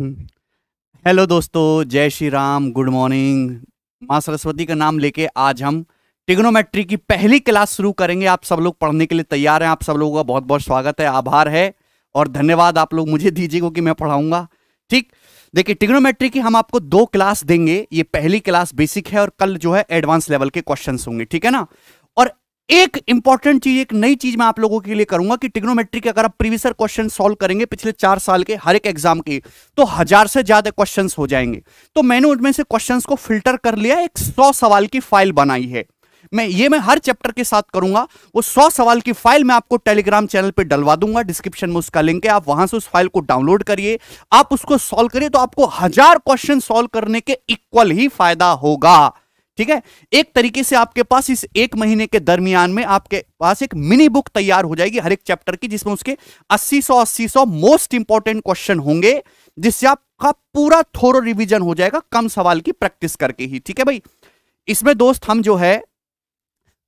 Hello हम्म। दोस्तों जय Shri Ram good morning माँ सरस्वती का नाम लेके आज हम टिग्नोमेट्री की पहली क्लास शुरू करेंगे आप सब लोग पढ़ने के लिए तैयार हैं आप सब लोगों का बहुत बहुत स्वागत है आभार है और धन्यवाद आप लोग मुझे दीजिए क्योंकि मैं पढ़ाऊंगा ठीक देखिए टिग्नोमेट्री की हम आपको दो क्लास देंगे ये पहली क्लास बेसिक है और कल जो है एडवांस लेवल के क्वेश्चन होंगे ठीक है ना एक इंपॉर्टेंट चीज एक नई चीज मैं आप लोगों के लिए करूंगा कि टिग्नोमेट्री के अगर आप प्रीवियसर क्वेश्चन सॉल्व करेंगे पिछले चार साल के हर एक एग्जाम के तो हजार से ज्यादा क्वेश्चंस हो जाएंगे तो मैंने उनमें से क्वेश्चंस को फिल्टर कर लिया एक सौ सवाल की फाइल बनाई है मैं ये मैं हर चैप्टर के साथ करूंगा वो सौ सवाल की फाइल मैं आपको टेलीग्राम चैनल पे डलवा दूंगा डिस्क्रिप्शन में उसका लिंक है आप वहां से उस फाइल को डाउनलोड करिए आप उसको सॉल्व करिए तो आपको हजार क्वेश्चन सॉल्व करने के इक्वल ही फायदा होगा ठीक है एक तरीके से आपके पास इस एक महीने के दरमियान में आपके पास एक मिनी बुक तैयार हो जाएगी हर एक चैप्टर की जिसमें उसके अस्सी सौ अस्सी सौ मोस्ट इंपॉर्टेंट क्वेश्चन होंगे जिससे आपका पूरा थोरो रिवीजन हो जाएगा कम सवाल की प्रैक्टिस करके ही ठीक है भाई इसमें दोस्त हम जो है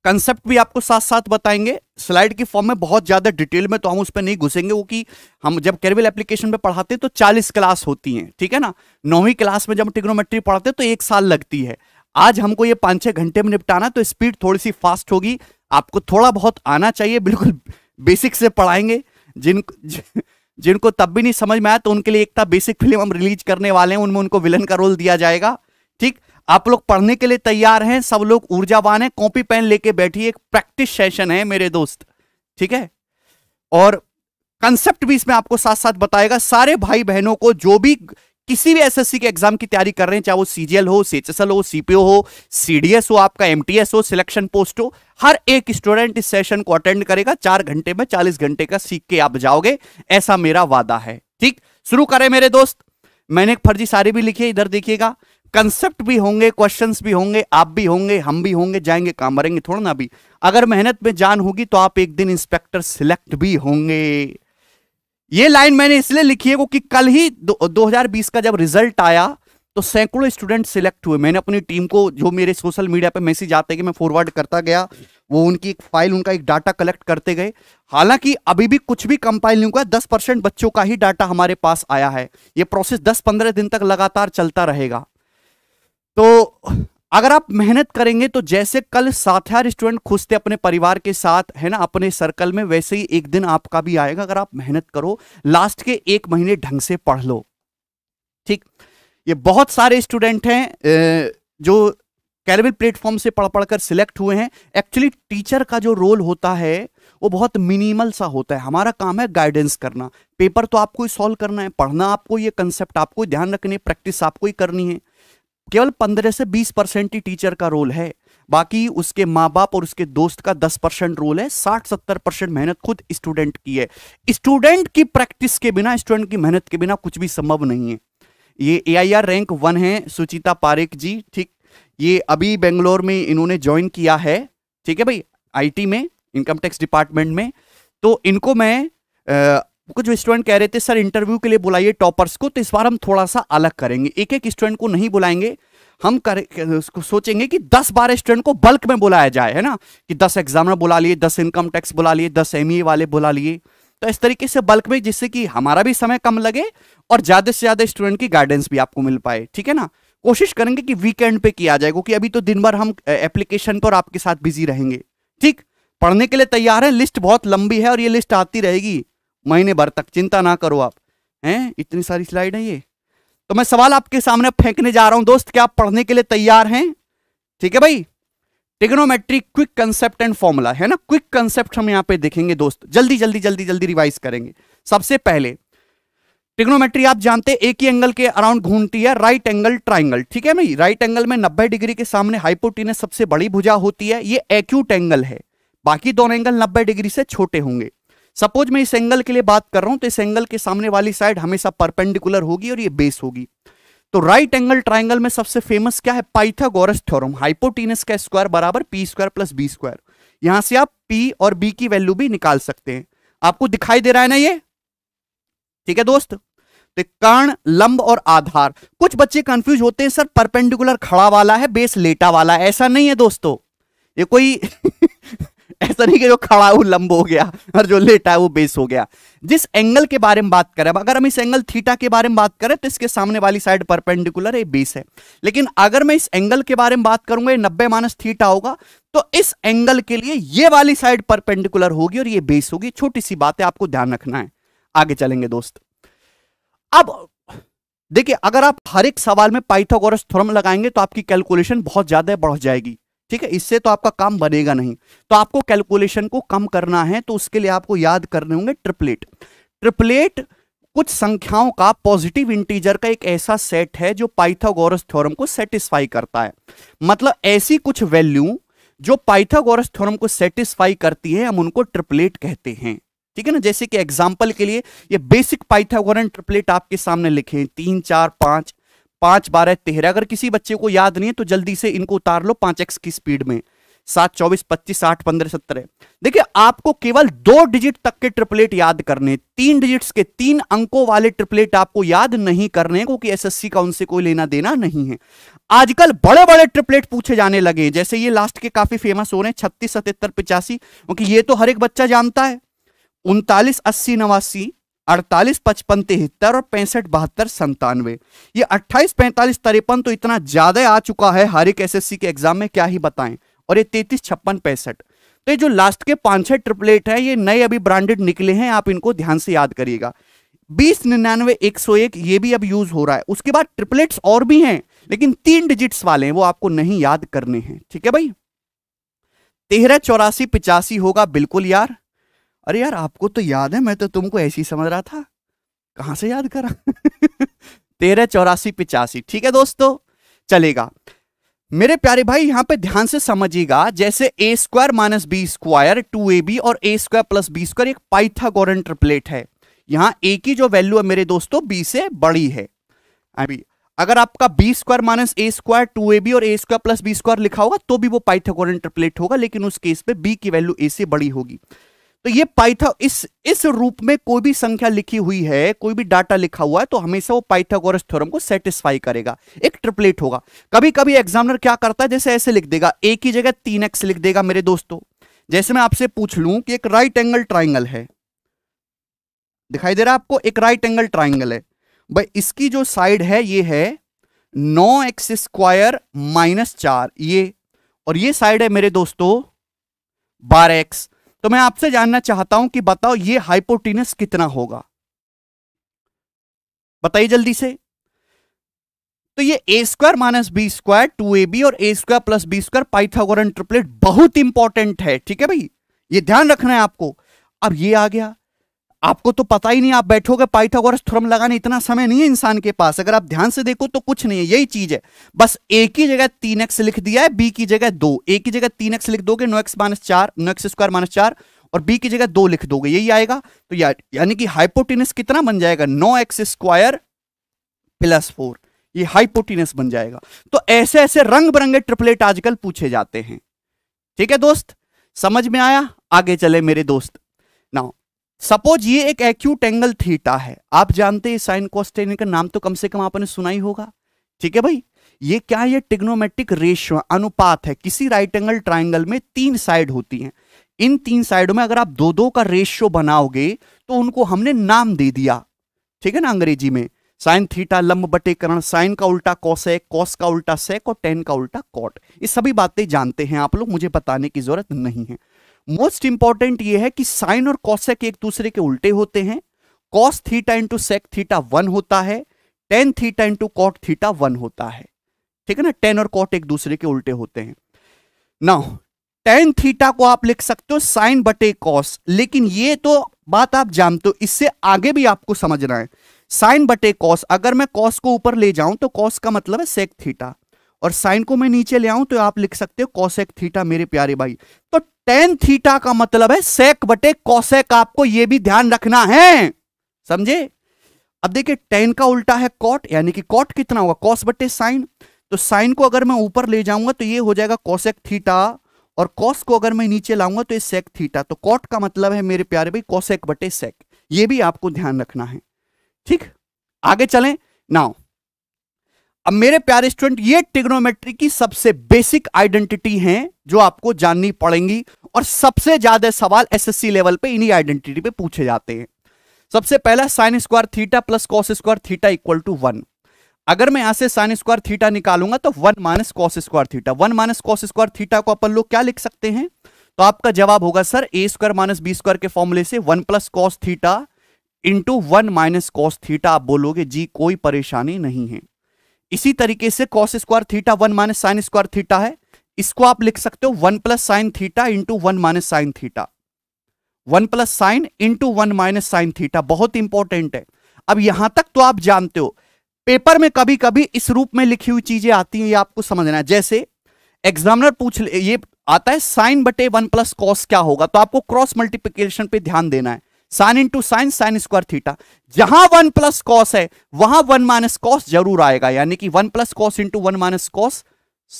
कंसेप्ट भी आपको साथ साथ बताएंगे स्लाइड की फॉर्म में बहुत ज़्यादा डिटेल में तो हम उस पर नहीं घुसेंगे वो कि हम जब कैरवेल एप्लीकेशन पे पढ़ाते हैं तो 40 क्लास होती हैं ठीक है ना नौवीं क्लास में जब टिग्नोमेट्री पढ़ाते हैं तो एक साल लगती है आज हमको ये पाँच छः घंटे में निपटाना तो स्पीड थोड़ी सी फास्ट होगी आपको थोड़ा बहुत आना चाहिए बिल्कुल बेसिक से पढ़ाएंगे जिन जिनको तब भी नहीं समझ में आया तो उनके लिए एक था बेसिक फिल्म हम रिलीज करने वाले हैं उनमें उनको विलन का रोल दिया जाएगा ठीक आप लोग पढ़ने के लिए तैयार हैं सब लोग ऊर्जावान हैं कॉपी पेन लेके बैठी एक प्रैक्टिस सेशन है मेरे दोस्त ठीक है और कंसेप्ट भी इसमें आपको साथ साथ बताएगा सारे भाई बहनों को जो भी किसी भी एसएससी के एग्जाम की तैयारी कर रहे हैं चाहे वो सीजीएल हो सीएचएसएल हो सीपीओ हो सीडीएस हो आपका एमटीएस हो सिलेक्शन पोस्ट हो हर एक स्टूडेंट इस सेशन को अटेंड करेगा चार घंटे में चालीस घंटे का सीख के आप जाओगे ऐसा मेरा वादा है ठीक शुरू करें मेरे दोस्त मैंने एक फर्जी सारी भी लिखी है इधर देखिएगा कंसेप्ट भी होंगे क्वेश्चंस भी होंगे आप भी होंगे हम भी होंगे जाएंगे काम करेंगे थोड़ा ना भी अगर मेहनत में जान होगी तो आप एक दिन इंस्पेक्टर सिलेक्ट भी होंगे ये लाइन मैंने इसलिए लिखी है क्योंकि कल ही दो, 2020 का जब रिजल्ट आया तो सैकड़ों स्टूडेंट सिलेक्ट हुए मैंने अपनी टीम को जो मेरे सोशल मीडिया पे मैसेज आते कि मैं फॉरवर्ड करता गया वो उनकी एक फाइल उनका एक डाटा कलेक्ट करते गए हालांकि अभी भी कुछ भी कंपाइल नहीं हुआ दस परसेंट बच्चों का ही डाटा हमारे पास आया है ये प्रोसेस दस पंद्रह दिन तक लगातार चलता रहेगा तो अगर आप मेहनत करेंगे तो जैसे कल साथिया स्टूडेंट खुश थे अपने परिवार के साथ है ना अपने सर्कल में वैसे ही एक दिन आपका भी आएगा अगर आप मेहनत करो लास्ट के एक महीने ढंग से पढ़ लो ठीक ये बहुत सारे स्टूडेंट हैं जो कैलविन प्लेटफॉर्म से पढ़ पढ़कर सिलेक्ट हुए हैं एक्चुअली टीचर का जो रोल होता है वो बहुत मिनिमल सा होता है हमारा काम है गाइडेंस करना पेपर तो आपको ही सॉल्व करना है पढ़ना आपको ये कंसेप्ट आपको ध्यान रखने प्रैक्टिस आपको ही करनी है केवल पंद्रह से बीस परसेंट ही टीचर का रोल है बाकी उसके माँ बाप और उसके दोस्त का दस परसेंट रोल है साठ सत्तर परसेंट मेहनत खुद स्टूडेंट की है स्टूडेंट की प्रैक्टिस के बिना स्टूडेंट की मेहनत के बिना कुछ भी संभव नहीं है ये ए रैंक वन है सुचिता पारेख जी ठीक ये अभी बेंगलोर में इन्होंने ज्वाइन किया है ठीक है भाई आई में इनकम टैक्स डिपार्टमेंट में तो इनको मैं कुछ स्टूडेंट कह रहे थे सर इंटरव्यू के लिए बुलाइए टॉपर्स को तो इस बार हम थोड़ा सा अलग करेंगे एक एक स्टूडेंट को नहीं बुलाएंगे हम कर, सोचेंगे कि 10 बारह स्टूडेंट को बल्क में बुलाया जाए है ना कि 10 एग्जामर बुला लिए 10 इनकम टैक्स बुला लिए 10 एम e वाले बुला लिए तो इस तरीके से बल्क में जिससे कि हमारा भी समय कम लगे और ज़्यादा से ज़्यादा स्टूडेंट की गाइडेंस भी आपको मिल पाए ठीक है ना कोशिश करेंगे कि वीकेंड पे किया जाए क्योंकि अभी तो दिन भर हम एप्लीकेशन पर आपके साथ बिजी रहेंगे ठीक पढ़ने के लिए तैयार है लिस्ट बहुत लंबी है और ये लिस्ट आती रहेगी महीने भर तक चिंता ना करो आप हैं इतनी सारी स्लाइड है ये तो मैं सवाल आपके सामने फेंकने जा रहा हूं दोस्त क्या आप पढ़ने के लिए तैयार हैं ठीक है भाई trigonometry quick concept and formula है ना क्विक कंसेप्ट हम यहाँ पे देखेंगे दोस्त जल्दी जल्दी जल्दी जल्दी रिवाइज करेंगे सबसे पहले टिग्नोमेट्री आप जानते एक ही एंगल के अराउंड घूमती है राइट एंगल ट्राइंगल ठीक है भाई राइट एंगल में नब्बे डिग्री के सामने हाइपोटीनस सबसे बड़ी भुजा होती है ये एक्यूट एंगल है बाकी दोनों एंगल नब्बे डिग्री से छोटे होंगे सपोज मैं इस एंगल के लिए बात कर रहा हूं तो इस एंगल के सामने वाली साइड हमेशा परपेंडिकुलर होगी और ये बेस होगी तो राइट एंगल ट्राइंगल में सबसे फेमस क्या है पाइथागोरस थ्योरम हाइपोटीनस का स्क्वायर बराबर P square plus B square यहां से आप पी और बी की वैल्यू भी निकाल सकते हैं आपको दिखाई दे रहा है ना ये ठीक है दोस्त तो कर्ण लंब और आधार कुछ बच्चे कंफ्यूज होते हैं सर परपेंडिकुलर खड़ा वाला है बेस लेटा वाला ऐसा नहीं है दोस्तों ये कोई ऐसा नहीं कि जो खड़ा है वो लंब हो गया और जो लेटा है वो बेस हो गया जिस एंगल के बारे में बात करें अगर हम इस एंगल थीटा के बारे में बात करें तो इसके सामने वाली साइड परपेंडिकुलर है बेस है लेकिन अगर मैं इस एंगल के बारे में बात करूंगा नब्बे माइनस थीटा होगा तो इस एंगल के लिए ये वाली साइड परपेंडिकुलर होगी और ये बेस होगी छोटी सी बात है आपको ध्यान रखना है आगे चलेंगे दोस्त अब देखिए अगर आप हर एक सवाल में पाइथागोरस थ्योरम लगाएंगे तो आपकी कैलकुलेशन बहुत ज्यादा बढ़ जाएगी ठीक है इससे तो आपका काम बनेगा नहीं तो आपको कैलकुलेशन को कम करना है तो उसके लिए आपको याद करने होंगे ट्रिपलेट ट्रिपलेट कुछ संख्याओं का पॉजिटिव इंटीजर का एक ऐसा सेट है जो पाइथागोरस थ्योरम को सेटिस्फाई करता है मतलब ऐसी कुछ वैल्यू जो पाइथागोरस थ्योरम को सेटिस्फाई करती है हम उनको ट्रिपलेट कहते हैं ठीक है ना जैसे कि एग्जांपल के लिए ये बेसिक पाइथागोरन ट्रिपलेट आपके सामने लिखे हैं तीन चार पांच पांच बारह तेरह अगर किसी बच्चे को याद नहीं है तो जल्दी से इनको उतार लो पांच एक्स की स्पीड में सात चौबीस पच्चीस आठ पंद्रह सत्रह देखिए आपको केवल दो डिजिट तक के ट्रिपलेट याद करने तीन डिजिट्स के तीन अंकों वाले ट्रिपलेट आपको याद नहीं करने एस एस एसएससी का उनसे कोई लेना देना नहीं है आजकल बड़े बड़े ट्रिपलेट पूछे जाने लगे जैसे ये लास्ट के काफी फेमस हो रहे हैं छत्तीस सतहत्तर पिचासी क्योंकि ये तो हर एक बच्चा जानता है उनतालीस अस्सी नवासी अड़तालीस पचपन तिहत्तर और पैंसठ बहत्तर संतानवे ये अट्ठाईस पैंतालीस तिरपन तो इतना ज्यादा आ चुका है हर एक एस के एग्जाम में क्या ही बताएं और ये तैतीस छप्पन पैंसठ तो ये जो लास्ट के पांच छह ट्रिपलेट है ये नए अभी ब्रांडेड निकले हैं आप इनको ध्यान से याद करिएगा बीस निन्यानवे एक सौ एक ये भी अब यूज हो रहा है उसके बाद ट्रिपलेट्स और भी हैं लेकिन तीन डिजिट्स वाले हैं वो आपको नहीं याद करने हैं ठीक है भाई तेरह चौरासी पिचासी होगा बिल्कुल यार अरे यार आपको तो याद है मैं तो तुमको ऐसे ही समझ रहा था कहाँ से याद करा तेरह चौरासी पिचासी ठीक है दोस्तों चलेगा मेरे प्यारे भाई यहाँ पे ध्यान से समझिएगा जैसे A square minus B square two A B और A square plus B square एक पाइथागोरन ट्रिपलेट है यहाँ ए की जो वैल्यू है मेरे दोस्तों बी से बड़ी है अभी अगर आपका B square minus A square two A B और A square plus B square लिखा होगा तो भी वो पाइथागोरन ट्रिपलेट होगा लेकिन उस केस पे बी की वैल्यू ए से बड़ी होगी तो ये पाइथा इस इस रूप में कोई भी संख्या लिखी हुई है कोई भी डाटा लिखा हुआ है तो हमेशा वो पाइथागोरस थ्योरम को सेटिस्फाई करेगा एक ट्रिपलेट होगा कभी कभी एग्जामिनर क्या करता है जैसे ऐसे लिख देगा ए की जगह तीन एक्स लिख देगा मेरे दोस्तों जैसे मैं आपसे पूछ लू कि एक राइट एंगल ट्राइंगल है दिखाई दे रहा है आपको एक राइट एंगल ट्राइंगल है भाई इसकी जो साइड है ये है नौ एक्स स्क्वायर माइनस चार ये और ये साइड है मेरे दोस्तों बारह एक्स तो मैं आपसे जानना चाहता हूं कि बताओ ये हाइपोटीनस कितना होगा बताइए जल्दी से तो ये A square minus B square two A B और A square plus B square Pythagorean triplet बहुत इंपॉर्टेंट है ठीक है भाई ये ध्यान रखना है आपको अब ये आ गया आपको तो पता ही नहीं आप बैठोगे पाइथागोरस थ्रम लगाने इतना समय नहीं है इंसान के पास अगर आप ध्यान से देखो तो कुछ नहीं है यही चीज है बस ए की जगह तीन एक्स लिख दिया है बी की जगह दो ए की जगह तीन एक्स लिख दोगे नो एक्स माइनस चार नो एक्स स्क्वायर माइनस चार और बी की जगह दो लिख दोगे यही आएगा तो या, यानी कि हाइपोटिनस कितना बन जाएगा no X square plus four ये हाइपोटिनस बन जाएगा तो ऐसे ऐसे रंग बिरंगे ट्रिपलेट आजकल पूछे जाते हैं ठीक है दोस्त समझ में आया आगे चले मेरे दोस्त सपोज ये एक एक्यूट एंगल थीटा है आप जानते हैं साइन कॉस्टेन का नाम तो कम से कम आपने सुना ही होगा ठीक है भाई ये क्या ये टिग्नोमेट्रिक रेशियो अनुपात है किसी राइट एंगल ट्राइंगल में तीन साइड होती हैं इन तीन साइडों में अगर आप दो दो का रेशियो बनाओगे तो उनको हमने नाम दे दिया ठीक है ना अंग्रेजी में साइन थीटा लंब बटे करण साइन का उल्टा कॉसेक कॉस का उल्टा सेक और टेन का उल्टा कॉट ये सभी बातें जानते हैं आप लोग मुझे बताने की जरूरत नहीं है मोस्ट इंपॉर्टेंट ये है कि साइन और कॉसेक एक दूसरे के उल्टे होते हैं cos theta into sec theta one होता है tan theta into cot theta one होता है ठीक है ना टेन और कॉट एक दूसरे के उल्टे होते हैं नाउ टेन थीटा को आप लिख सकते हो साइन बटे कॉस लेकिन ये तो बात आप जानते हो इससे आगे भी आपको समझना है साइन बटे कॉस अगर मैं कॉस को ऊपर ले जाऊं तो कॉस का मतलब है सेक थीटा और साइन को मैं नीचे ले आऊं तो आप लिख सकते हो कॉसेक थीटा मेरे प्यारे भाई तो टेन थीटा का मतलब है सेक बटे कॉसेक आपको यह भी ध्यान रखना है समझे अब देखिए टेन का उल्टा है कॉट यानी कि कॉट कितना होगा कॉस बटे साइन तो साइन को अगर मैं ऊपर ले जाऊंगा तो ये हो जाएगा कॉसेक थीटा और कॉस को अगर मैं नीचे लाऊंगा तो ये सेक थीटा तो कॉट का मतलब है मेरे प्यारे भाई कॉसेक बटे सेक ये भी आपको ध्यान रखना है ठीक आगे चलें नाउ अब मेरे प्यारे स्टूडेंट ये टिग्नोमेट्री की सबसे बेसिक आइडेंटिटी है जो आपको जाननी पड़ेंगी और सबसे ज्यादा सवाल एसएससी लेवल पे इन्हीं आइडेंटिटी पे पूछे जाते हैं सबसे पहला sine square theta plus cos square theta equal to one अगर मैं यहां से साइन स्क्वायर थीटा निकालूंगा तो one minus cos square theta one minus cos square theta को अपन लोग क्या लिख सकते हैं तो आपका जवाब होगा sir A square minus B square के फॉर्मूले से one plus cos theta into one minus cos theta आप बोलोगे जी कोई परेशानी नहीं है इसी तरीके से cos square theta one minus sign square theta है इसको आप लिख सकते हो one plus sine theta into one minus sine theta one plus sine into one minus sine theta बहुत इंपॉर्टेंट है अब यहां तक तो आप जानते हो पेपर में कभी कभी इस रूप में लिखी हुई चीजें आती हैं ये आपको समझना है जैसे एग्जामिनर पूछ ये आता है साइन बटे वन प्लस कॉस क्या होगा तो आपको क्रॉस मल्टीप्लीकेशन पे ध्यान देना है sine into sine sine square theta जहां वन प्लस कॉस है वहां वन माइनस कॉस जरूर आएगा यानी कि one plus cos into one minus cos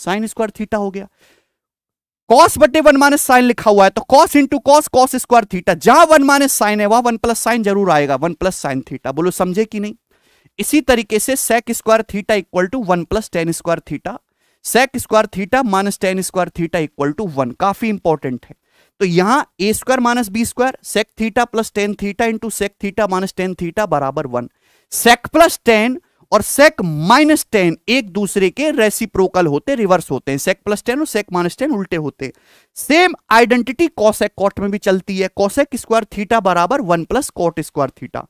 sine square theta हो गया कॉस बटे वन माइनस साइन लिखा हुआ है तो cos into cos cos square theta जहां वन माइनस साइन है वहां वन प्लस साइन जरूर आएगा वन प्लस साइन थीटा बोलो समझे कि नहीं इसी तरीके से sec square theta equal to one plus tan square theta sec square theta minus tan square theta equal to one काफी इंपॉर्टेंट है तो यहां A square minus B square sec theta plus tan theta into sec theta minus tan theta बराबर one sec plus tan और sec minus ten एक दूसरे के reciprocal होते रिवर्स होते हैं सेक प्लस टेन और सेक माइनस टेन उल्टे होते सेम आइडेंटिटी कॉसेक कॉट में भी चलती है कॉसेक स्क्वायर थीटा बराबर one plus cot square theta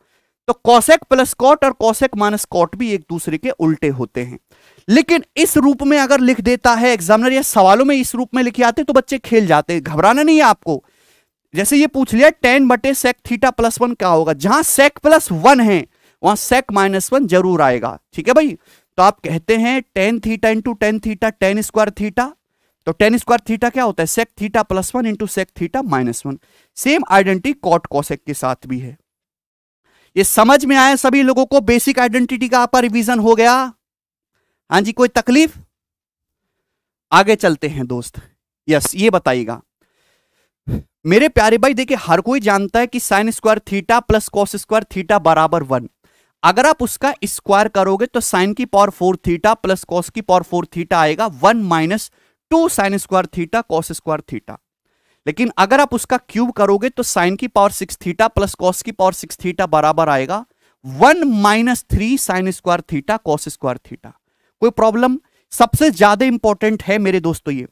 तो कौशेक प्लस कॉट और कौशेक माइनस कॉट भी एक दूसरे के उल्टे होते हैं लेकिन इस रूप में अगर लिख देता है एग्जामिनर या सवालों में इस रूप में लिखे आते तो बच्चे खेल जाते हैं घबराना नहीं है आपको जैसे ये पूछ लिया टेन बटे सेक थीटा प्लस वन क्या होगा जहां सेक प्लस वन है वहां सेक माइनस वन जरूर आएगा ठीक है भाई तो आप कहते हैं tan theta into tan theta tan square theta तो टेन स्क्वायर थीटा क्या होता है sec theta plus one into sec theta minus one same identity cot cosec के साथ भी है ये समझ में आया सभी लोगों को बेसिक आइडेंटिटी का आपका रिवीजन हो गया हाँ जी कोई तकलीफ आगे चलते हैं दोस्त यस ये बताइएगा मेरे प्यारे भाई देखिए हर कोई जानता है कि sine square theta plus cos square theta बराबर वन अगर आप उसका स्क्वायर करोगे तो साइन की power four theta plus cos की पावर फोर थीटा आएगा one minus two sign square theta cos square theta लेकिन अगर आप उसका क्यूब करोगे तो साइन की power six theta plus cos की पावर सिक्स थीटा बराबर आएगा one minus three sign square theta cos square theta कोई प्रॉब्लम सबसे ज्यादा इंपॉर्टेंट है मेरे दोस्तों ये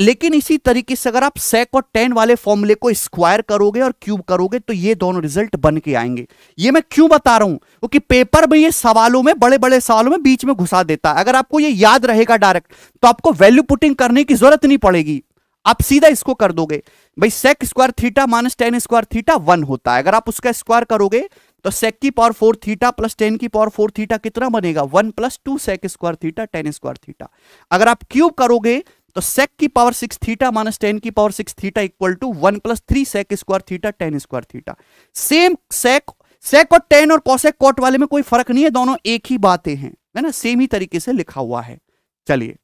लेकिन इसी तरीके से अगर आप सेक और टेन वाले फॉर्मूले को स्क्वायर करोगे और क्यूब करोगे तो ये दोनों रिजल्ट बन के आएंगे ये मैं क्यों बता रहा हूं क्योंकि पेपर में ये सवालों में बड़े बड़े सवालों में बीच में घुसा देता है अगर आपको ये याद रहेगा डायरेक्ट तो आपको वैल्यू पुटिंग करने की जरूरत नहीं पड़ेगी आप सीधा इसको कर दोगे भाई sec square theta minus tan square theta one होता है अगर आप उसका स्क्वायर करोगे तो सेक की power four theta plus tan की पावर फोर थीटा कितना बनेगा one plus two sec square theta tan square theta अगर आप क्यूब करोगे तो सेक की power six theta minus tan की power six theta equal to one plus three sec square theta tan square theta same sec sec और tan और cosec cot वाले में कोई फर्क नहीं है दोनों एक ही बातें हैं है ना सेम ही तरीके से लिखा हुआ है चलिए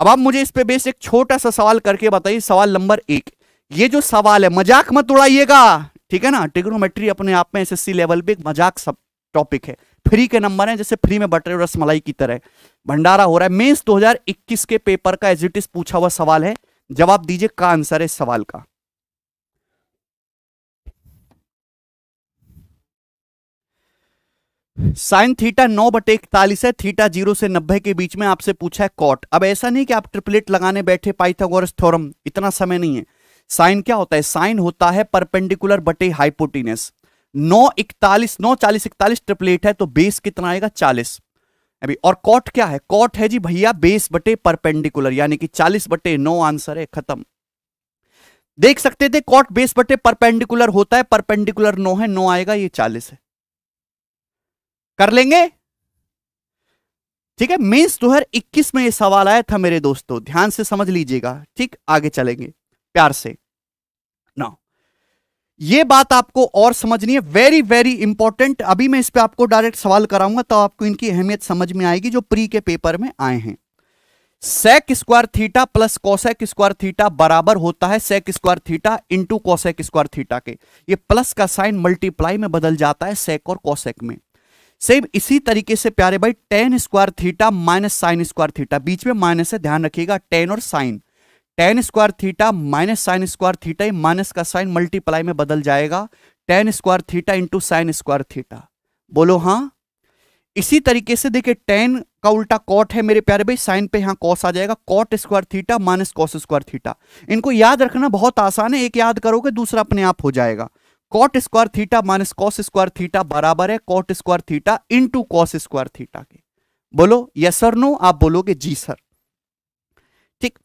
अब आप मुझे इस पे बेस एक छोटा सा सवाल करके बताइए सवाल नंबर एक ये जो सवाल है मजाक मत उड़ाइएगा ठीक है ना टिग्नोमेट्री अपने आप में एसएससी लेवल पे एक मजाक सब टॉपिक है फ्री के नंबर है जैसे फ्री में बटर रसमलाई की तरह भंडारा हो रहा है मेन्स दो के पेपर का एज इट इज पूछा हुआ सवाल है जवाब दीजिए का आंसर है इस सवाल का साइन थीटा नौ बटे इकतालीस है थीटा जीरो से नब्बे के बीच में आपसे पूछा है कॉट अब ऐसा नहीं कि आप ट्रिपलेट लगाने बैठे पाइथागोरस थ्योरम इतना समय नहीं है साइन क्या होता है साइन होता है परपेंडिकुलर बटे हाइपोटिनस नौ इकतालीस नौ चालीस इकतालीस ट्रिपलेट है तो बेस कितना आएगा चालीस अभी और कॉट क्या है कॉट है जी भैया बेस बटे परपेंडिकुलर यानी कि चालीस बटे नौ आंसर है खत्म देख सकते थे कॉट बेस बटे परपेंडिकुलर होता है परपेंडिकुलर नौ है नौ आएगा ये चालीस है कर लेंगे ठीक है मेंस 2021 में ये सवाल आया था मेरे दोस्तों ध्यान से समझ लीजिएगा ठीक आगे चलेंगे प्यार से ना ये बात आपको और समझनी है वेरी वेरी इंपॉर्टेंट अभी मैं इस पे आपको डायरेक्ट सवाल कराऊंगा तो आपको इनकी अहमियत समझ में आएगी जो प्री के पेपर में आए हैं sec square theta plus cosec square theta बराबर होता है sec square theta into cosec square theta के ये प्लस का साइन मल्टीप्लाई में बदल जाता है सेक और कोसेक में सेम इसी तरीके से प्यारे भाई tan square theta minus sign square theta बीच में माइनस है ध्यान रखिएगा टेन और sine tan square theta minus sign square theta minus का साइन मल्टीप्लाई में बदल जाएगा tan square theta into sine square theta बोलो हाँ इसी तरीके से देखिए टेन का उल्टा कॉट है मेरे प्यारे भाई साइन पे यहाँ कॉस आ जाएगा cot square theta minus cos square theta इनको याद रखना बहुत आसान है एक याद करोगे दूसरा अपने आप हो जाएगा cot square theta minus cos square theta बराबर है cot square theta into cos square theta के बोलो यस सर नो आप बोलोगे जी सर ठीक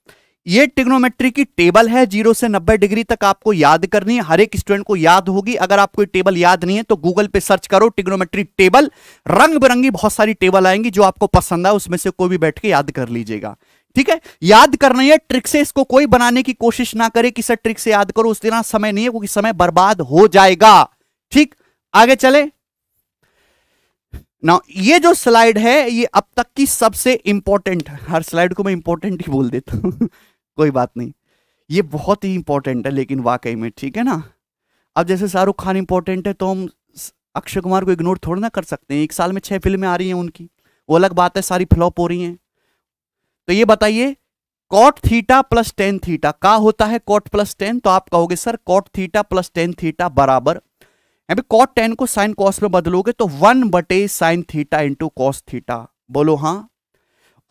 ये टिग्नोमेट्री की टेबल है जीरो से नब्बे डिग्री तक आपको याद करनी है हर एक स्टूडेंट को याद होगी अगर आपको ये टेबल याद नहीं है तो गूगल पे सर्च करो टिग्नोमेट्री टेबल रंग बिरंगी बहुत सारी टेबल आएंगी जो आपको पसंद है उसमें से कोई भी बैठ के याद कर लीजिएगा ठीक है याद करना है ट्रिक से इसको कोई बनाने की कोशिश ना करे कि सर ट्रिक से याद करो उस दिन समय नहीं है क्योंकि समय बर्बाद हो जाएगा ठीक आगे चले ना ये जो स्लाइड है ये अब तक की सबसे इंपॉर्टेंट हर स्लाइड को मैं इंपॉर्टेंट ही बोल देता हूं कोई बात नहीं ये बहुत ही इंपॉर्टेंट है लेकिन वाकई में ठीक है ना अब जैसे शाहरुख खान इंपॉर्टेंट है तो हम अक्षय कुमार को इग्नोर थोड़ा ना कर सकते हैं एक साल में छह फिल्में आ रही हैं उनकी वो अलग बात है सारी फ्लॉप हो रही हैं तो ये बताइए cot theta plus tan theta का होता है कॉट प्लस टेन तो आप कहोगे sir cot theta plus tan theta बराबर अभी कॉट टेन को साइन कॉस में बदलोगे तो वन बटे sign theta into cos theta बोलो हाँ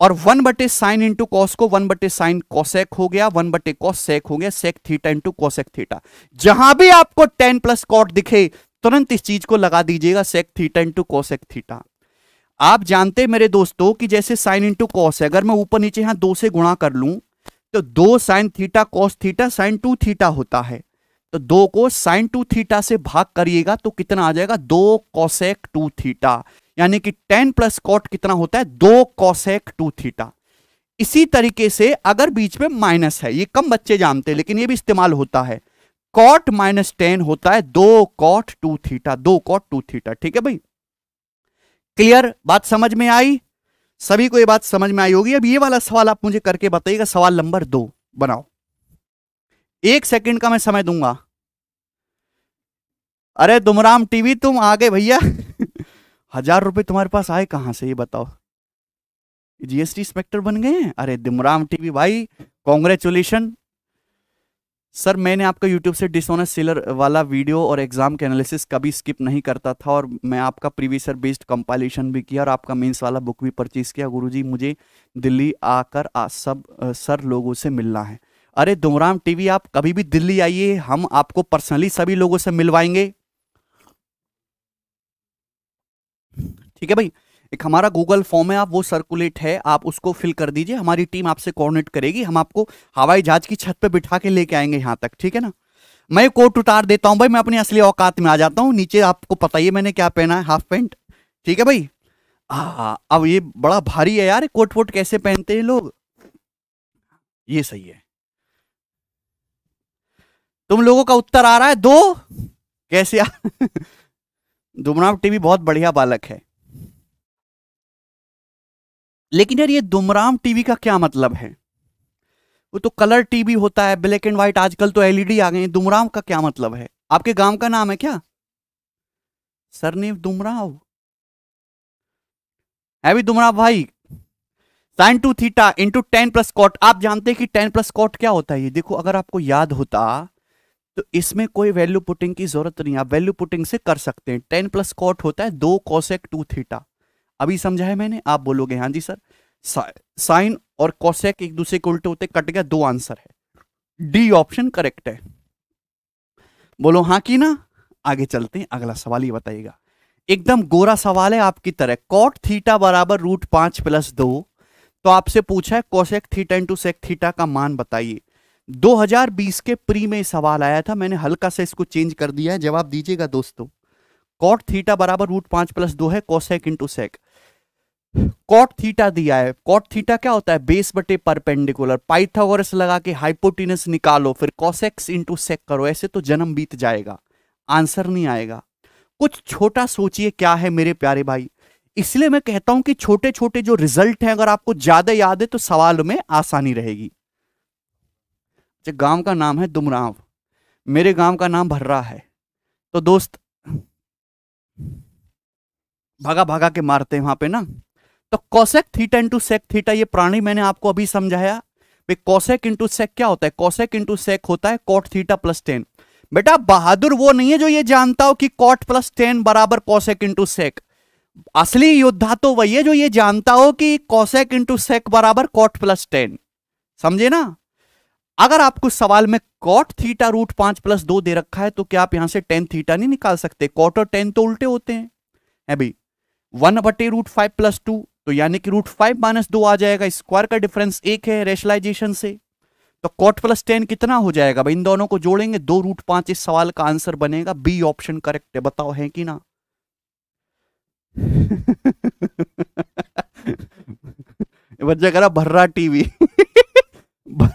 और वन बटे साइन इंटू कॉस को वन बटे साइन कॉसेक हो गया वन बटे कॉस सेक हो गया sec theta into cosec theta जहां भी आपको टेन प्लस कॉट दिखे तुरंत इस चीज को लगा दीजिएगा sec theta into cosec theta आप जानते मेरे दोस्तों कि जैसे साइन इंटू कॉस है अगर मैं ऊपर नीचे यहां दो से गुणा कर लूं तो दो sine theta cos theta sine two theta होता है तो दो को साइन टू थीटा से भाग करिएगा तो कितना आ जाएगा दो कॉसेक टू थीटा यानी कि टेन प्लस कॉट कितना होता है दो कॉसेक टू थीटा इसी तरीके से अगर बीच में माइनस है ये कम बच्चे जानते हैं लेकिन ये भी इस्तेमाल होता है कॉट माइनस टेन होता है दो कॉट टू थीटा दो कॉट टू थीटा ठीक है भाई क्लियर बात समझ में आई सभी को ये बात समझ में आई होगी अब ये वाला सवाल आप मुझे करके बताइएगा सवाल नंबर दो बनाओ एक सेकंड का मैं समय दूंगा अरे दुमराम टीवी तुम आ गए भैया हजार रुपए तुम्हारे पास आए कहां से ये बताओ जीएसटी इंस्पेक्टर बन गए हैं अरे दुमराम टीवी भाई कॉन्ग्रेचुलेशन सर मैंने आपका यूट्यूब से डिसऑनेस्ट सेलर वाला वीडियो और एग्जाम के एनालिसिस कभी स्किप नहीं करता था और मैं आपका प्रीवियस ईयर बेस्ड कंपाइलेशन भी किया और आपका मेंस वाला बुक भी परचेज किया गुरुजी मुझे दिल्ली आकर आ, सब आ, सर लोगों से मिलना है अरे दोमराम टीवी आप कभी भी दिल्ली आइए हम आपको पर्सनली सभी लोगों से मिलवाएंगे ठीक है भाई एक हमारा गूगल फॉर्म है आप वो सर्कुलेट है आप उसको फिल कर दीजिए हमारी टीम आपसे कोऑर्डिनेट करेगी हम आपको हवाई जहाज की छत पे बिठा के लेके आएंगे यहाँ तक ठीक है ना मैं कोट उतार देता हूँ भाई मैं अपनी असली औकात में आ जाता हूँ नीचे आपको पता ही मैंने क्या पहना है हाफ पैंट ठीक है भाई हाँ अब ये बड़ा भारी है यार कोट वोट कैसे पहनते हैं लोग ये सही है तुम लोगों का उत्तर आ रहा है दो कैसे यार दुमराव टीवी बहुत बढ़िया बालक है लेकिन यार ये दुमराम टीवी का क्या मतलब है वो तो कलर टीवी होता है ब्लैक एंड व्हाइट आजकल तो एलईडी e आ गए दुमराम का क्या मतलब है आपके गांव का नाम है क्या सरनेव दुमराव है भी दुमराव भाई sine two theta into tan plus cot आप जानते हैं कि टेन प्लस कॉट क्या होता है ये देखो अगर आपको याद होता तो इसमें कोई वैल्यू पुटिंग की जरूरत नहीं आप वैल्यू पुटिंग से कर सकते हैं टेन प्लस कॉट होता है दो कॉसेक टू थीटा अभी समझा है मैंने आप बोलोगे हाँ जी सर साइन और कॉशेक एक दूसरे के उल्टे होते कट गया दो आंसर है डी ऑप्शन करेक्ट है बोलो हाँ कि ना आगे चलते हैं अगला सवाल ये बताइएगा एकदम गोरा सवाल है आपकी तरह कॉट थीटा बराबर रूट पांच प्लस दो तो आपसे पूछा है cosec theta into sec theta का मान बताइए 2020 के प्री में सवाल आया था मैंने हल्का सा इसको चेंज कर दिया है जवाब दीजिएगा दोस्तों कॉट थीटा बराबर रूट पांच प्लस दो है cosec into sec cot theta दिया है कॉट थीटा क्या होता है बेस बटे परपेंडिकुलर पाइथागोरस लगा के हाइपोटिनस निकालो फिर कॉसेक्स इंटू सेक करो ऐसे तो जन्म बीत जाएगा आंसर नहीं आएगा कुछ छोटा सोचिए क्या है मेरे प्यारे भाई इसलिए मैं कहता हूं कि छोटे छोटे जो रिजल्ट हैं अगर आपको ज्यादा याद है तो सवाल में आसानी रहेगी अच्छा, गांव का नाम है दुमराव मेरे गांव का नाम भर्रा है तो दोस्त भागा भागा के मारते हैं वहां पे ना तो cosec theta into sec theta ये प्राणी मैंने आपको अभी समझाया कौशेक इंटू सेक क्या होता है कौशेक इंटू सेक होता है कॉट थीटा प्लस टेन बेटा बहादुर वो नहीं है जो ये जानता हो कि कॉट प्लस टेन बराबर कौशेक इंटू सेक असली योद्धा तो वही है जो ये जानता हो कि कौशेक इंटू सेक बराबर कॉट प्लस टेन समझे ना अगर आपको सवाल में कॉट थीटा रूट पांच प्लस दो दे रखा है तो क्या आप यहां से टेन थीटा नहीं निकाल सकते कॉट और टेन तो उल्टे होते हैं अभी वन बटे रूट फाइव प्लस टू तो यानी कि रूट फाइव माइनस दो आ जाएगा स्क्वायर का डिफरेंस एक है रेशलाइजेशन से तो कॉट प्लस टेन कितना हो जाएगा भाई इन दोनों को जोड़ेंगे दो रूट पांच इस सवाल का आंसर बनेगा बी ऑप्शन करेक्ट है बताओ है कि ना बच्चा कह रहा भर्रा टीवी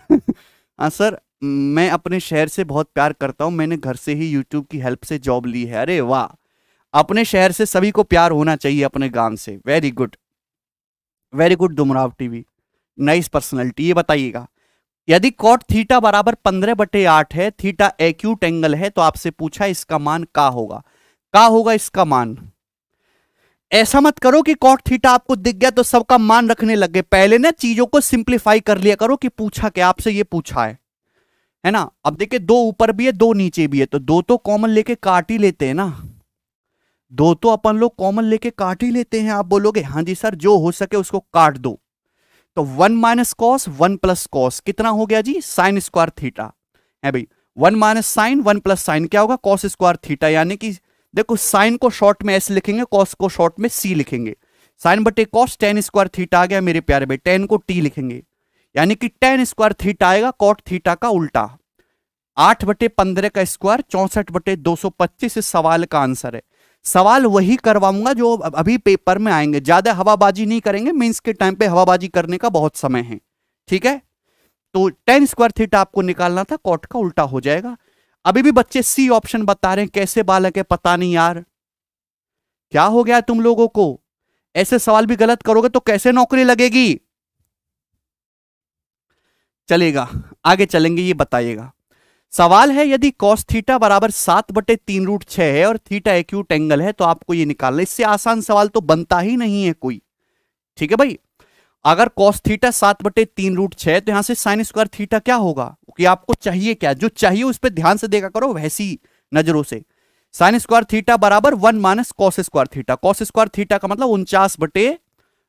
हाँ सर मैं अपने शहर से बहुत प्यार करता हूँ मैंने घर से ही यूट्यूब की हेल्प से जॉब ली है अरे वाह अपने शहर से सभी को प्यार होना चाहिए अपने गांव से very good very good Dumraon TV nice personality ये बताइएगा यदि कॉट थीटा बराबर पंद्रह बटे आठ है थीटा एक्यूट एंगल है तो आपसे पूछा इसका मान का होगा का होगा इसका मान ऐसा मत करो कि कॉट थीटा आपको दिख गया तो सबका मान रखने लग गए पहले ना चीजों को सिंप्लीफाई कर लिया करो कि पूछा क्या आपसे ये पूछा है है ना अब देखिए दो ऊपर भी है दो नीचे भी है तो दो तो कॉमन लेके काट ही लेते हैं ना दो तो अपन लोग कॉमन लेके काट ही लेते हैं आप बोलोगे हाँ जी सर जो हो सके उसको काट दो तो one minus cos one plus cos कितना हो गया जी साइन स्क्वायर थीटा है भाई one minus sine one plus sine क्या होगा कॉस स्क्वायर थीटा यानी कि देखो साइन को शॉर्ट में एस लिखेंगे कॉस को शॉर्ट में सी लिखेंगे साइन बटे कॉस टेन स्क्वायर थीटा आ गया मेरे प्यारे भाई टेन को टी लिखेंगे यानी कि टेन स्क्वायर थीटा आएगा कॉट थीटा का उल्टा आठ बटे पंद्रह का स्क्वायर चौसठ बटे दो सौ पच्चीस इस सवाल का आंसर है सवाल वही करवाऊंगा जो अभी पेपर में आएंगे ज्यादा हवाबाजी नहीं करेंगे मीन्स के टाइम पे हवाबाजी करने का बहुत समय है ठीक है तो टेन स्क्वायर थीटा आपको निकालना था कॉट का उल्टा हो जाएगा अभी भी बच्चे सी ऑप्शन बता रहे हैं कैसे बालक है पता नहीं यार क्या हो गया तुम लोगों को ऐसे सवाल भी गलत करोगे तो कैसे नौकरी लगेगी चलेगा आगे चलेंगे ये बताइएगा सवाल है यदि कॉस थीटा बराबर सात बटे तीन रूट छह है और थीटा एक्यूट एंगल है तो आपको ये निकालना इससे आसान सवाल तो बनता ही नहीं है कोई ठीक है भाई अगर कॉस थीटा सात बटे तीन रूट छह तो यहां से साइन स्क्वायर थीटा क्या होगा कि आपको चाहिए क्या जो चाहिए उस पर ध्यान से देखा करो वैसी नजरों से साइन स्क्वायर थीटा बराबर one minus cos square theta cos square theta का मतलब उनचास बटे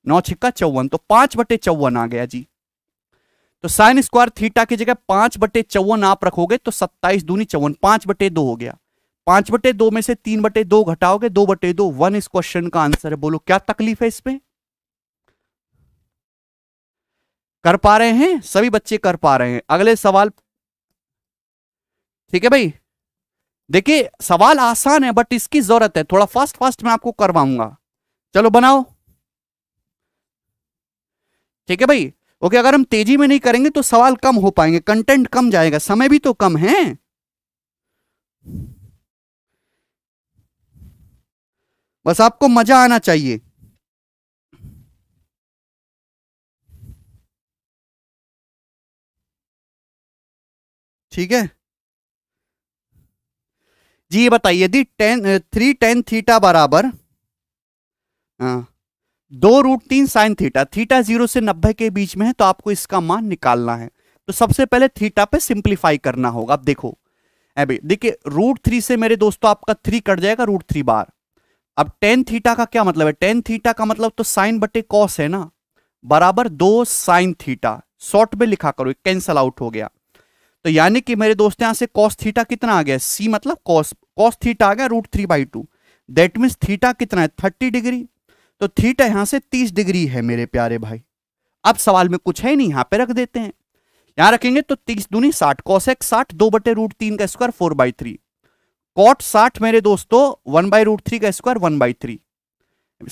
नौ छिक्का चौवन तो पांच बटे चौवन आ गया जी तो साइन स्क्वायर थीटा की जगह पांच बटे चौवन आप रखोगे तो सत्ताईस दूनी चौवन पांच बटे दो हो गया पांच बटे दो में से तीन बटे दो घटाओगे दो बटे दो वन इस क्वेश्चन का आंसर है बोलो क्या तकलीफ है इसमें कर पा रहे हैं सभी बच्चे कर पा रहे हैं अगले सवाल ठीक है भाई देखिए सवाल आसान है बट इसकी जरूरत है थोड़ा फास्ट फास्ट में आपको करवाऊंगा चलो बनाओ ठीक है भाई ओके अगर हम तेजी में नहीं करेंगे तो सवाल कम हो पाएंगे कंटेंट कम जाएगा समय भी तो कम है बस आपको मजा आना चाहिए ठीक है जी ये बताइए यदि टेन थ्री टेन थीटा बराबर हाँ दो रूट तीन साइन थीटा थीटा जीरो से नब्बे के बीच में है तो आपको इसका मान निकालना है तो सबसे पहले थीटा पे सिंप्लीफाई करना होगा अब देखो अभी देखिए रूट थ्री से मेरे दोस्तों आपका थ्री कट जाएगा रूट थ्री बार अब टेन थीटा का क्या मतलब है टेन थीटा का मतलब तो साइन बटे कॉस है ना बराबर दो साइन थीटा शॉर्ट में लिखा करो कैंसल आउट हो गया तो यानी कि मेरे दोस्त यहां से कॉस थीटा कितना आ गया सी मतलब कॉस कॉस थीटा आ गया root three by two that means theta कितना है थर्टी डिग्री तो थीटा यहां से तीस डिग्री है मेरे प्यारे भाई अब सवाल में कुछ है नहीं यहां पे रख देते हैं यहां रखेंगे तो तीस दूनी साठ कॉसेक साठ दो बटे रूट तीन का square four by three cot साठ मेरे दोस्तों वन बाई रूट थ्री का square one by three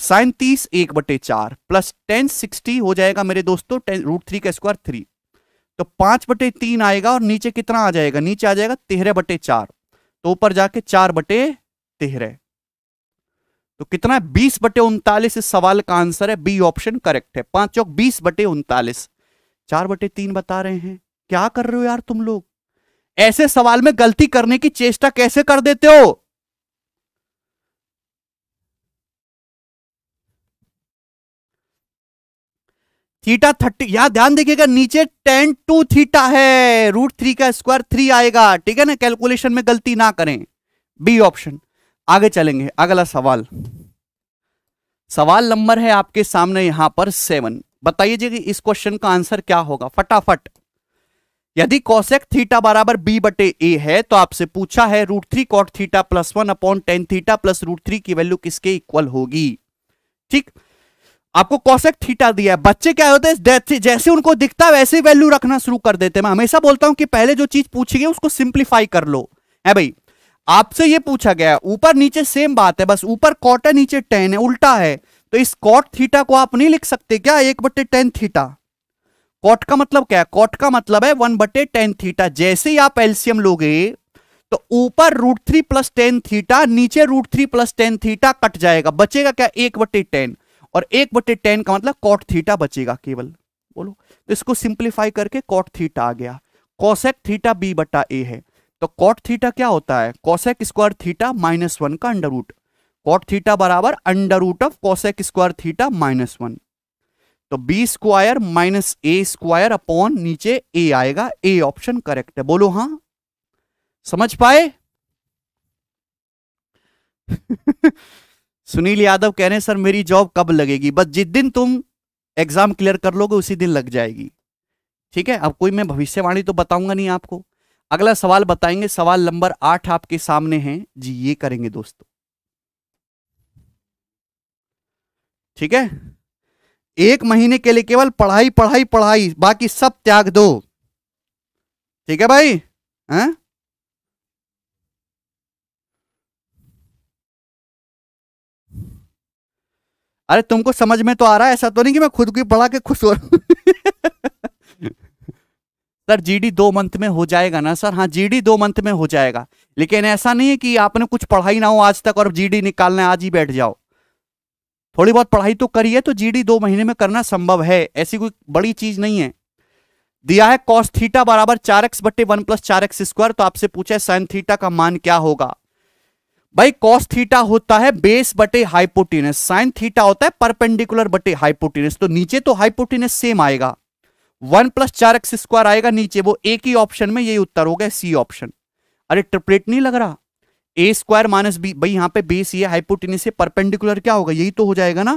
sine तीस एक बटे चार प्लस टेन सिक्सटी हो जाएगा मेरे दोस्तों टेन रूट थ्री का स्क्वायर थ्री तो पांच बटे तीन आएगा और नीचे कितना आ जाएगा नीचे आ जाएगा तेरह बटे चार तो ऊपर जाके चार बटे तेरह तो कितना है बीस बटे उनतालीस इस सवाल का आंसर है बी ऑप्शन करेक्ट है पांच चौक बीस बटे उनतालीस चार बटे तीन बता रहे हैं क्या कर रहे हो यार तुम लोग ऐसे सवाल में गलती करने की चेष्टा कैसे कर देते हो थीटा थर्टी यहां ध्यान देखिएगा नीचे टेन टू थीटा है रूट थ्री का स्क्वायर थ्री आएगा ठीक है ना कैलकुलेशन में गलती ना करें बी ऑप्शन आगे चलेंगे अगला सवाल सवाल नंबर है आपके सामने यहां पर सेवन बताइए कि इस क्वेश्चन का आंसर क्या होगा फटाफट यदि कॉसेक थीटा बराबर बी बटे ए है तो आपसे पूछा है root three cot theta plus one upon tan theta plus root three की वैल्यू किसके इक्वल होगी ठीक आपको कॉसेक थीटा दिया है बच्चे क्या होते हैं जैसे उनको दिखता है वैसे वैल्यू रखना शुरू कर देते हैं मैं हमेशा बोलता हूं कि पहले जो चीज पूछी गई उसको सिंप्लीफाई कर लो है भाई आपसे ये पूछा गया है ऊपर नीचे सेम बात है बस ऊपर कॉट है नीचे टेन है उल्टा है तो इस कॉट थीटा को आप नहीं लिख सकते क्या एक बटे टेन थीटा कॉट का मतलब क्या है कॉट का मतलब है वन बटे टेन थीटा जैसे ही आप एल्सियम लोगे तो ऊपर root three plus tan theta नीचे root three plus tan theta cut जाएगा बचेगा क्या एक बटे टेन और एक बटे टेन का मतलब कॉट थीटा बचेगा केवल बोलो तो इसको सिंप्लीफाई करके कॉट थीटा आ गया कॉसेक थीटा बी बटा ए है तो कॉट थीटा क्या होता है cosec square theta minus one का अंडर रूट कॉट थीटा बराबर under root of cosec square theta minus one तो B square minus A square upon नीचे ए आएगा ए ऑप्शन करेक्ट है बोलो हाँ समझ पाए सुनील यादव कह रहे हैं सर मेरी जॉब कब लगेगी बस जिस दिन तुम एग्जाम क्लियर कर लोगे उसी दिन लग जाएगी ठीक है अब कोई मैं भविष्यवाणी तो बताऊंगा नहीं आपको अगला सवाल बताएंगे सवाल नंबर आठ आपके सामने है जी ये करेंगे दोस्तों ठीक है एक महीने के लिए केवल पढ़ाई पढ़ाई पढ़ाई बाकी सब त्याग दो ठीक है भाई है अरे तुमको समझ में तो आ रहा है ऐसा तो नहीं कि मैं खुद की पढ़ा के खुश हो रहा हूं सर जीडी दो मंथ में हो जाएगा ना सर हाँ जीडी दो मंथ में हो जाएगा लेकिन ऐसा नहीं है कि आपने कुछ पढ़ाई ना हो आज तक और जीडी निकालना आज ही बैठ जाओ थोड़ी बहुत पढ़ाई तो करिए तो जीडी दो महीने में करना संभव है ऐसी कोई बड़ी चीज नहीं है दिया है कॉस थीटा बराबर चार एक्स बटे वन प्लस चार एक्स स्क्वायर तो आपसे पूछा है साइन थीटा का मान क्या होगा भाई कॉस थीटा होता है बेस बटे हाइपोटिनस साइन थीटा होता है परपेंडिकुलर बटे हाइपोटिनस तो नीचे तो हाइपोटिनस सेम आएगा वन प्लस चार एक्स स्क्वायर आएगा नीचे वो एक ही ऑप्शन में यही उत्तर हो गया सी ऑप्शन अरे ट्रिपलेट नहीं लग रहा ए स्क्वायर माइनस बी भाई यहाँ पे बेस ये हाइपोटेनिस से परपेंडिकुलर क्या होगा यही तो हो जाएगा ना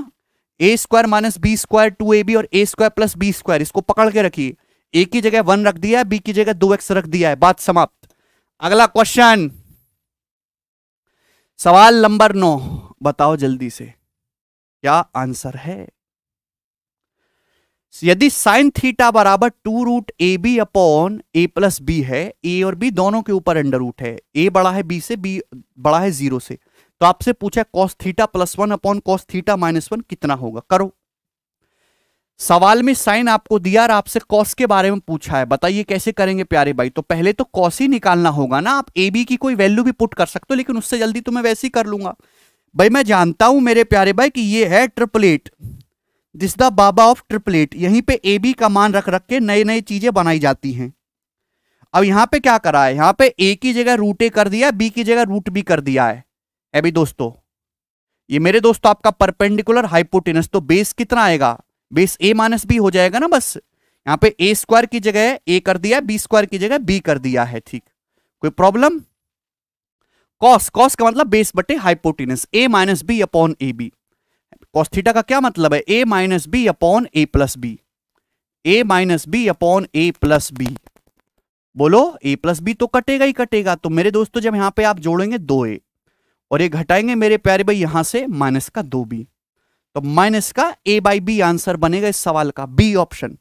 A square minus B square two A B और A square plus B square इसको पकड़ के रखिए ए की जगह वन रख दिया है बी की जगह दो एक्स रख दिया है बात समाप्त अगला क्वेश्चन सवाल नंबर नौ बताओ जल्दी से क्या आंसर है यदि साइन थीटा बराबर two root A B upon A plus B है ए और बी दोनों के ऊपर अंडर रूट है ए बड़ा है बी से बी बड़ा है जीरो से तो आपसे पूछा cos theta plus one upon cos theta minus one कितना होगा करो सवाल में साइन आपको दिया और आपसे कॉस के बारे में पूछा है बताइए कैसे करेंगे प्यारे भाई तो पहले तो कॉस ही निकालना होगा ना आप ए बी की कोई वैल्यू भी पुट कर सकते हो लेकिन उससे जल्दी तो मैं वैसे ही कर लूंगा भाई मैं जानता हूं मेरे प्यारे भाई कि ये है ट्रिपलेट दिस द बाबा ऑफ ट्रिपलेट यहीं पे ए बी का मान रख रख के नई नई चीजें बनाई जाती हैं अब यहां पे क्या करा है यहां पे ए की जगह रूट ए कर दिया बी की जगह रूट बी कर दिया है अभी दोस्तों ये मेरे दोस्तों आपका परपेंडिकुलर हाइपोटेनस तो बेस कितना आएगा बेस ए माइनस बी हो जाएगा ना बस यहां पे ए स्क्वायर की जगह ए कर दिया बी स्क्वायर की जगह बी कर दिया है ठीक कोई प्रॉब्लम कॉस कॉस का मतलब बेस बटे hypotenuse A minus B upon A B cos theta का क्या मतलब है A minus B upon A plus B A minus B upon A plus B बोलो ए प्लस बी तो कटेगा ही कटेगा तो मेरे दोस्तों जब यहां पे आप जोड़ेंगे दो ए और ये घटाएंगे मेरे प्यारे भाई यहां से माइनस का दो बी तो माइनस का ए बाई बी आंसर बनेगा इस सवाल का बी ऑप्शन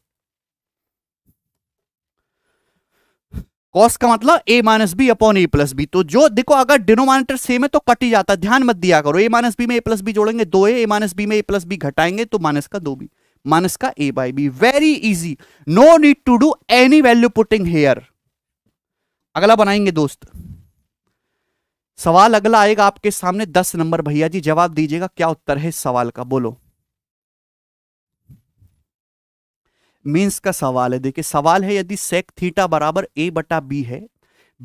कॉस का मतलब A minus B upon A plus B तो जो देखो अगर डिनोमिनेटर सेम है तो कट ही जाता है ध्यान मत दिया करो ए माइनस बी में ए प्लस बी जोड़ेंगे दो ए माइनस बी में ए प्लस बी घटाएंगे तो माइनस का दो बी माइनस का A by B very easy no need to do any value putting here अगला बनाएंगे दोस्त सवाल अगला आएगा आपके सामने दस नंबर भैया जी जवाब दीजिएगा क्या उत्तर है सवाल का बोलो मीन्स का सवाल है देखिए सवाल है यदि सेक थीटा बराबर ए बटा बी है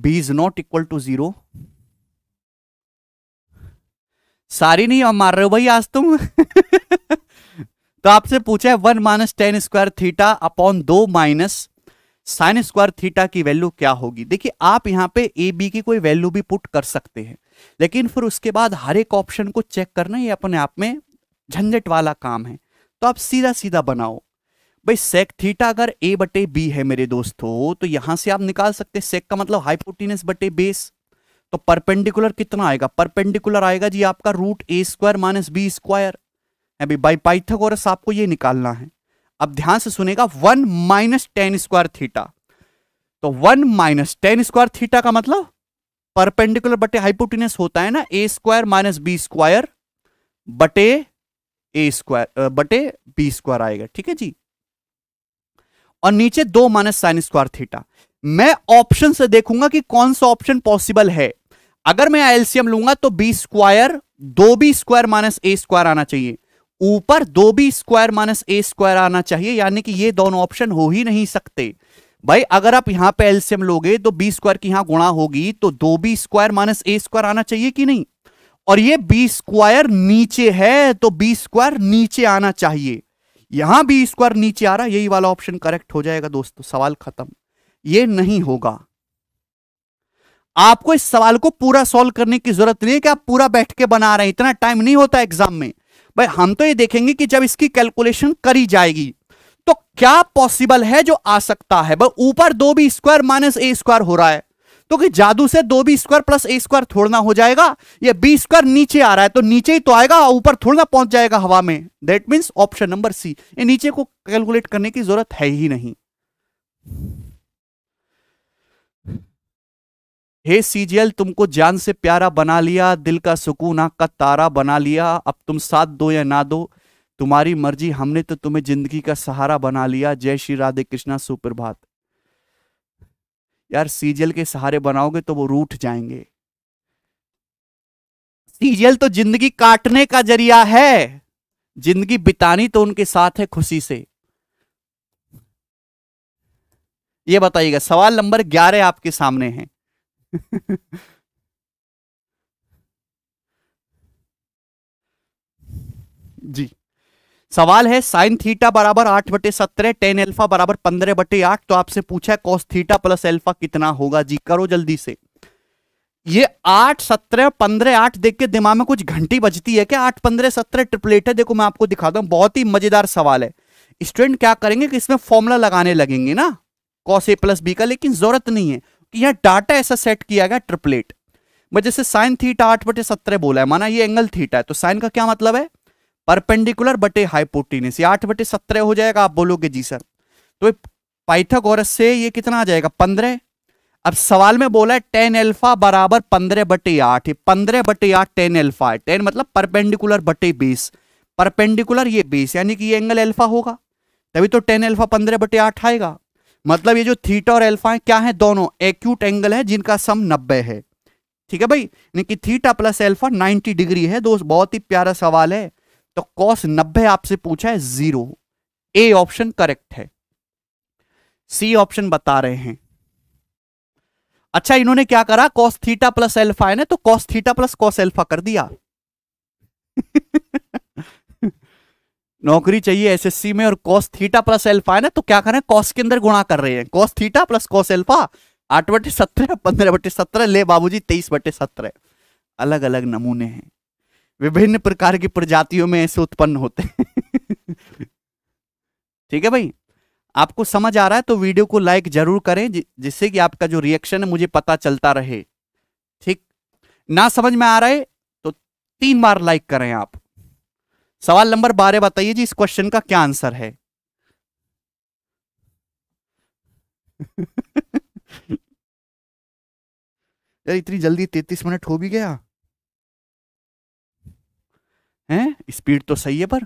B is not equal to zero सारी नहीं मार रहे हो भाई आज तुम तो आपसे पूछा है one minus tan square theta upon दो माइनस साइन स्क्वायर थीटा की वैल्यू क्या होगी देखिए आप यहां पे ए बी की कोई वैल्यू भी पुट कर सकते हैं लेकिन फिर उसके बाद हर एक ऑप्शन को चेक करना ये अपने आप में झंझट वाला काम है तो आप सीधा सीधा बनाओ भाई सेक थीटा अगर ए बटे बी है मेरे दोस्तों तो यहां से आप निकाल सकते हैं सेक का मतलब हाइपोटीनस बटे बेस तो परपेंडिकुलर कितना आएगा परपेंडिकुलर आएगा जी आपका root A square minus B square अभी बाई पाइथागोरस आपको ये निकालना है अब ध्यान से सुनेगा one minus tan square theta तो one minus tan square theta का मतलब परपेंडिकुलर बटे हाइपोटीनस होता है ना A square minus B square बटे ए स्क्वायर बटे बी स्क्वायर आएगा ठीक है जी और नीचे दो माइनस साइन स्क्वायर थीटा मैं ऑप्शन से देखूंगा कि कौन सा ऑप्शन पॉसिबल है अगर मैं एलसीएम लूंगा तो बी स्क्वायर दो B square minus A square आना चाहिए ऊपर दो B square minus A square आना चाहिए यानी कि ये दोनों ऑप्शन हो ही नहीं सकते भाई अगर आप यहां पे एलसीएम लोगे तो बी स्क्वायर की यहां गुणा होगी तो दो B square minus A square आना चाहिए कि नहीं और ये बी स्क्वायर नीचे है तो बी स्क्वायर नीचे आना चाहिए यहां भी स्क्वायर नीचे आ रहा है यही वाला ऑप्शन करेक्ट हो जाएगा दोस्तों सवाल खत्म ये नहीं होगा आपको इस सवाल को पूरा सॉल्व करने की जरूरत नहीं है कि आप पूरा बैठ के बना रहे हैं इतना टाइम नहीं होता एग्जाम में भाई हम तो ये देखेंगे कि जब इसकी कैलकुलेशन करी जाएगी तो क्या पॉसिबल है जो आ सकता है ऊपर दो भी स्क्वायर माइनस ए स्क्वायर हो रहा है तो कि जादू से दो B square plus A square थोड़ना हो जाएगा ये बी स्क्वायर नीचे आ रहा है तो नीचे ही तो आएगा ऊपर थोड़ना पहुंच जाएगा हवा में that means option number C ये नीचे को कैलकुलेट करने की जरूरत है ही नहीं हे सीजीएल तुमको जान से प्यारा बना लिया दिल का सुकून आंख का तारा बना लिया अब तुम साथ दो या ना दो तुम्हारी मर्जी हमने तो तुम्हें जिंदगी का सहारा बना लिया जय श्री राधे कृष्णा सुप्रभात यार सीजल के सहारे बनाओगे तो वो रूठ जाएंगे सीजल तो जिंदगी काटने का जरिया है जिंदगी बितानी तो उनके साथ है खुशी से ये बताइएगा सवाल नंबर ग्यारह आपके सामने है जी सवाल है साइन थीटा बराबर आठ बटे सत्रह टेन एल्फा बराबर पंद्रह बटे आठ तो आपसे पूछा है कॉस थीटा प्लस एल्फा कितना होगा जी करो जल्दी से ये आठ सत्रह पंद्रह आठ देख के दिमाग में कुछ घंटी बजती है क्या आठ पंद्रह सत्रह ट्रिपलेट है देखो मैं आपको दिखाता दू बहुत ही मजेदार सवाल है स्टूडेंट क्या करेंगे कि इसमें फॉर्मूला लगाने लगेंगे ना कॉस ए प्लस बी का लेकिन जरूरत नहीं है कि यहाँ डाटा ऐसा सेट किया गया ट्रिपलेट मैं जैसे साइन थीटा आठ बटे सत्रह बोला है माना ये एंगल थीटा है तो साइन का क्या मतलब है परपेंडिकुलर बटे हाइपोटीनस आठ बटे सत्रह हो जाएगा आप बोलोगे जी सर तो पाइथागोरस से ये कितना आ जाएगा पंद्रह अब सवाल में बोला है टेन एल्फा बराबर पंद्रह बटे आठ पंद्रह बटे आठ टेन एल्फा है टेन मतलब परपेंडिकुलर बटे बीस परपेंडिकुलर ये बीस यानी कि ये एंगल एल्फा होगा तभी तो टेन एल्फा पंद्रह बटे आठ आएगा मतलब ये जो थीटा और एल्फा है क्या है दोनों एक्यूट एंगल है जिनका सम नब्बे है ठीक है भाई यानी कि theta plus alpha ninety degree है दोस्त बहुत ही प्यारा सवाल है तो कॉस नब्बे आपसे पूछा है जीरो ए ऑप्शन करेक्ट है सी ऑप्शन बता रहे हैं अच्छा इन्होंने क्या करा कॉस थीटा प्लस एल्फा है ना तो cos theta plus cos alpha कर दिया नौकरी चाहिए एसएससी में और कॉस थीटा प्लस एल्फा है ना तो क्या करें कॉस के अंदर गुणा कर रहे हैं cos theta plus cos alpha आठ बटे सत्रह पंद्रह बटे सत्रह ले बाबूजी तेईस बटे सत्रह अलग अलग नमूने हैं विभिन्न प्रकार की प्रजातियों में ऐसे उत्पन्न होते हैं ठीक है भाई आपको समझ आ रहा है तो वीडियो को लाइक जरूर करें जि जिससे कि आपका जो रिएक्शन है मुझे पता चलता रहे ठीक ना समझ में आ रहा है तो तीन बार लाइक करें आप सवाल नंबर बारह बताइए जी इस क्वेश्चन का क्या आंसर है यार इतनी जल्दी तैतीस मिनट हो भी गया हैं स्पीड तो सही है पर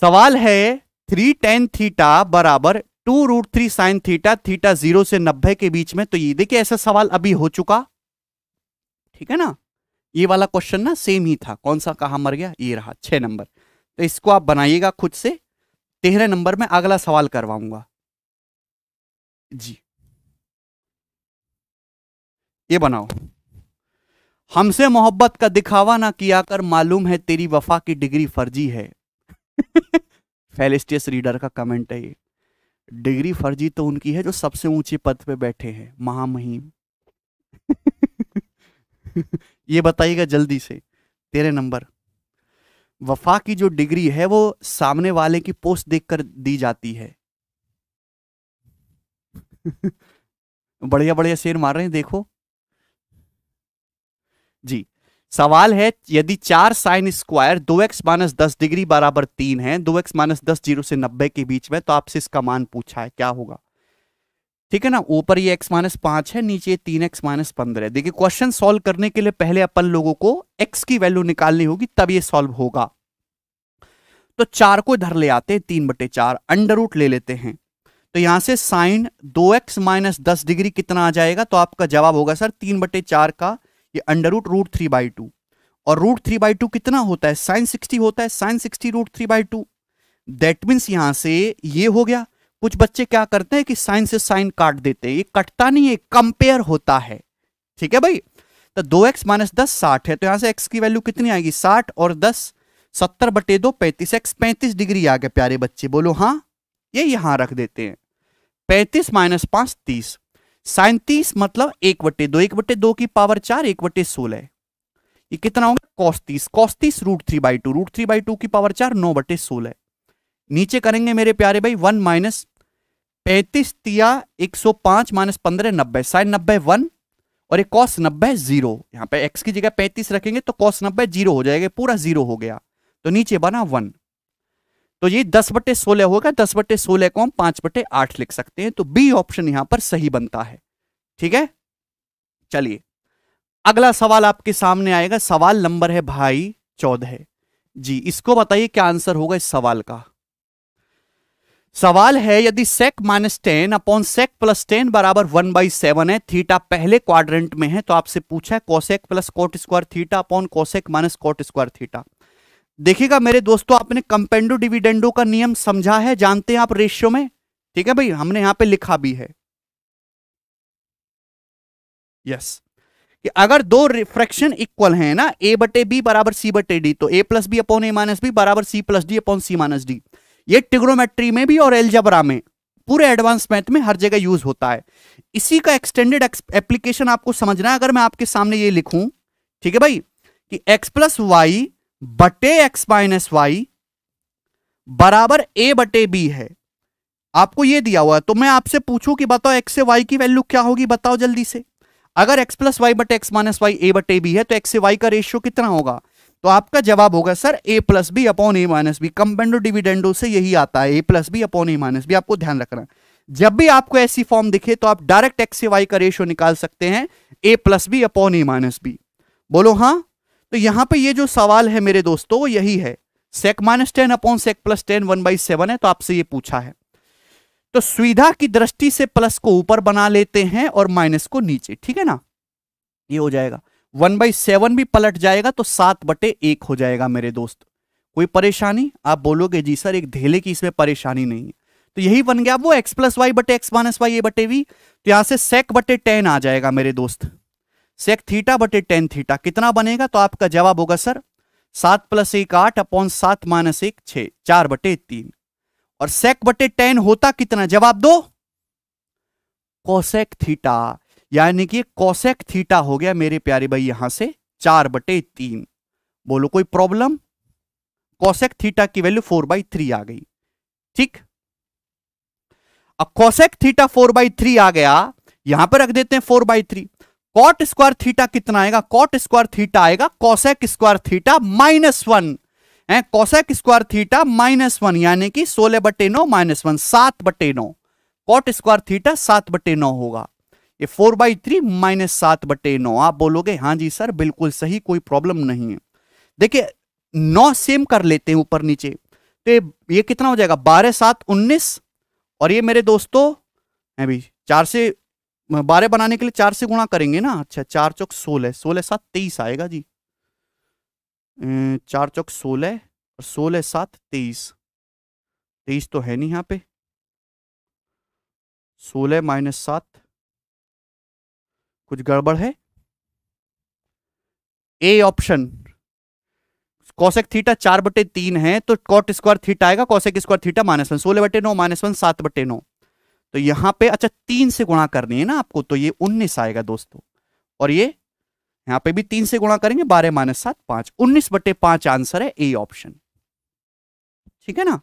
सवाल है थ्री टेन थीटा बराबर two root three sine theta theta zero से नब्बे के बीच में तो ये देखिए ऐसा सवाल अभी हो चुका ठीक है ना ये वाला क्वेश्चन ना सेम ही था कौन सा कहा मर गया ये रहा छह नंबर तो इसको आप बनाइएगा खुद से तेरह नंबर में अगला सवाल करवाऊंगा जी ये बनाओ हमसे मोहब्बत का दिखावा ना किया कर मालूम है तेरी वफा की डिग्री फर्जी है फेलिस्टियस रीडर का कमेंट है ये डिग्री फर्जी तो उनकी है जो सबसे ऊंचे पद पे बैठे हैं महामहिम ये बताइएगा जल्दी से तेरे नंबर वफा की जो डिग्री है वो सामने वाले की पोस्ट देखकर दी जाती है बढ़िया बढ़िया शेर मार रहे हैं देखो जी सवाल है यदि चार साइन स्क्वायर दो एक्स माइनस दस डिग्री बराबर तीन है दो एक्स माइनस दस जीरो से नब्बे के बीच में तो आपसे इसका मान पूछा है क्या होगा ठीक है ना ऊपर ये एक्स माइनस पांच है नीचे तीन एक्स माइनस पंद्रह देखिए क्वेश्चन सॉल्व करने के लिए पहले अपन लोगों को एक्स की वैल्यू निकालनी होगी तब ये सॉल्व होगा तो चार को इधर ले आते हैं तीन बटे चार अंडर रूट ले लेते हैं तो यहां से साइन दो एक्स माइनस दस डिग्री कितना आ जाएगा तो आपका जवाब होगा सर तीन बटे चार का ये under root root three by two और रूट थ्री बाई टू कितना होता है साइन सिक्सटी होता है sine sixty root three by two that means यहाँ से ये हो गया कुछ बच्चे क्या करते हैं कि साइन से साइन काट देते हैं ये कटता नहीं है कंपेयर होता है ठीक है भाई तो दो एक्स माइनस दस साठ है तो यहाँ से एक्स की वैल्यू कितनी आएगी साठ और दस सत्तर बटे दो पैंतीस एक्स पैंतीस डिग्री आ गया प्यारे बच्चे बोलो हाँ ये यहाँ रख देते हैं पैंतीस माइनस पांच तीस साइन तीस मतलब एक बट्टे दो एक बट्टे दो की पावर चार एक बट्टे सोलह ये कितना होगा कॉस्तीस कॉस्तीस root three by two root three by two की पावर चार नौ बट्टे सोलह नीचे करेंगे मेरे प्यारे भाई वन माइनस पैंतीस तिया एक सौ पांच माइनस पंद्रह नब्बे साइन नब्बे वन और एक कॉस नब्बे जीरो यहां पे एक्स की जगह पैंतीस रखेंगे तो कॉस नब्बे जीरो हो जाएगा पूरा जीरो हो गया तो नीचे बना वन तो ये दस बटे सोलह होगा दस बटे सोलह को हम पांच बटे आठ लिख सकते हैं तो बी ऑप्शन यहां पर सही बनता है ठीक है चलिए अगला सवाल आपके सामने आएगा सवाल नंबर है भाई चौदह जी इसको बताइए क्या आंसर होगा इस सवाल का सवाल है यदि sec minus tan upon sec plus tan बराबर वन बाई सेवन है थीटा पहले क्वाड्रेंट में है तो आपसे पूछा है cosec plus cot square theta upon cosec minus cot square theta देखिएगा मेरे दोस्तों आपने कंपेंडो डिविडेंडो का नियम समझा है जानते हैं आप रेशियो में ठीक है भाई हमने यहां पे लिखा भी है यस कि अगर दो रिफ्रैक्शन इक्वल हैं ना ए बटे बी बराबर सी बटे डी तो A plus B upon A minus B बराबर C plus D upon C minus D ये टिग्रोमेट्री में भी और एल्जबरा में पूरे एडवांस मैथ में हर जगह यूज होता है इसी का एक्सटेंडेड एप्लीकेशन आपको समझना है अगर मैं आपके सामने ये लिखूं ठीक है भाई कि एक्स प्लस वाई बटे एक्स माइनस वाई बराबर ए बटे बी है आपको यह दिया हुआ है तो मैं आपसे पूछूं कि बताओ एक्स से वाई की वैल्यू क्या होगी बताओ जल्दी से अगर एक्स प्लस वाई बटे एक्स माइनस वाई ए बटे बी है तो एक्स से वाई का रेशियो कितना होगा तो आपका जवाब होगा sir A plus B upon A minus B componendo dividendo से यही आता है A plus B upon A minus B आपको ध्यान रखना जब भी आपको ऐसी फॉर्म दिखे तो आप डायरेक्ट एक्स से वाई का रेशियो निकाल सकते हैं A plus B upon A minus B बोलो हाँ तो यहाँ पे ये जो सवाल है मेरे दोस्तों वो यही है sec minus tan upon sec plus tan one by seven है तो आपसे ये पूछा है तो सुविधा की दृष्टि से प्लस को ऊपर बना लेते हैं और माइनस को नीचे ठीक है ना ये हो जाएगा वन बाई सेवन भी पलट जाएगा तो सात बटे एक हो जाएगा मेरे दोस्त कोई परेशानी आप बोलोगे जी सर एक धेले की इसमें परेशानी नहीं है तो यही बन गया वो एक्स प्लस वाई बटे एक्स माइनस वाई ए बटे वी तो यहां से सेक बटे टेन आ जाएगा मेरे दोस्त सेक थीटा बटे टेन थीटा कितना बनेगा तो आपका जवाब होगा सर सात प्लस एक आठ अपॉन सात माइनस एक छ चार बटे तीन और सेक बटे टेन होता कितना जवाब दो कोसेक थीटा यानी कि कोसेक थीटा हो गया मेरे प्यारे भाई यहां से चार बटे तीन बोलो कोई प्रॉब्लम कोसेक थीटा की वैल्यू फोर बाई थ्री आ गई ठीक अब cosec theta four by three आ गया यहां पर रख देते हैं four by three cot square theta कितना आएगा कॉट स्क्वायर थीटा आएगा cosec square theta minus one है cosec square theta minus one यानी कि सोलह बटे नौ माइनस वन सात बटे नौ कॉट स्क्वायर थीटा सात बटे नौ होगा ये फोर बाई थ्री माइनस सात बटे नौ आप बोलोगे हाँ जी सर बिल्कुल सही कोई प्रॉब्लम नहीं है देखिए नौ सेम कर लेते हैं ऊपर नीचे तो ये, ये कितना हो जाएगा बारह सात उन्नीस और ये मेरे दोस्तों है अभी चार से बारह बनाने के लिए चार से गुणा करेंगे ना अच्छा चार चौक सोलह सोलह सात तेईस आएगा जी चार चौक सोलह और सोलह सात तेईस तेईस तो है नहीं यहाँ पे सोलह माइनस सात कुछ गड़बड़ है ए ऑप्शन कौशक थीटा चार बटे तीन है तो कॉट स्क्वायर थीटा आएगा cosec square theta minus one सोलह बटे नौ माइनस वन सात बटे नौ तो यहां पे अच्छा तीन से गुणा करनी है ना आपको तो ये उन्नीस आएगा दोस्तों और ये यहां पे भी तीन से गुणा करेंगे बारह माइनस सात पांच उन्नीस बटे पांच आंसर है ए ऑप्शन ठीक है ना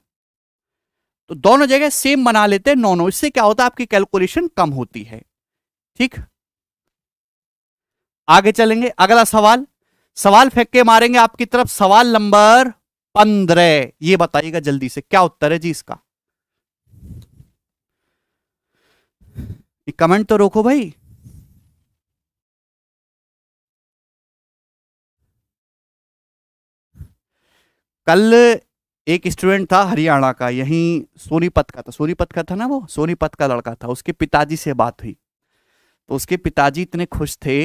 तो दोनों जगह सेम बना लेते हैं नॉनो इससे क्या होता है आपकी कैलकुलेशन कम होती है ठीक आगे चलेंगे अगला सवाल सवाल फेंक के मारेंगे आपकी तरफ सवाल नंबर पंद्रह ये बताइएगा जल्दी से क्या उत्तर है जी इसका कमेंट तो रोको भाई कल एक स्टूडेंट था हरियाणा का यहीं सोनीपत का था सोनीपत का था ना वो सोनीपत का लड़का था उसके पिताजी से बात हुई तो उसके पिताजी इतने खुश थे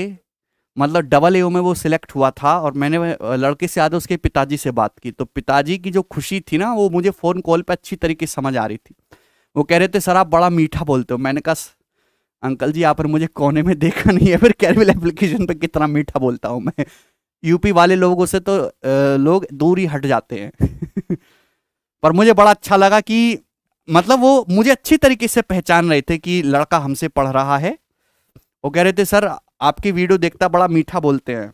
मतलब डबल ए में वो सिलेक्ट हुआ था और मैंने लड़के से आधे उसके पिताजी से बात की तो पिताजी की जो खुशी थी ना वो मुझे फ़ोन कॉल पे अच्छी तरीके से समझ आ रही थी वो कह रहे थे सर आप बड़ा मीठा बोलते हो मैंने कहा अंकल जी यहाँ पर मुझे कोने में देखा नहीं है फिर कैरविल एप्लीकेशन पे कितना मीठा बोलता हूँ मैं यूपी वाले लोगों से तो लोग दूर ही हट जाते हैं पर मुझे बड़ा अच्छा लगा कि मतलब वो मुझे अच्छी तरीके से पहचान रहे थे कि लड़का हमसे पढ़ रहा है वो कह रहे थे सर आपकी वीडियो देखता बड़ा मीठा बोलते हैं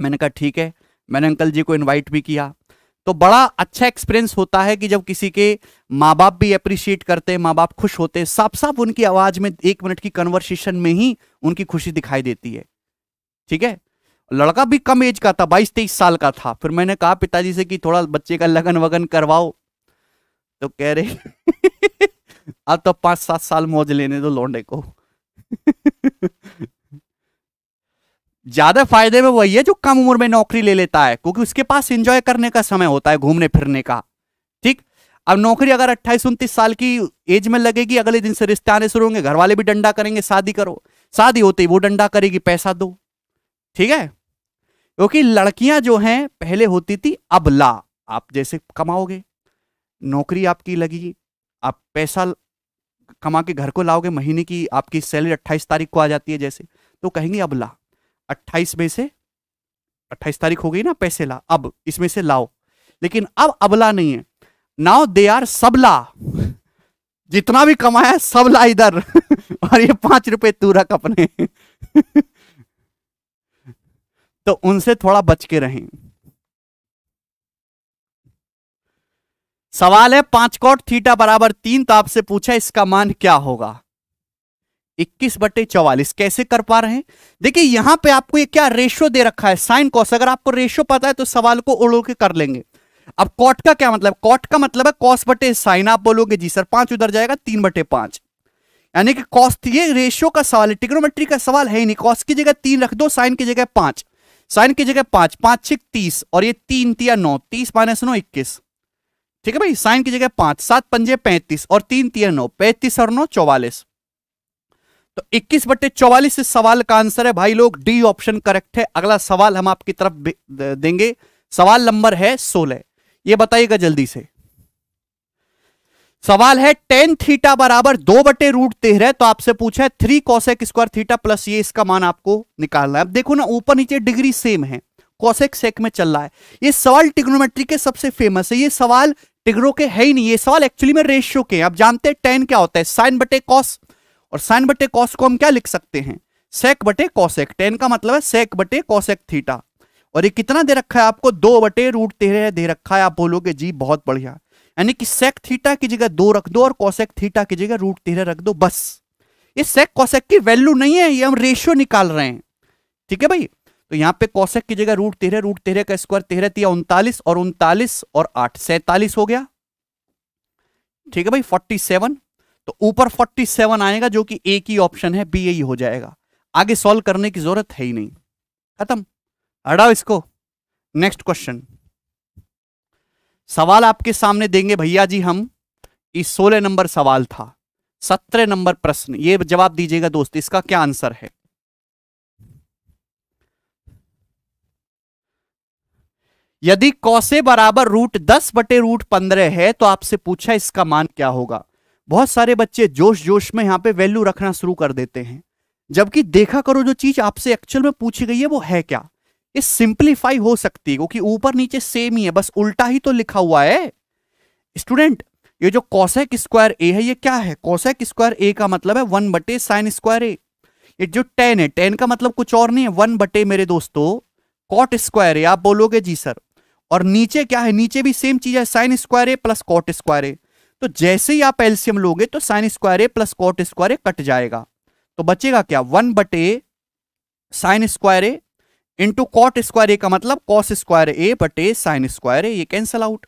मैंने कहा ठीक है मैंने अंकल जी को इनवाइट भी किया तो बड़ा अच्छा एक्सपीरियंस होता है कि जब किसी के माँ बाप भी अप्रिशिएट करते हैं माँ बाप खुश होते हैं साफ साफ उनकी आवाज में एक मिनट की कन्वर्सेशन में ही उनकी खुशी दिखाई देती है ठीक है लड़का भी कम एज का था बाईस तेईस साल का था फिर मैंने कहा पिताजी से कि थोड़ा बच्चे का लगन वगन करवाओ तो कह रहे अब तो पांच सात साल मौज लेने दो लौंडे को ज्यादा फायदे में वही है जो कम उम्र में नौकरी ले लेता है क्योंकि उसके पास इंजॉय करने का समय होता है घूमने फिरने का ठीक अब नौकरी अगर अट्ठाईस उनतीस साल की एज में लगेगी अगले दिन से रिश्ते आने शुरू होंगे घर वाले भी डंडा करेंगे शादी करो शादी होती वो डंडा करेगी पैसा दो ठीक है क्योंकि लड़कियां जो हैं पहले होती थी अब ला आप जैसे कमाओगे नौकरी आपकी लगी आप पैसा कमा के घर को लाओगे महीने की आपकी सैलरी अट्ठाईस तारीख को आ जाती है जैसे तो कहेंगे अब ला अट्ठाईस में से अट्ठाईस तारीख हो गई ना पैसे ला अब इसमें से लाओ लेकिन अब अबला नहीं है नाउ दे आर सबला जितना भी कमाया सबला इधर और ये पांच रुपए तू रख अपने तो उनसे थोड़ा बच के रहें सवाल है पांच कोट थीटा बराबर तीन तो आपसे पूछा इसका मान क्या होगा इक्कीस बटे चौवालीस कैसे कर पा रहे हैं देखिए यहां पे आपको ये क्या रेशियो दे रखा है साइन कॉस अगर आपको रेशियो पता है तो सवाल को उड़ो के कर लेंगे अब कॉट का क्या मतलब कॉट का मतलब है कॉस बटे साइन आप बोलोगे जी सर पांच उधर जाएगा तीन बटे पांच यानी कि कॉस ये रेशियो का सवाल है टिग्नोमेट्री का सवाल है ही नहीं कॉस की जगह तीन रख दो साइन की जगह पांच साइन की जगह पांच पांच छिक तीस और ये तीन तिया नौ तीस माइनस नौ इक्कीस ठीक है भाई साइन की जगह पांच सात पंजे पैंतीस और तीन तिया नौ पैंतीस और नौ चौवालीस तो 21 बटे चौवालीस इस सवाल का आंसर है भाई लोग डी ऑप्शन करेक्ट है अगला सवाल हम आपकी तरफ देंगे सवाल नंबर है सोलह ये बताइएगा जल्दी से सवाल है टेन थीटा बराबर दो बटे रूट तेरह तो आपसे पूछा है three cosec square theta plus ये इसका मान आपको निकालना है अब देखो ना ऊपर नीचे डिग्री सेम है कॉसेक सेक में चल रहा है ये सवाल टिग्नोमेट्री के सबसे फेमस है ये सवाल टिग्रो के है ही नहीं ये सवाल एक्चुअली में रेशियो के आप जानते हैं टेन क्या होता है साइन बटे कॉस और साइन बटे कॉस को हम क्या लिख सकते हैं सेक बटे कॉसेक टेन का मतलब है सेक बटे कॉसेक थीटा और ये कितना दे रखा है आपको दो बटे रूट तेरह दे रखा है आप बोलोगे जी बहुत बढ़िया यानी कि सेक थीटा की जगह दो रख दो और कॉसेक थीटा की जगह रूट तेरह रख दो बस ये सेक कॉसेक की वैल्यू नहीं है ये हम रेशियो निकाल रहे हैं ठीक है भाई तो यहाँ पे कॉसेक की जगह रूट तेरह रूट तेरह का स्क्वायर तेरह तीन उनतालीस और उनतालीस और आठ सैतालीस हो गया ठीक है भाई फोर्टी सेवन तो ऊपर 47 आएगा जो कि एक ही ऑप्शन है बी ए हो जाएगा आगे सॉल्व करने की जरूरत है ही नहीं खत्म हटाओ इसको नेक्स्ट क्वेश्चन सवाल आपके सामने देंगे भैया जी हम इस सोलह नंबर सवाल था सत्रह नंबर प्रश्न ये जवाब दीजिएगा दोस्त इसका क्या आंसर है यदि कौसे बराबर रूट दस बटे रूट पंद्रह है तो आपसे पूछा इसका मान क्या होगा बहुत सारे बच्चे जोश जोश में यहाँ पे वैल्यू रखना शुरू कर देते हैं जबकि देखा करो जो चीज आपसे एक्चुअल में पूछी गई है वो है क्या ये सिंप्लीफाई हो सकती है क्योंकि ऊपर नीचे सेम ही है बस उल्टा ही तो लिखा हुआ है स्टूडेंट ये जो कॉसेक स्क्वायर ए है ये क्या है कॉसेक स्क्वायर ए का मतलब है वन बटे साइन स्क्वायर ए ये जो टेन है टेन का मतलब कुछ और नहीं है वन बटे मेरे दोस्तों कॉट स्क्वायर ए आप बोलोगे जी सर और नीचे क्या है नीचे भी सेम चीज है sine square A plus cot square A तो जैसे ही आप एल्सियम लोगे तो sine square A plus cot square A cut जाएगा तो बचेगा क्या वन बटे sign square A into cot square A का मतलब कॉस स्क्वायर ए बटे साइन स्क्वायर ए ये कैंसल आउट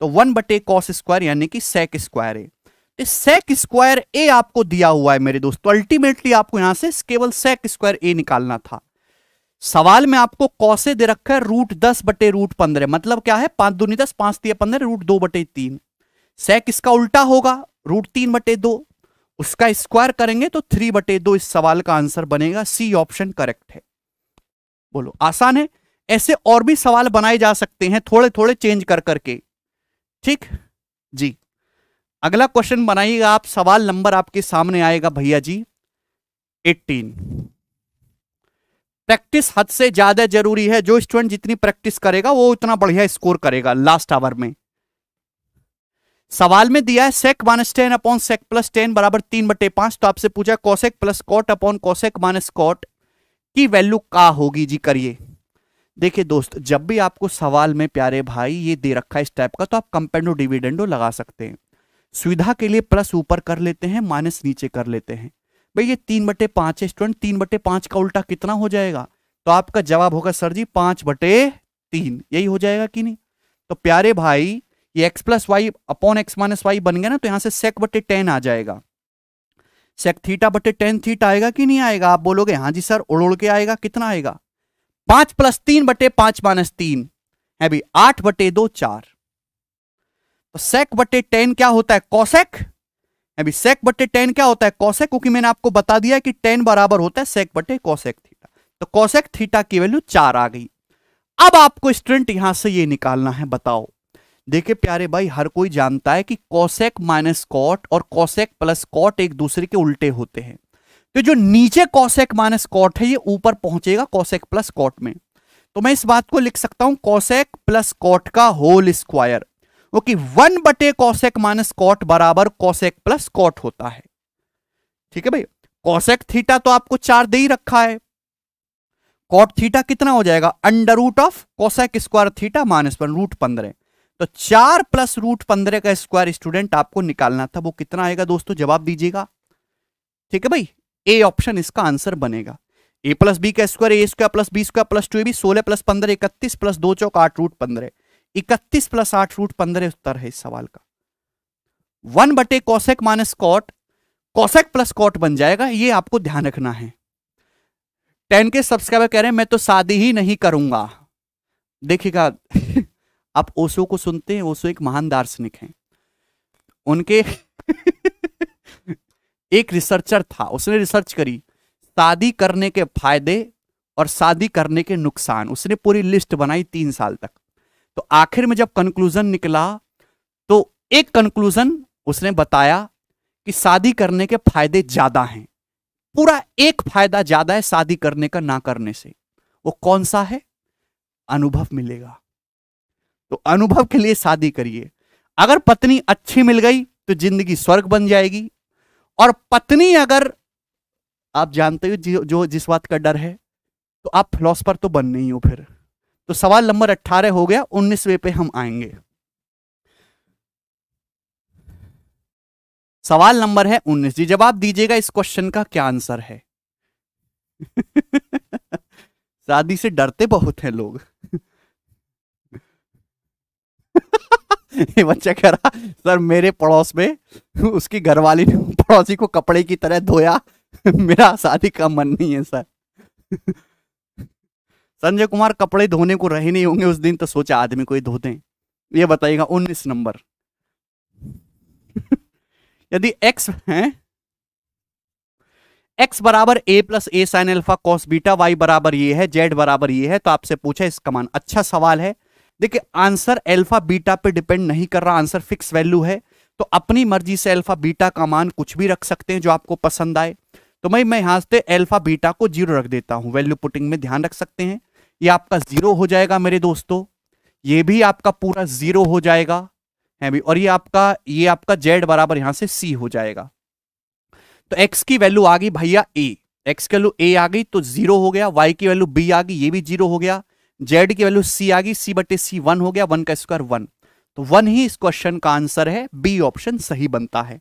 तो वन बटे कॉस स्क्वायर यानी कि सेक स्क्वायर ए सेक स्क्वायर ए आपको दिया हुआ है मेरे दोस्तों अल्टीमेटली आपको यहां से केवल सेक स्क्वायर ए निकालना था सवाल में आपको कौसे दे रखा है रूट दस बटे रूट पंद्रह मतलब क्या है पांच दूनी दस पांच तीन पंद्रह रूट दो बटे तीन सेक इसका उल्टा होगा रूट तीन बटे दो उसका स्क्वायर करेंगे तो थ्री बटे दो इस सवाल का आंसर बनेगा सी ऑप्शन करेक्ट है बोलो आसान है ऐसे और भी सवाल बनाए जा सकते हैं थोड़े थोड़े चेंज कर करके ठीक जी अगला क्वेश्चन बनाइएगा आप सवाल नंबर आपके सामने आएगा भैया जी 18 प्रैक्टिस हद से ज्यादा जरूरी है जो स्टूडेंट जितनी प्रैक्टिस करेगा वो उतना बढ़िया स्कोर करेगा लास्ट आवर में सवाल में दिया है sec minus tan upon sec plus tan बराबर तीन बटे पांच तो आपसे पूछा cosec plus cot upon cosec minus cot की वैल्यू का होगी जी करिए देखिए दोस्त जब भी आपको सवाल में प्यारे भाई ये दे रखा है इस टाइप का तो आप कंपेंडो डिविडेंडो लगा सकते हैं सुविधा के लिए प्लस ऊपर कर लेते हैं माइनस नीचे कर लेते हैं भाई ये तीन बटे पांच है स्टूडेंट तीन बटे पांच का उल्टा कितना हो जाएगा तो आपका जवाब होगा सर जी पांच बटे तीन यही हो जाएगा कि नहीं तो प्यारे भाई ये X plus Y upon X minus Y बन गया ना तो यहां से सेक बटे टेन आ जाएगा सेक थीटा बटे टेन थीटा आएगा कि नहीं आएगा आप बोलोगे हाँ जी सर उड़ उड़ के आएगा कितना आएगा पांच प्लस तीन बटे पांच माइनस तीन है भी आठ बटे दो चार तो सेक बटे टेन क्या होता है कॉसेक भी सेक बटे टेन क्या होता है कॉसेक क्योंकि मैंने आपको बता दिया कि टेन बराबर होता है सेक बटे कॉसेक थीटा तो कॉसेक थीटा की वैल्यू चार आ गई अब आपको स्टूडेंट यहां से ये निकालना है बताओ देखिए प्यारे भाई हर कोई जानता है कि कॉसेक माइनस कॉट और कॉसेक प्लस कॉट एक दूसरे के उल्टे होते हैं तो जो नीचे कॉसेक माइनस कॉट है ये ऊपर पहुंचेगा कॉसेक प्लस कॉट में तो मैं इस बात को लिख सकता हूं कॉसेक प्लस कॉट का होल स्क्वायर ओके वन बटे कॉसेक माइनस कॉट बराबर कॉसेक प्लस कॉट होता है ठीक है भाई कॉसेक थीटा तो आपको चार दे ही रखा है कॉट थीटा कितना हो जाएगा under root of cosec square theta minus one root पंद्रह तो चार प्लस रूट पंद्रह का स्क्वायर स्टूडेंट आपको निकालना था वो कितना आएगा दोस्तों जवाब दीजिएगा ठीक है भाई ए ऑप्शन इसका आंसर बनेगा ए प्लस बी का square A square plus B square plus two A B सोलह प्लस पंद्रह इकतीस प्लस दो चौक आठ रूट पंद्रह इकतीस प्लस आठ रूट पंद्रह उत्तर है इस सवाल का वन बटे cosec minus cot cosec plus cot बन जाएगा ये आपको ध्यान रखना है टेन के सब्सक्राइबर कह रहे हैं मैं तो शादी ही नहीं करूंगा देखिएगा आप ओशो को सुनते हैं ओशो एक महान दार्शनिक हैं उनके एक रिसर्चर था उसने रिसर्च करी शादी करने के फायदे और शादी करने के नुकसान उसने पूरी लिस्ट बनाई तीन साल तक तो आखिर में जब कंक्लूजन निकला तो एक कंक्लूजन उसने बताया कि शादी करने के फायदे ज्यादा हैं पूरा एक फायदा ज्यादा है शादी करने का ना करने से वो कौन सा है अनुभव मिलेगा तो अनुभव के लिए शादी करिए अगर पत्नी अच्छी मिल गई तो जिंदगी स्वर्ग बन जाएगी और पत्नी अगर आप जानते हो जो जिस बात का डर है तो आप फिलोसफर तो बन नहीं हो फिर तो सवाल नंबर अट्ठारह हो गया उन्नीसवे पे हम आएंगे सवाल नंबर है उन्नीस जी जवाब दीजिएगा इस क्वेश्चन का क्या आंसर है शादी से डरते बहुत हैं लोग ये बच्चा कह रहा सर मेरे पड़ोस में उसकी घरवाली ने पड़ोसी को कपड़े की तरह धोया मेरा शादी का मन नहीं है सर संजय कुमार कपड़े धोने को रहे नहीं होंगे उस दिन तो सोचा आदमी को ही धो ये बताइएगा उन्नीस नंबर यदि एक्स है एक्स बराबर A plus A sine alpha cos beta Y बराबर ये है जेड बराबर ये है तो आपसे पूछा इसका मान अच्छा सवाल है देखिए आंसर एल्फा बीटा पे डिपेंड नहीं कर रहा आंसर फिक्स वैल्यू है तो अपनी मर्जी से एल्फा बीटा का मान कुछ भी रख सकते हैं जो आपको पसंद आए तो मैं मैं यहां से एल्फा बीटा को जीरो रख देता हूं वैल्यू पुटिंग में ध्यान रख सकते हैं ये आपका जीरो हो जाएगा मेरे दोस्तों ये भी आपका पूरा जीरो हो जाएगा है भी और ये आपका ये आपका जेड बराबर यहां से सी हो जाएगा तो एक्स की वैल्यू आ गई भैया ए एक्स की वैल्यू ए आ गई तो जीरो हो गया वाई की वैल्यू बी आ गई ये भी जीरो हो गया जेड की वैल्यू सी आ गई सी बटे सी वन हो गया वन का स्क्वायर वन तो वन ही इस क्वेश्चन का आंसर है बी ऑप्शन सही बनता है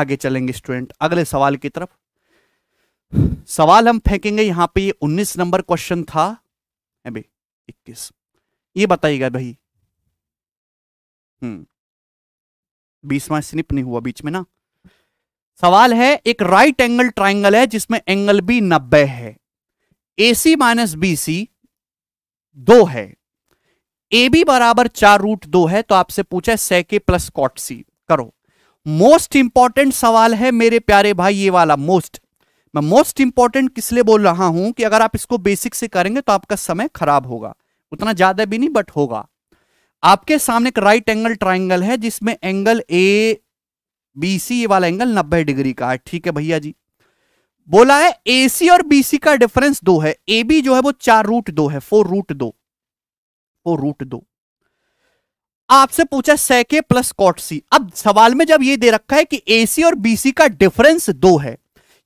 आगे चलेंगे स्टूडेंट अगले सवाल की तरफ सवाल हम फेंकेंगे यहां पे ये 19 नंबर क्वेश्चन था अबे 21 ये बताइएगा भाई हम्म बीसवा स्निप नहीं हुआ बीच में ना सवाल है एक राइट एंगल ट्राइंगल है जिसमें एंगल बी नब्बे है ए सी माइनस बी सी दो है ए बी बराबर चार रूट दो है तो आपसे पूछा है सैके प्लस कॉट सी करो मोस्ट इंपॉर्टेंट सवाल है मेरे प्यारे भाई ये वाला मोस्ट मैं मोस्ट इंपॉर्टेंट किस लिए बोल रहा हूं कि अगर आप इसको बेसिक से करेंगे तो आपका समय खराब होगा उतना ज्यादा भी नहीं बट होगा आपके सामने एक राइट एंगल ट्राइंगल है जिसमें एंगल ए बी सी ये वाला एंगल नब्बे डिग्री का है ठीक है भैया जी बोला है एसी और बीसी का डिफरेंस दो है ए बी जो है वो चार रूट दो है फोर रूट दो फोर रूट दो आपसे पूछा सैके प्लस कॉट सी अब सवाल में जब ये दे रखा है कि एसी और बीसी का डिफरेंस दो है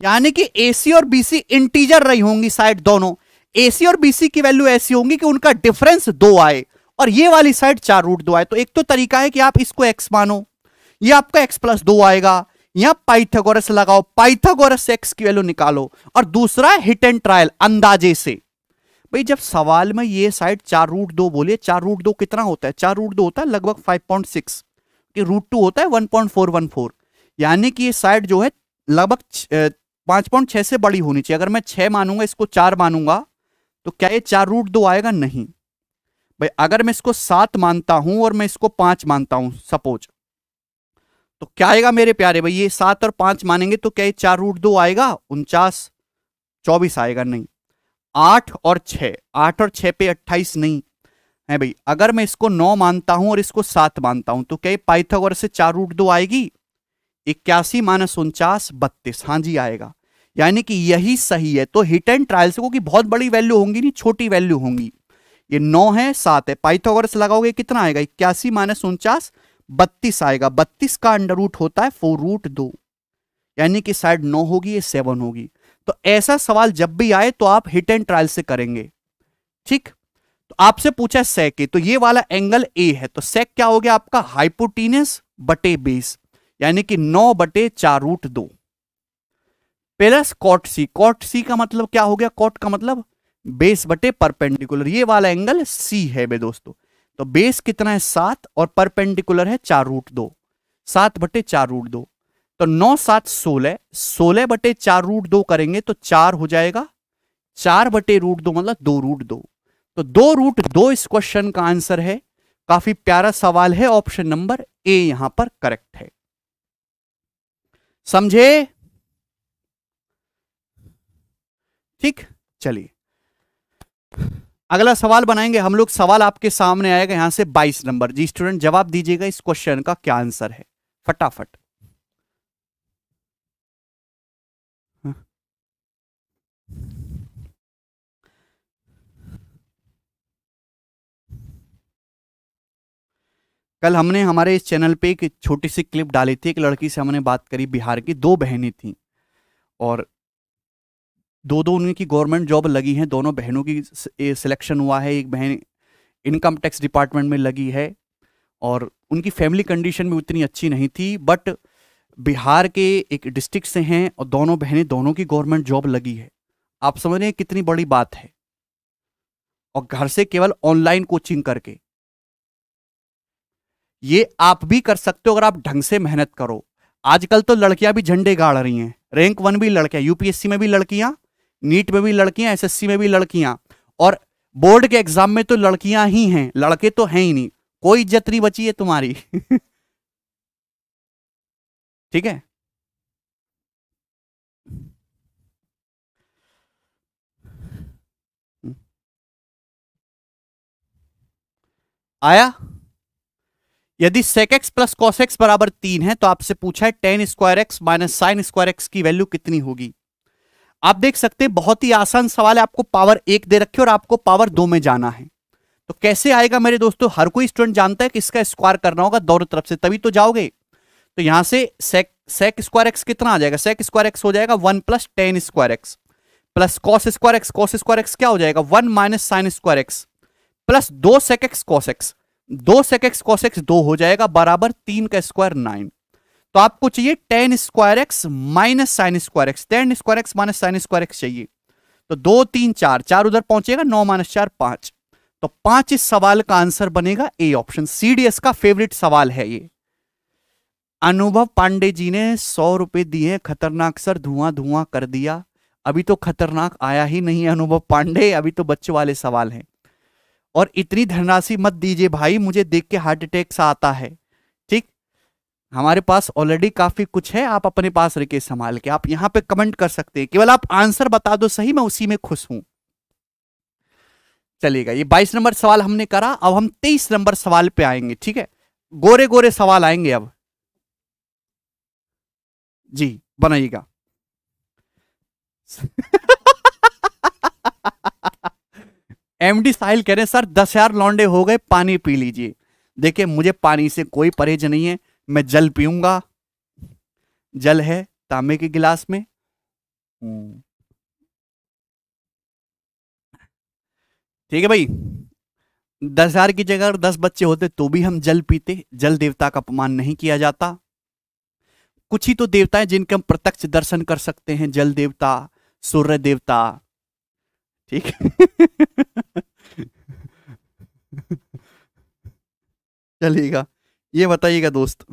यानी कि एसी और बीसी इंटीजर रही होंगी साइड दोनों एसी और बीसी की वैल्यू ऐसी होंगी कि उनका डिफरेंस दो आए और ये वाली साइड चार रूट दो आए तो एक तो तरीका है कि आप इसको एक्स मानो ये आपका एक्स प्लस दो आएगा यहां पाइथागोरस लगाओ पाइथागोरस एक्स की वैल्यू निकालो और दूसरा हिट एंड ट्रायल अंदाजे से भाई जब सवाल में ये साइड चार रूट दो बोलिए चार रूट दो कितना होता है चार रूट दो होता है लगभग five point six root two होता है one point four one four यानी कि ये साइड जो है लगभग पांच पॉइंट छह से बड़ी होनी चाहिए अगर मैं छह मानूंगा इसको चार मानूंगा तो क्या ये चार रूट दो आएगा नहीं भाई अगर मैं इसको सात मानता हूं और मैं इसको पांच मानता हूं सपोज तो क्या आएगा मेरे प्यारे भाई ये सात और पांच मानेंगे तो क्या ये चार रूट दो आएगा उनचास चौबीस आएगा नहीं आठ और छ आठ और छ पे अट्ठाईस नहीं है भाई अगर मैं इसको नौ मानता हूं और इसको सात मानता हूं तो क्या ये पाइथागोरस से चार रूट दो आएगी इक्यासी माइनस उनचास बत्तीस हाँ जी आएगा यानी कि यही सही है तो हिट एंड ट्रायल से क्योंकि बहुत बड़ी वैल्यू होंगी नहीं छोटी वैल्यू होंगी ये नौ है सात है पाइथागोरस लगाओगे कितना आएगा इक्यासी माइनस उनचास बत्तीस आएगा बत्तीस का अंडर रूट होता है फोर रूट दो यानी कि साइड नौ होगी ये सेवन होगी तो ऐसा सवाल जब भी आए तो आप हिट एंड ट्रायल से करेंगे ठीक तो आपसे पूछा सेक तो ये वाला एंगल ए है तो सेक क्या हो गया आपका हाइपोटीनस बटे बेस यानी कि नौ बटे चार रूट दो plus cot C cot C का मतलब क्या हो गया कॉट का मतलब बेस बटे परपेंडिकुलर ये वाला एंगल सी है बे दोस्तों तो बेस कितना है सात और परपेंडिकुलर है चार रूट दो सात बटे चार रूट दो तो नौ सात सोलह सोलह बटे चार रूट दो करेंगे तो चार हो जाएगा चार बटे रूट दो मतलब दो रूट दो तो दो रूट दो इस क्वेश्चन का आंसर है काफी प्यारा सवाल है ऑप्शन नंबर ए यहां पर करेक्ट है समझे ठीक चलिए अगला सवाल बनाएंगे हम लोग सवाल आपके सामने आएगा यहां से 22 नंबर जी स्टूडेंट जवाब दीजिएगा इस क्वेश्चन का क्या आंसर है फटाफट हाँ। कल हमने हमारे इस चैनल पे एक छोटी सी क्लिप डाली थी एक लड़की से हमने बात करी बिहार की दो बहनें थीं और दो दो उनकी गवर्नमेंट जॉब लगी हैं दोनों बहनों की सिलेक्शन हुआ है एक बहन इनकम टैक्स डिपार्टमेंट में लगी है और उनकी फैमिली कंडीशन भी उतनी अच्छी नहीं थी बट बिहार के एक डिस्ट्रिक्ट से हैं और दोनों बहनें दोनों की गवर्नमेंट जॉब लगी है आप समझ रहे हैं कितनी बड़ी बात है और घर से केवल ऑनलाइन कोचिंग करके ये आप भी कर सकते हो अगर आप ढंग से मेहनत करो आजकल तो लड़कियां भी झंडे गाड़ रही हैं रैंक वन भी लड़कियां यूपीएससी में भी लड़कियां नीट में भी लड़कियां एसएससी में भी लड़कियां और बोर्ड के एग्जाम में तो लड़कियां ही हैं लड़के तो हैं ही नहीं कोई इज्जत नहीं बची है तुम्हारी ठीक है आया यदि sec X plus cos X बराबर तीन है तो आपसे पूछा है tan square X minus sign square X की वैल्यू कितनी होगी आप देख सकते हैं बहुत ही आसान सवाल है आपको पावर एक दे रखे और आपको पावर दो में जाना है तो कैसे आएगा मेरे दोस्तों हर कोई स्टूडेंट जानता है कि इसका स्क्वायर करना होगा दोनों तरफ से तभी तो जाओगे तो यहां से सेक सेक स्क्वायर एक्स कितना आ जाएगा सेक स्क्वायर एक्स हो जाएगा one plus tan square X plus cos square X cos square X क्या हो जाएगा one minus sign square X plus दो सेक एक्स कॉस एक्स दो सेक एक्स कॉस एक्स दो हो जाएगा बराबर तीन का स्क्वायर नाइन तो आपको चाहिए tan square X minus sign square X tan square X minus sign square X चाहिए तो दो तीन चार चार उधर पहुंचेगा नौ माइनस चार पांच तो पांच इस सवाल का आंसर बनेगा ए ऑप्शन सीडीएस का फेवरेट सवाल है ये अनुभव पांडे जी ने सौ रुपए दिए खतरनाक सर धुआं धुआं कर दिया अभी तो खतरनाक आया ही नहीं अनुभव पांडे अभी तो बच्चे वाले सवाल हैं और इतनी धनराशि मत दीजिए भाई मुझे देख के हार्ट अटैक सा आता है हमारे पास ऑलरेडी काफी कुछ है आप अपने पास रखे संभाल के आप यहां पे कमेंट कर सकते हैं केवल आप आंसर बता दो सही मैं उसी में खुश हूं चलेगा ये 22 नंबर सवाल हमने करा अब हम 23 नंबर सवाल पे आएंगे ठीक है गोरे गोरे सवाल आएंगे अब जी बनाइएगा एमडी साहिल कह रहे हैं सर दस हजार लौंडे हो गए पानी पी लीजिए देखिए मुझे पानी से कोई परहेज नहीं है मैं जल पीऊंगा जल है तांबे के गिलास में हम्म। ठीक है भाई दस हजार की जगह अगर दस बच्चे होते तो भी हम जल पीते जल देवता का अपमान नहीं किया जाता कुछ ही तो देवता है जिनके हम प्रत्यक्ष दर्शन कर सकते हैं जल देवता सूर्य देवता ठीक चलिएगा ये बताइएगा दोस्त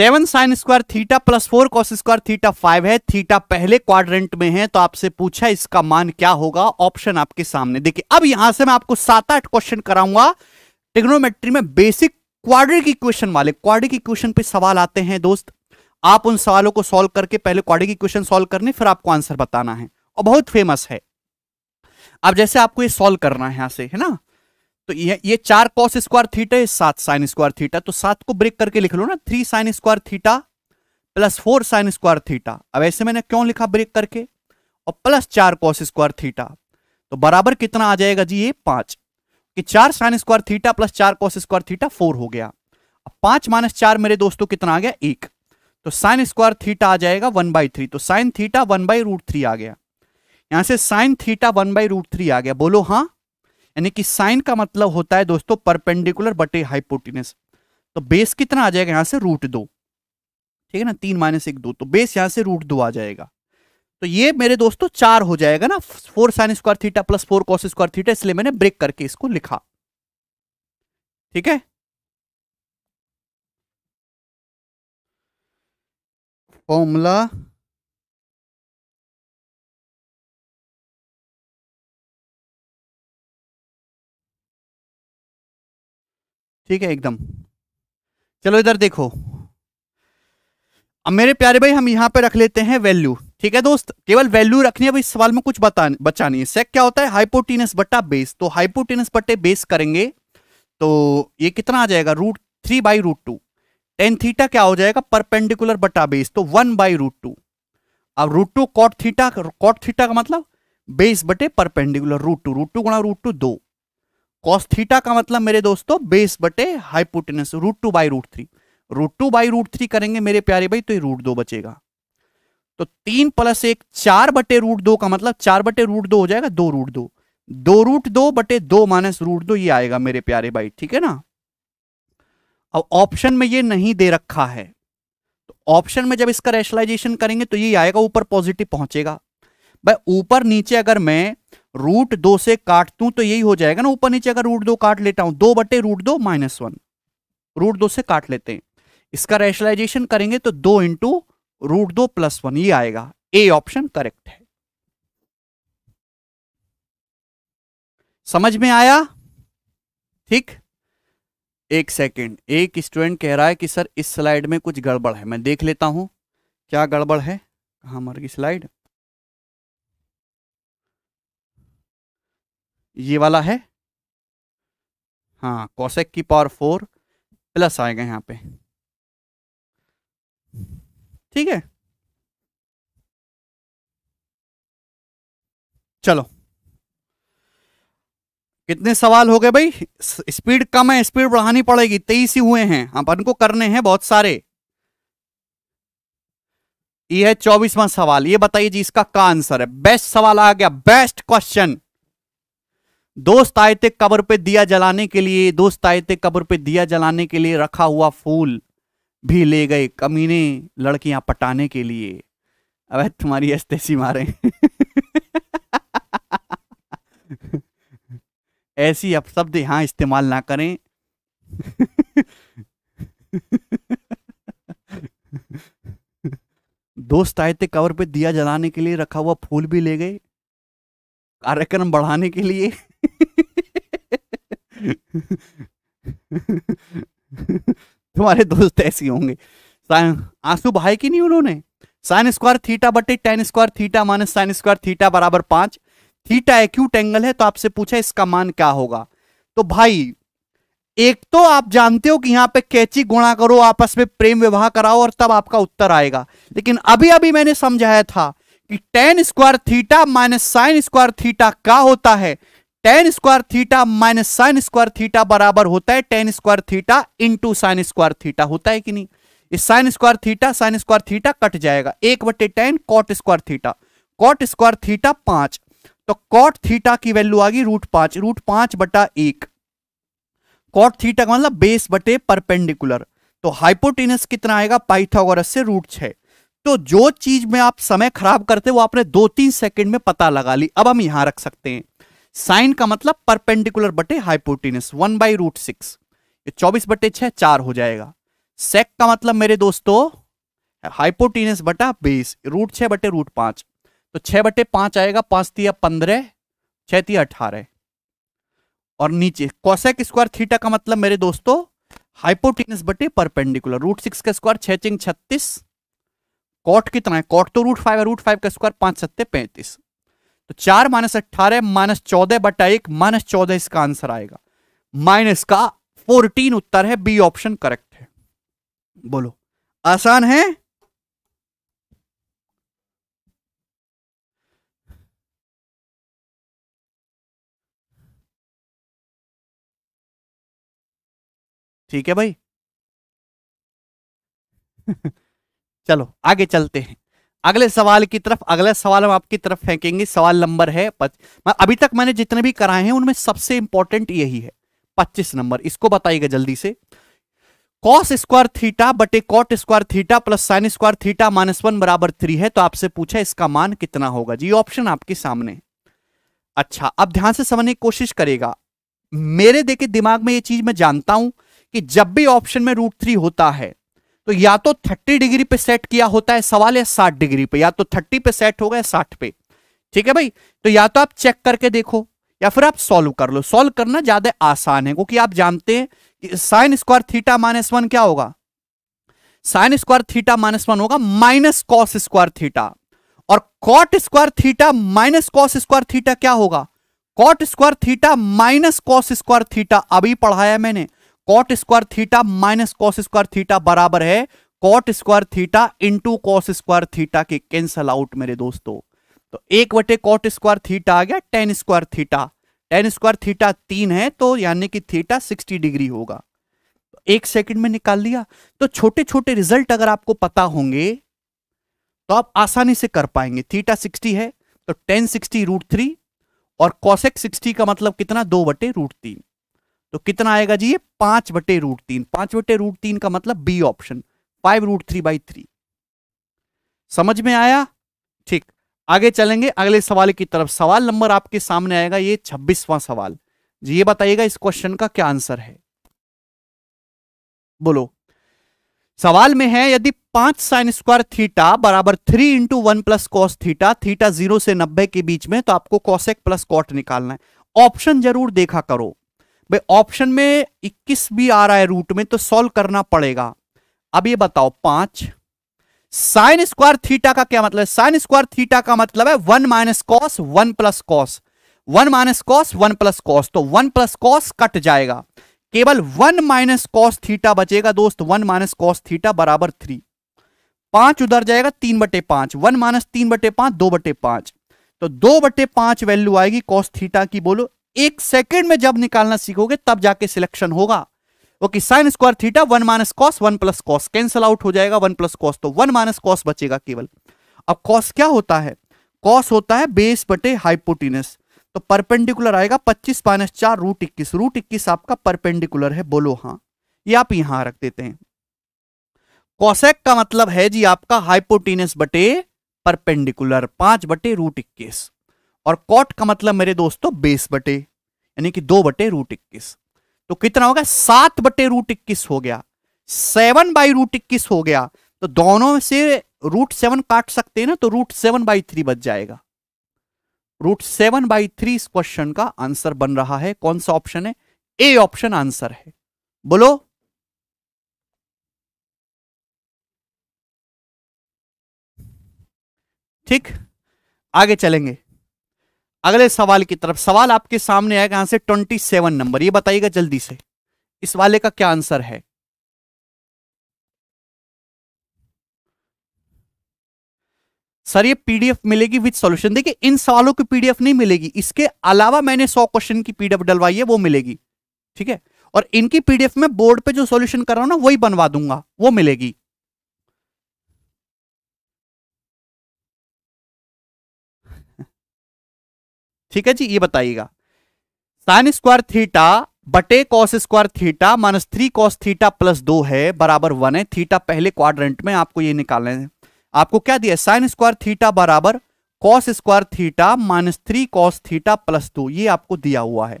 seven sine square theta plus four cos square theta five है थीटा पहले क्वाड्रेंट में है तो आपसे पूछा इसका मान क्या होगा ऑप्शन आपके सामने देखिए अब यहां से मैं आपको सात आठ क्वेश्चन कराऊंगा टेग्नोमेट्री में बेसिक क्वाड्रिक इक्वेशन वाले क्वाड्रिक इक्वेशन पे सवाल आते हैं दोस्त आप उन सवालों को सॉल्व करके पहले क्वाड्रिक इक्वेशन सोल्व करने फिर आपको आंसर बताना है और बहुत फेमस है अब जैसे आपको ये सॉल्व करना है यहां से है ना तो ये ये चार कॉस स्क्वायर थीटा सात साइन स्क्वायर थीटा तो सात को ब्रेक करके लिख लो ना three sign square theta plus four sine square theta अब ऐसे मैंने क्यों लिखा ब्रेक करके और प्लस चार कॉस स्क्वायर थीटा तो बराबर कितना आ जाएगा जी ये पांच कि चार साइन स्क्वायर थीटा प्लस चार कॉस स्क्वायर थीटा फोर हो गया अब पांच माइनस चार मेरे दोस्तों कितना आ गया एक तो साइन स्क्वायर थीटा आ जाएगा वन बाई थ्री तो sine theta one by root three आ गया यहां से sign theta one by root three आ गया बोलो हाँ यानी कि साइन का मतलब होता है दोस्तों परपेंडिकुलर बटे हाइपोटिनस तो बेस कितना आ जाएगा यहां से रूट दो ठीक है ना तीन माइनस एक दो तो बेस यहां से रूट दो आ जाएगा तो ये मेरे दोस्तों चार हो जाएगा ना four sine square theta plus four cos square theta इसलिए मैंने ब्रेक करके इसको लिखा ठीक है फॉर्मूला ठीक है एकदम चलो इधर देखो अब मेरे प्यारे भाई हम यहां पे रख लेते हैं वैल्यू ठीक है दोस्त केवल वैल्यू रखनी है भाई सवाल में कुछ बता बचा नहीं है सेक क्या होता है हाइपोटीनस बट्टा बेस तो हाइपोटीनस बट्टे बेस करेंगे तो ये कितना आ जाएगा root three by root two tan theta क्या हो जाएगा परपेंडिकुलर बट्टा बेस तो वन बाई रूट टू अब root two cot theta cot theta का मतलब बेस बटे perpendicular root two root two गुणा रूट टू दो कॉस थीटा का मतलब मेरे दोस्तों बेस बटे hypotenuse root two by root three root two by root three करेंगे मेरे प्यारे भाई तो ये रूट दो बचेगा तो तीन प्लस एक चार बटे रूट दो का मतलब चार बटे रूट दो हो जाएगा दो रूट दो दो रूट दो बटे दो माइनस रूट दो ये आएगा मेरे प्यारे भाई ठीक है ना अब ऑप्शन में ये नहीं दे रखा है तो ऑप्शन में जब इसका रेशलाइजेशन करेंगे तो ये आएगा ऊपर पॉजिटिव पहुंचेगा भाई ऊपर नीचे अगर मैं रूट दो से काट तू तो यही हो जाएगा ना ऊपर नीचे अगर रूट दो काट लेता हूं दो बटे रूट दो माइनस वन रूट दो से काट लेते हैं इसका रेशलाइजेशन करेंगे तो दो इंटू रूट दो प्लस वन ये आएगा ए ऑप्शन करेक्ट है समझ में आया ठीक एक सेकेंड एक स्टूडेंट कह रहा है कि सर इस स्लाइड में कुछ गड़बड़ है मैं देख लेता हूं क्या गड़बड़ है कहा हमारी स्लाइड ये वाला है हाँ कॉसेक की पावर फोर प्लस आएगा यहाँ पे ठीक है चलो कितने सवाल हो गए भाई स्पीड कम है स्पीड बढ़ानी पड़ेगी तेईस ही हुए हैं अपन को करने हैं बहुत सारे ये है चौबीसवां सवाल ये बताइए जी इसका का आंसर है बेस्ट सवाल आ गया बेस्ट क्वेश्चन दोस्त आए थे कब्र पे दिया जलाने के लिए दोस्त आए थे कब्र पे दिया जलाने के लिए रखा हुआ फूल भी ले गए कमीने लड़कियां पटाने के लिए अब तुम्हारी ऐसी मारे ऐसी अब शब्द यहां इस्तेमाल ना करें दोस्त आए थे कवर पे दिया जलाने के लिए रखा हुआ फूल भी ले गए कार्यक्रम बढ़ाने के लिए तुम्हारे दोस्त ऐसे होंगे आंसू बहाए कि नहीं उन्होंने साइन स्क्वायर थीटा बटे tan square theta minus sign square theta बराबर पांच थीटा एक्यूट एंगल है तो आपसे पूछा इसका मान क्या होगा तो भाई एक तो आप जानते हो कि यहाँ पे कैची गुणा करो आपस में प्रेम विवाह कराओ और तब आपका उत्तर आएगा लेकिन अभी अभी मैंने समझाया था कि tan square theta minus sign square theta का होता है tan square theta minus sign square theta बराबर होता है tan square theta into sine square theta होता है कि नहीं इस sine square theta sine square theta cut जाएगा एक बटे tan cot square theta cot square theta पांच तो कॉट थीटा की वैल्यू आ गई रूट पांच रूट पांच बटा एक कॉट थीटा का मतलब बेस बटे परपेंडिकुलर तो हाइपोटेनस कितना आएगा पाइथागोरस से रूट छह तो जो चीज में आप समय खराब करते वो आपने दो तीन सेकंड में पता लगा ली अब हम यहां रख सकते हैं साइन का मतलब परपेंडिकुलर बटे hypotenuse one by root six चौबीस बटे छह चार हो जाएगा सेक का मतलब मेरे दोस्तों हाइपोटिनस बटा बेस रूट छह बटे रूट पांच तो छह बटे पांच आएगा पांच तिया पंद्रह छह तिया अठारह और नीचे कॉसेक स्क्वायर थीटा का मतलब मेरे दोस्तों हाइपोटिनस बटे परपेंडिकुलर रूट सिक्स का स्क्वायर छह चिंग छत्तीस कॉट कितना है कॉट तो रूट फाइव है रूट फाइव का स्क्वायर पांच सत्ते पैंतीस तो चार माइनस अट्ठारह माइनस चौदह बटा एक माइनस चौदह इसका आंसर आएगा माइनस का फोर्टीन उत्तर है बी ऑप्शन करेक्ट है बोलो आसान है ठीक है भाई चलो आगे चलते हैं अगले सवाल की तरफ अगला सवाल हम आपकी तरफ फेंकेंगे सवाल नंबर है पच... अभी तक मैंने जितने भी कराए हैं उनमें सबसे इंपॉर्टेंट यही है पच्चीस नंबर इसको बताइएगा जल्दी से कॉस स्क्वायर थीटा बटे cot square theta plus sine square theta minus one बराबर थ्री है तो आपसे पूछा इसका मान कितना होगा जी ऑप्शन आपके सामने अच्छा अब ध्यान से समझने की कोशिश करेगा मेरे देखे दिमाग में ये चीज मैं जानता हूं कि जब भी ऑप्शन में रूट थ्री होता है तो या तो 30 डिग्री पे सेट किया होता है सवाल है 60 डिग्री पे या तो 30 पे सेट होगा या 60 पे ठीक है भाई तो या तो आप चेक करके देखो या फिर आप सॉल्व कर लो सॉल्व करना ज्यादा आसान है क्योंकि आप जानते हैं कि sine square theta minus one क्या होगा sine square theta minus one होगा माइनस कॉस स्क्वायर थीटा और cot square theta minus cos square theta क्या होगा cot square theta minus cos square theta अभी पढ़ाया मैंने cot square theta minus cos square theta बराबर है cot square theta into cos square theta के cancel out मेरे दोस्तों तो एक बटे कॉट स्क्वायर थीटा आ गया tan square theta tan square theta तीन है तो यानी कि थीटा सिक्सटी डिग्री होगा एक सेकंड में निकाल लिया तो छोटे छोटे रिजल्ट अगर आपको पता होंगे तो आप आसानी से कर पाएंगे थीटा सिक्सटी है तो टेन सिक्सटी रूट थ्री और कॉसेक सिक्सटी का मतलब कितना दो बटे रूट तीन तो कितना आएगा जी ये पांच बटे रूट तीन पांच बटे रूट तीन का मतलब B option five root three by three समझ में आया ठीक आगे चलेंगे अगले सवाल की तरफ सवाल नंबर आपके सामने आएगा ये छब्बीसवां सवाल जी ये बताइएगा इस क्वेश्चन का क्या आंसर है बोलो सवाल में है यदि पांच साइन स्क्वायर थीटा बराबर three into one plus cos theta theta zero से नब्बे के बीच में तो आपको कॉसेक प्लस कॉट निकालना है ऑप्शन जरूर देखा करो भाई ऑप्शन में 21 भी आ रहा है रूट में तो सॉल्व करना पड़ेगा अब ये बताओ पांच साइन स्क्वायर थीटा का क्या मतलब है साइन स्क्वायर थीटा का मतलब है one minus cos one plus cos one minus cos one plus cos तो वन प्लस कॉस कट जाएगा केवल वन माइनस कॉस थीटा बचेगा दोस्त वन माइनस कॉस थीटा बराबर थ्री पांच उधर जाएगा तीन बटे पांच वन माइनस तीन बटे पांच दो बटे पांच तो दो बटे पांच वैल्यू आएगी कॉस थीटा की बोलो एक सेकेंड में जब निकालना सीखोगे तब जाके सिलेक्शन होगा okay sine square theta one minus cos one plus cos cancel out हो जाएगा वन प्लस कॉस तो वन माइनस कॉस बचेगा केवल अब कॉस क्या होता है कॉस होता है बेस बटे हाइपोटिनस तो परपेंडिकुलर आएगा पच्चीस माइनस चार रूट इक्कीस रूट इक्कीस आपका परपेंडिकुलर है बोलो हाँ ये आप यहां रख देते हैं कॉसेक का मतलब है जी आपका हाइपोटिनस बटे परपेंडिकुलर पांच बटे रूट इक्कीस और कॉट का मतलब मेरे दोस्तों बेस बटे यानी कि दो बटे रूट इक्कीस तो कितना हो गया सात बटे रूट इक्कीस हो गया सेवन बाई रूट इक्कीस हो गया तो दोनों से रूट सेवन काट सकते हैं ना तो रूट सेवन बाई थ्री बच जाएगा रूट सेवन बाई थ्री इस क्वेश्चन का आंसर बन रहा है कौन सा ऑप्शन है ए ऑप्शन आंसर है बोलो ठीक आगे चलेंगे अगले सवाल की तरफ सवाल आपके सामने आएगा यहां से ट्वेंटी सेवन नंबर ये बताइएगा जल्दी से इस वाले का क्या आंसर है सर ये पीडीएफ मिलेगी विद सॉल्यूशन देखिए इन सवालों की पीडीएफ नहीं मिलेगी इसके अलावा मैंने सौ क्वेश्चन की पीडीएफ डलवाई है वो मिलेगी ठीक है और इनकी पीडीएफ में बोर्ड पे जो सॉल्यूशन कर रहा हूं ना वही बनवा दूंगा वो मिलेगी ठीक है जी ये बताइएगा साइन स्क्वायर थीटा बटे cos square theta minus three cos theta plus दो है बराबर वन है थीटा पहले क्वाड्रेंट में आपको ये निकालने है आपको क्या दिया साइन स्क्वायर थीटा बराबर cos square theta minus three cos theta plus दो ये आपको दिया हुआ है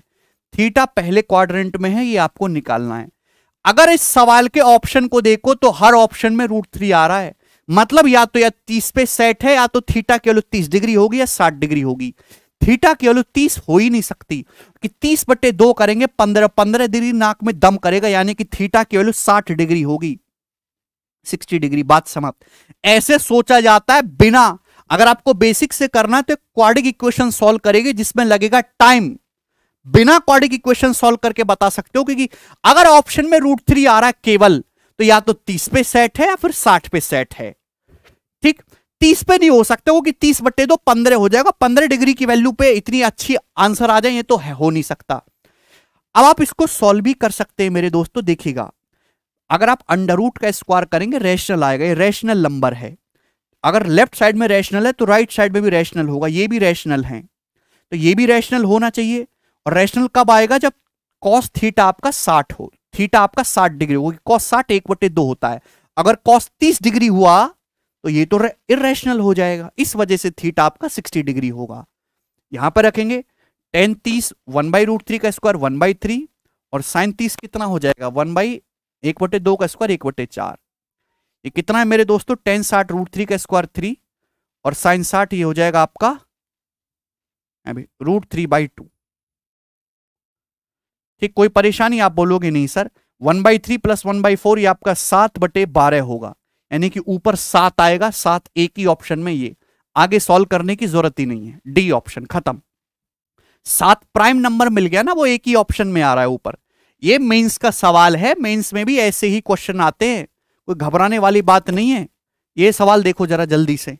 थीटा पहले क्वाड्रेंट में है ये आपको निकालना है अगर इस सवाल के ऑप्शन को देखो तो हर ऑप्शन में रूट थ्री आ रहा है मतलब या तो या तीस पे सेट है या तो थीटा केवल तीस डिग्री होगी या साठ डिग्री होगी थीटा की वैल्यू तीस हो ही नहीं सकती कि तीस बटे दो करेंगे पंद्रह पंद्रह डिग्री नाक में दम करेगा यानी कि थीटा की वैल्यू साठ डिग्री होगी सिक्सटी डिग्री बात समाप्त ऐसे सोचा जाता है बिना अगर आपको बेसिक से करना है तो क्वाडिक इक्वेशन सॉल्व करेगी जिसमें लगेगा टाइम बिना क्वाडिक इक्वेशन सॉल्व करके बता सकते हो क्योंकि अगर ऑप्शन में रूट थ्री आ रहा है केवल तो या तो तीस पे सेट है या फिर साठ पे सेट है ठीक तीस पे नहीं हो सकते वो कि तीस बट्टे दो पंद्रह हो जाएगा पंद्रह डिग्री की वैल्यू पे इतनी अच्छी आंसर आ जाए ये तो है हो नहीं सकता अब आप इसको सॉल्व भी कर सकते हैं मेरे दोस्तों देखिएगा अगर आप अंडर रूट का स्क्वायर करेंगे रेशनल आएगा ये रेशनल नंबर है अगर लेफ्ट साइड में रेशनल है तो राइट साइड में भी रेशनल होगा ये भी रेशनल है तो ये भी रेशनल होना चाहिए और रेशनल कब आएगा जब कॉस थीटा आपका साठ हो थीटा आपका साठ डिग्री होगी कॉस साठ एक बटे दो होता है अगर कॉस तीस डिग्री हुआ तो ये तो इेशनल हो जाएगा इस वजह से थीटा आपका 60 डिग्री होगा यहां पर रखेंगे टेन तीस वन बाई रूट थ्री का स्क्वायर वन बाई थ्री और साइन तीस कितना हो जाएगा वन बाई एक बटे दो का स्क्वायर एक बटे चार ये कितना है मेरे दोस्तों टेन साठ रूट थ्री का स्क्वायर थ्री और साइन साठ ये हो जाएगा आपका अभी रूट थ्री बाई टू ठीक कोई परेशानी आप बोलोगे नहीं sir one by three plus one by four ये आपका सात बटे बारह होगा यानी कि ऊपर सात आएगा सात एक ही ऑप्शन में ये आगे सॉल्व करने की जरूरत ही नहीं है डी ऑप्शन खत्म सात प्राइम नंबर मिल गया ना वो एक ही ऑप्शन में आ रहा है ऊपर ये मेंस का सवाल है मेंस में भी ऐसे ही क्वेश्चन आते हैं कोई घबराने वाली बात नहीं है ये सवाल देखो जरा जल्दी से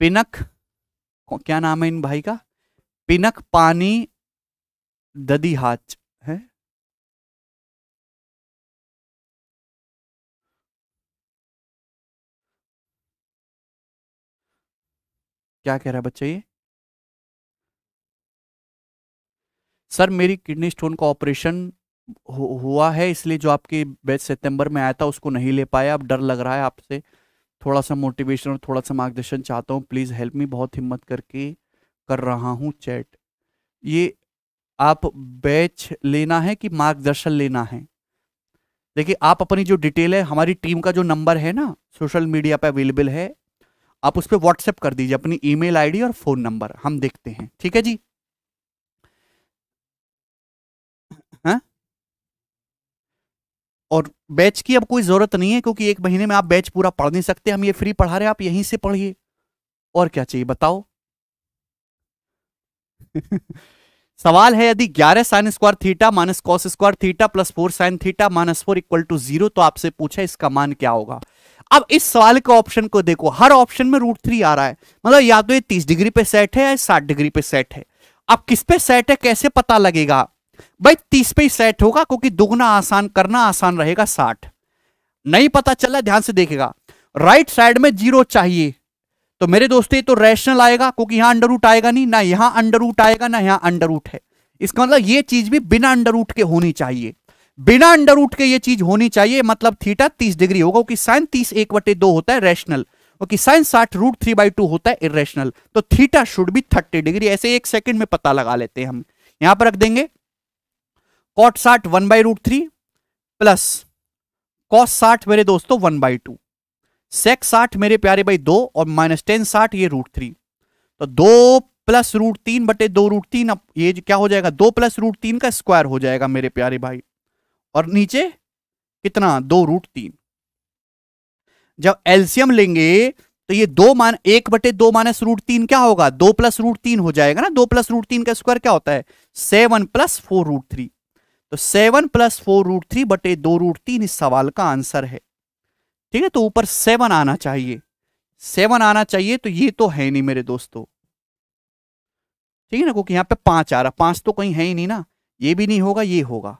पिनक क्या नाम है इन भाई का पिनक पानी हाथ क्या कह रहा है बच्चा ये सर मेरी किडनी स्टोन का ऑपरेशन हुआ है इसलिए जो आपके बैच सितंबर में आया था उसको नहीं ले पाया अब डर लग रहा है आपसे थोड़ा सा मोटिवेशन और थोड़ा सा मार्गदर्शन चाहता हूँ प्लीज़ हेल्प मी बहुत हिम्मत करके कर रहा हूँ चैट ये आप बैच लेना है कि मार्गदर्शन लेना है देखिए आप अपनी जो डिटेल है हमारी टीम का जो नंबर है ना सोशल मीडिया पर अवेलेबल है आप उस पर व्हाट्सएप कर दीजिए अपनी ईमेल आईडी और फोन नंबर हम देखते हैं ठीक है जी हाँ? और बैच की अब कोई ज़रूरत नहीं है क्योंकि एक महीने में आप बैच पूरा पढ़ नहीं सकते हम ये फ्री पढ़ा रहे हैं आप यहीं से पढ़िए और क्या चाहिए बताओ सवाल है यदि 11 sine square theta minus cos square theta plus four sine theta minus four equal to zero तो आपसे पूछा इसका मान क्या होगा अब इस सवाल के ऑप्शन को देखो हर ऑप्शन में रूट थ्री आ रहा है मतलब या तो ये तीस डिग्री पे सेट है या साठ डिग्री पे सेट है अब किस पे सेट है कैसे पता लगेगा भाई तीस पे ही सेट होगा क्योंकि दोगुना आसान करना आसान रहेगा साठ नहीं पता चला ध्यान से देखेगा राइट साइड में जीरो चाहिए तो मेरे दोस्तों ये तो रैशनल आएगा क्योंकि यहां अंडर रूट आएगा नहीं ना यहां अंडर रूट आएगा ना यहां अंडर रूट है इसका मतलब ये चीज भी बिना अंडर रूट के होनी चाहिए बिना अंडर रूट के ये चीज होनी चाहिए मतलब थीटा तीस डिग्री होगा क्योंकि साइन तीस एक बटे दो होता है रैशनल क्योंकि साइन साठ रूट थ्री बाई टू होता है इरेशनल तो theta should be thirty degree ऐसे एक सेकंड में पता लगा लेते हैं हम यहां पर रख देंगे कॉट साठ one by root three plus cos साठ मेरे दोस्तों वन बाई टू सेक्स साठ मेरे प्यारे भाई दो और माइनस टेन साठ ये रूट थ्री तो दो प्लस रूट तीन बटे दो रूट तीन अब ये क्या हो जाएगा दो प्लस रूट तीन का स्क्वायर हो जाएगा मेरे प्यारे भाई और नीचे कितना दो रूट तीन जब एल्सियम लेंगे तो ये दो मान एक बटे दो माइनस रूट तीन क्या होगा दो प्लस रूट तीन हो जाएगा ना दो प्लस रूट तीन का स्क्वायर क्या होता है seven plus four root three तो seven plus four root three बटे दो रूट तीन इस सवाल का आंसर है ठीक है तो ऊपर सेवन आना चाहिए सेवन आना चाहिए तो ये तो है नहीं मेरे दोस्तों ठीक है ना क्योंकि यहां पे पांच आ रहा पांच तो कहीं है ही नहीं ना ये भी नहीं होगा ये होगा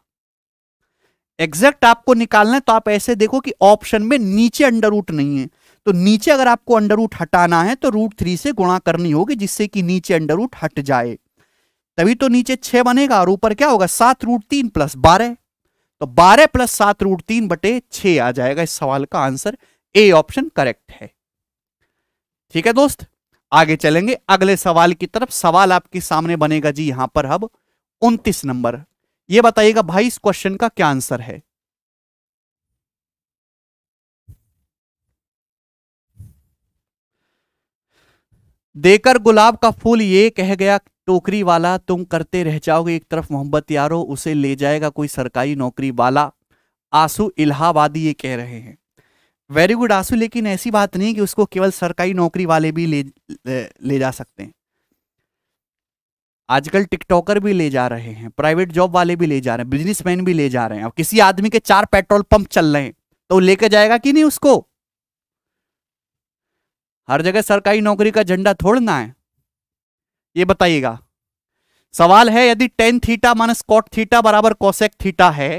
एग्जैक्ट आपको निकालना है तो आप ऐसे देखो कि ऑप्शन में नीचे अंडर रूट नहीं है तो नीचे अगर आपको अंडर रूट हटाना है तो रूट थ्री से गुणा करनी होगी जिससे कि नीचे अंडर रूट हट जाए तभी तो नीचे छह बनेगा और ऊपर क्या होगा सात रूट तीन प्लस बारह तो बारह प्लस सात रूट तीन बटे छ आ जाएगा इस सवाल का आंसर ए ऑप्शन करेक्ट है ठीक है दोस्त आगे चलेंगे अगले सवाल की तरफ सवाल आपके सामने बनेगा जी यहां पर अब उनतीस नंबर ये बताइएगा भाई इस क्वेश्चन का क्या आंसर है देकर गुलाब का फूल ये कह गया टोकरी वाला तुम करते रह जाओगे एक तरफ मोहब्बत यारो उसे ले जाएगा कोई सरकारी नौकरी वाला आंसू इलाहाबादी ये कह रहे हैं वेरी गुड आंसू लेकिन ऐसी बात नहीं कि उसको केवल सरकारी नौकरी वाले भी ले ले, ले जा सकते हैं आजकल टिकटॉकर भी ले जा रहे हैं प्राइवेट जॉब वाले भी ले जा रहे हैं बिजनेसमैन भी ले जा रहे हैं अब किसी आदमी के चार पेट्रोल पंप चल रहे हैं तो लेकर जाएगा कि नहीं उसको हर जगह सरकारी नौकरी का झंडा थोड़ना है ये बताइएगा सवाल है यदि tan theta minus cot theta बराबर कोसेक थीटा है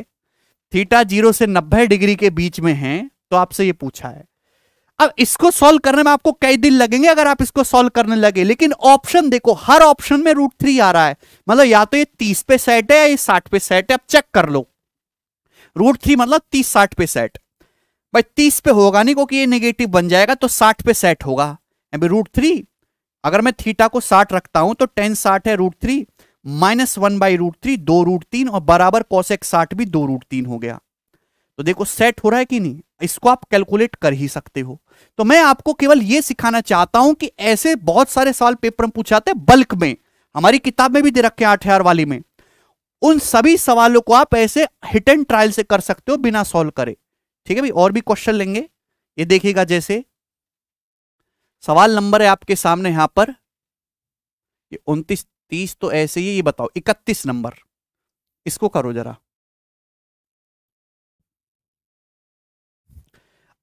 थीटा जीरो से नब्बे डिग्री के बीच में है तो आपसे ये पूछा है अब इसको सॉल्व करने में आपको कई दिन लगेंगे अगर आप इसको सॉल्व करने लगे लेकिन ऑप्शन देखो हर ऑप्शन में रूट थ्री आ रहा है मतलब या तो ये तीस पे सेट है या ये साठ पे सेट है अब चेक कर लो रूट थ्री मतलब तीस साठ पे सेट भाई तीस पे होगा नहीं क्योंकि ये नेगेटिव बन जाएगा तो साठ पे सेट होगा अभी रूट थ्री अगर मैं थीटा को साठ रखता हूं तो टेन साठ है root three minus one by root three दो रूट तीन और बराबर कॉसेक साठ भी दो रूट तीन हो गया तो देखो सेट हो रहा है कि नहीं इसको आप कैलकुलेट कर ही सकते हो तो मैं आपको केवल यह सिखाना चाहता हूं कि ऐसे बहुत सारे सवाल पेपर में पूछाते हैं बल्क में हमारी किताब में भी दे रखे आठ हजार वाली में उन सभी सवालों को आप ऐसे हिट एंड ट्रायल से कर सकते हो बिना सॉल्व करे ठीक है भाई और भी क्वेश्चन लेंगे ये देखिएगा जैसे सवाल नंबर है आपके सामने यहां पर ये उनतीस तीस तो ऐसे ही ये बताओ इकतीस नंबर इसको करो जरा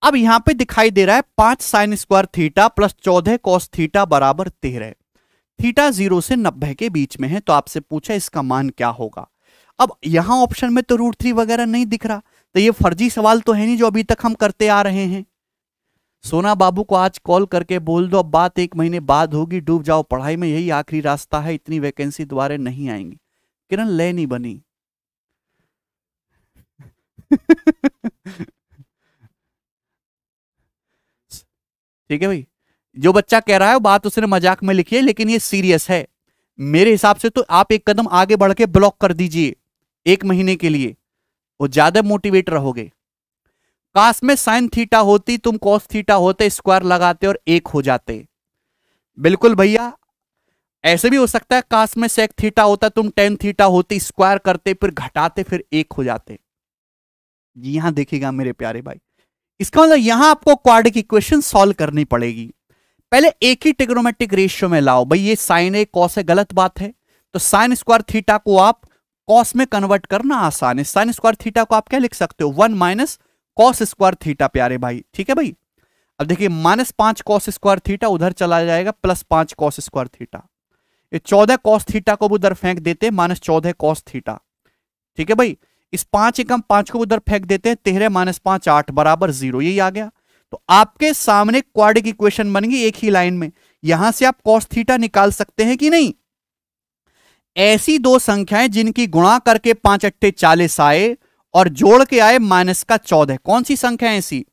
अब यहां पे दिखाई दे रहा है पांच साइन स्क्वायर थीटा प्लस चौदह कॉस थीटा बराबर तेरह थीटा जीरो से नब्बे के बीच में है तो आपसे पूछा इसका मान क्या होगा अब यहां ऑप्शन में तो रूट थ्री वगैरह नहीं दिख रहा तो ये फर्जी सवाल तो है नहीं जो अभी तक हम करते आ रहे हैं सोना बाबू को आज कॉल करके बोल दो अब बात एक महीने बाद होगी डूब जाओ पढ़ाई में यही आखिरी रास्ता है इतनी वैकेंसी द्वारे नहीं आएंगी किरण ले नहीं बनी ठीक है भाई जो बच्चा कह रहा है वो बात उसने मजाक में लिखी है लेकिन ये सीरियस है मेरे हिसाब से तो आप एक कदम आगे बढ़ के ब्लॉक कर दीजिए एक महीने के लिए वो ज्यादा मोटिवेट रहोगे काश में साइन थीटा होती तुम कॉस थीटा होते स्क्वायर लगाते और एक हो जाते बिल्कुल भैया ऐसे भी हो सकता है काश में सेक थीटा होता तुम टेन थीटा होती स्क्वायर करते फिर घटाते फिर एक हो जाते जी यहां देखेगा मेरे प्यारे भाई इसका मतलब यहां आपको क्वाड की इक्वेशन सॉल्व करनी पड़ेगी पहले एक ही टिग्नोमेट्रिक रेशियो में लाओ भाई ये साइन ए कॉस है गलत बात है तो साइन स्क्वायर थीटा को आप कॉस में कन्वर्ट करना आसान है साइन स्क्वायर थीटा को आप क्या लिख सकते हो one minus cos square theta प्यारे भाई ठीक है भाई अब देखिए माइनस पांच कॉस स्क्वायर थीटा उधर चला जाएगा प्लस पांच कॉस स्क्वायर थीटा ये चौदह कॉस थीटा को उधर फेंक देते माइनस चौदह कॉस थीटा ठीक है भाई इस पांच एकम पांच को उधर फेंक देते हैं तेरह माइनस पांच आठ बराबर जीरो यही आ गया तो आपके सामने क्वाड्रिक इक्वेशन बन गई एक ही लाइन में यहां से आप कॉस थीटा निकाल सकते हैं कि नहीं ऐसी दो संख्याएं जिनकी गुणा करके पांच अट्ठे चालीस आए और जोड़ के आए माइनस का चौदह कौन सी संख्या ऐसी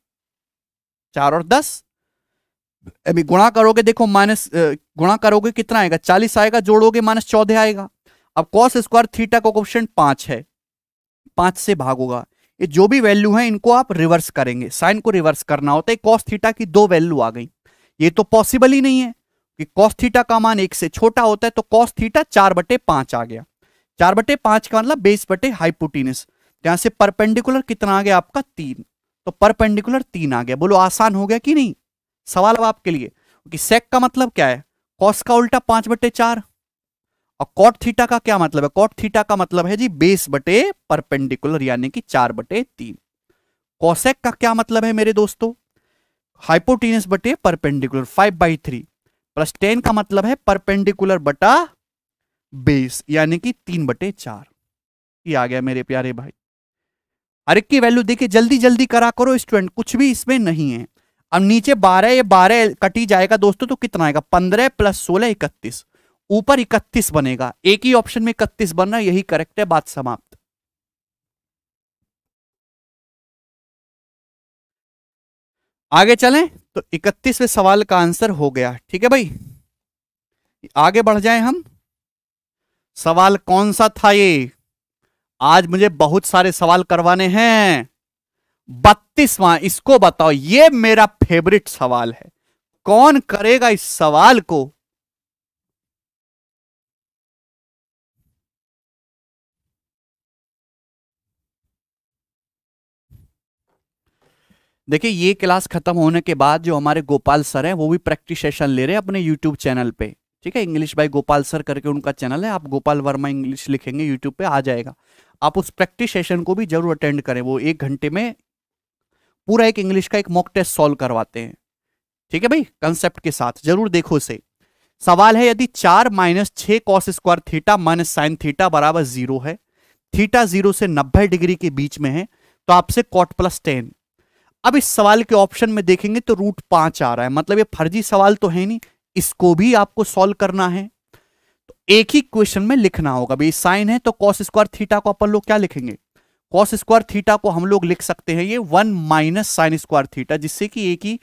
चार और दस अभी गुणा करोगे देखो माइनस गुणा करोगे कितना आएगा चालीस आएगा जोड़ोगे माइनस चौदह आएगा अब कॉस स्क्वायर थीटा का क्वेश्चन पांच है पांच से भाग होगा ये जो भी वैल्यू है इनको आप रिवर्स करेंगे साइन को रिवर्स करना होता है कॉस थीटा की दो वैल्यू आ गई ये तो पॉसिबल ही नहीं है कि कॉस थीटा का मान एक से छोटा होता है तो कॉस थीटा चार बटे पांच आ गया चार बटे पांच का मतलब बेस बटे हाइपोटीनस यहां से परपेंडिकुलर कितना आ गया आपका तीन तो परपेंडिकुलर तीन आ गया बोलो आसान हो गया कि नहीं सवाल अब आपके लिए कि सेक का मतलब क्या है कॉस का उल्टा पांच बटे चार और कॉट थीटा का क्या मतलब है कॉट थीटा का मतलब है जी बेस बटे परपेंडिकुलर यानी कि चार बटे तीन कॉसेक का क्या मतलब है मेरे दोस्तों हाइपोटीनस बटे perpendicular five by three plus tan का मतलब है परपेंडिकुलर बटा बेस यानी कि तीन बटे चार ये आ गया मेरे प्यारे भाई अरे की वैल्यू देखिए जल्दी जल्दी करा करो स्टूडेंट कुछ भी इसमें नहीं है अब नीचे बारह ये बारह कटी जाएगा दोस्तों तो कितना आएगा पंद्रह प्लस सोलह इकतीस ऊपर इकतीस बनेगा एक ही ऑप्शन में इकतीस बन रहा है यही करेक्ट है बात समाप्त आगे चलें तो इकतीसवें सवाल का आंसर हो गया ठीक है भाई आगे बढ़ जाएं हम सवाल कौन सा था ये आज मुझे बहुत सारे सवाल करवाने हैं बत्तीसवा इसको बताओ ये मेरा फेवरेट सवाल है कौन करेगा इस सवाल को देखिए ये क्लास खत्म होने के बाद जो हमारे गोपाल सर हैं वो भी प्रैक्टिस सेशन ले रहे हैं अपने यूट्यूब चैनल पे ठीक है इंग्लिश बाय गोपाल सर करके उनका चैनल है आप गोपाल वर्मा इंग्लिश लिखेंगे यूट्यूब पे आ जाएगा आप उस प्रैक्टिस सेशन को भी जरूर अटेंड करें वो एक घंटे में पूरा एक इंग्लिश का एक मॉक टेस्ट सॉल्व करवाते हैं ठीक है भाई कंसेप्ट के साथ जरूर देखो से सवाल है यदि चार माइनस छ cos square theta minus sine theta बराबर जीरो है थीटा जीरो से नब्बे डिग्री के बीच में है तो आपसे कॉट प्लस टेन अब इस सवाल के ऑप्शन में देखेंगे तो रूट पांच आ रहा है मतलब ये फर्जी सवाल तो है नहीं इसको भी आपको सॉल्व करना है तो एक ही क्वेश्चन में लिखना होगा भाई साइन है तो कॉस स्क्वायर थीटा को अपन लोग क्या लिखेंगे कॉस स्क्वायर थीटा को हम लोग लिख सकते हैं ये one minus sign square theta जिससे कि एक ही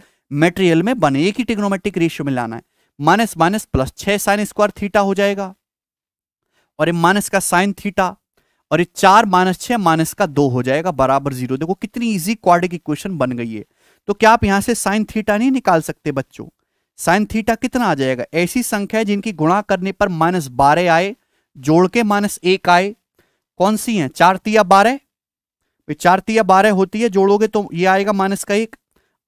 मेटेरियल में बने एक ही टिग्नोमेट्रिक रेशियो में लाना है माइनस माइनस प्लस छह साइन स्क्वायर थीटा हो जाएगा और ये माइनस का साइन थीटा और ये चार माइनस छह माइनस का दो हो जाएगा बराबर जीरो देखो कितनी इजी क्वाड्रिक इक्वेशन बन गई है तो क्या आप यहां से साइन थीटा नहीं निकाल सकते बच्चों साइन थीटा कितना आ जाएगा ऐसी संख्या है जिनकी गुणा करने पर माइनस बारह आए जोड़ के माइनस एक आए कौन सी है चार तिया बारह चार तिया बारह होती है जोड़ोगे तो ये आएगा माइनस का एक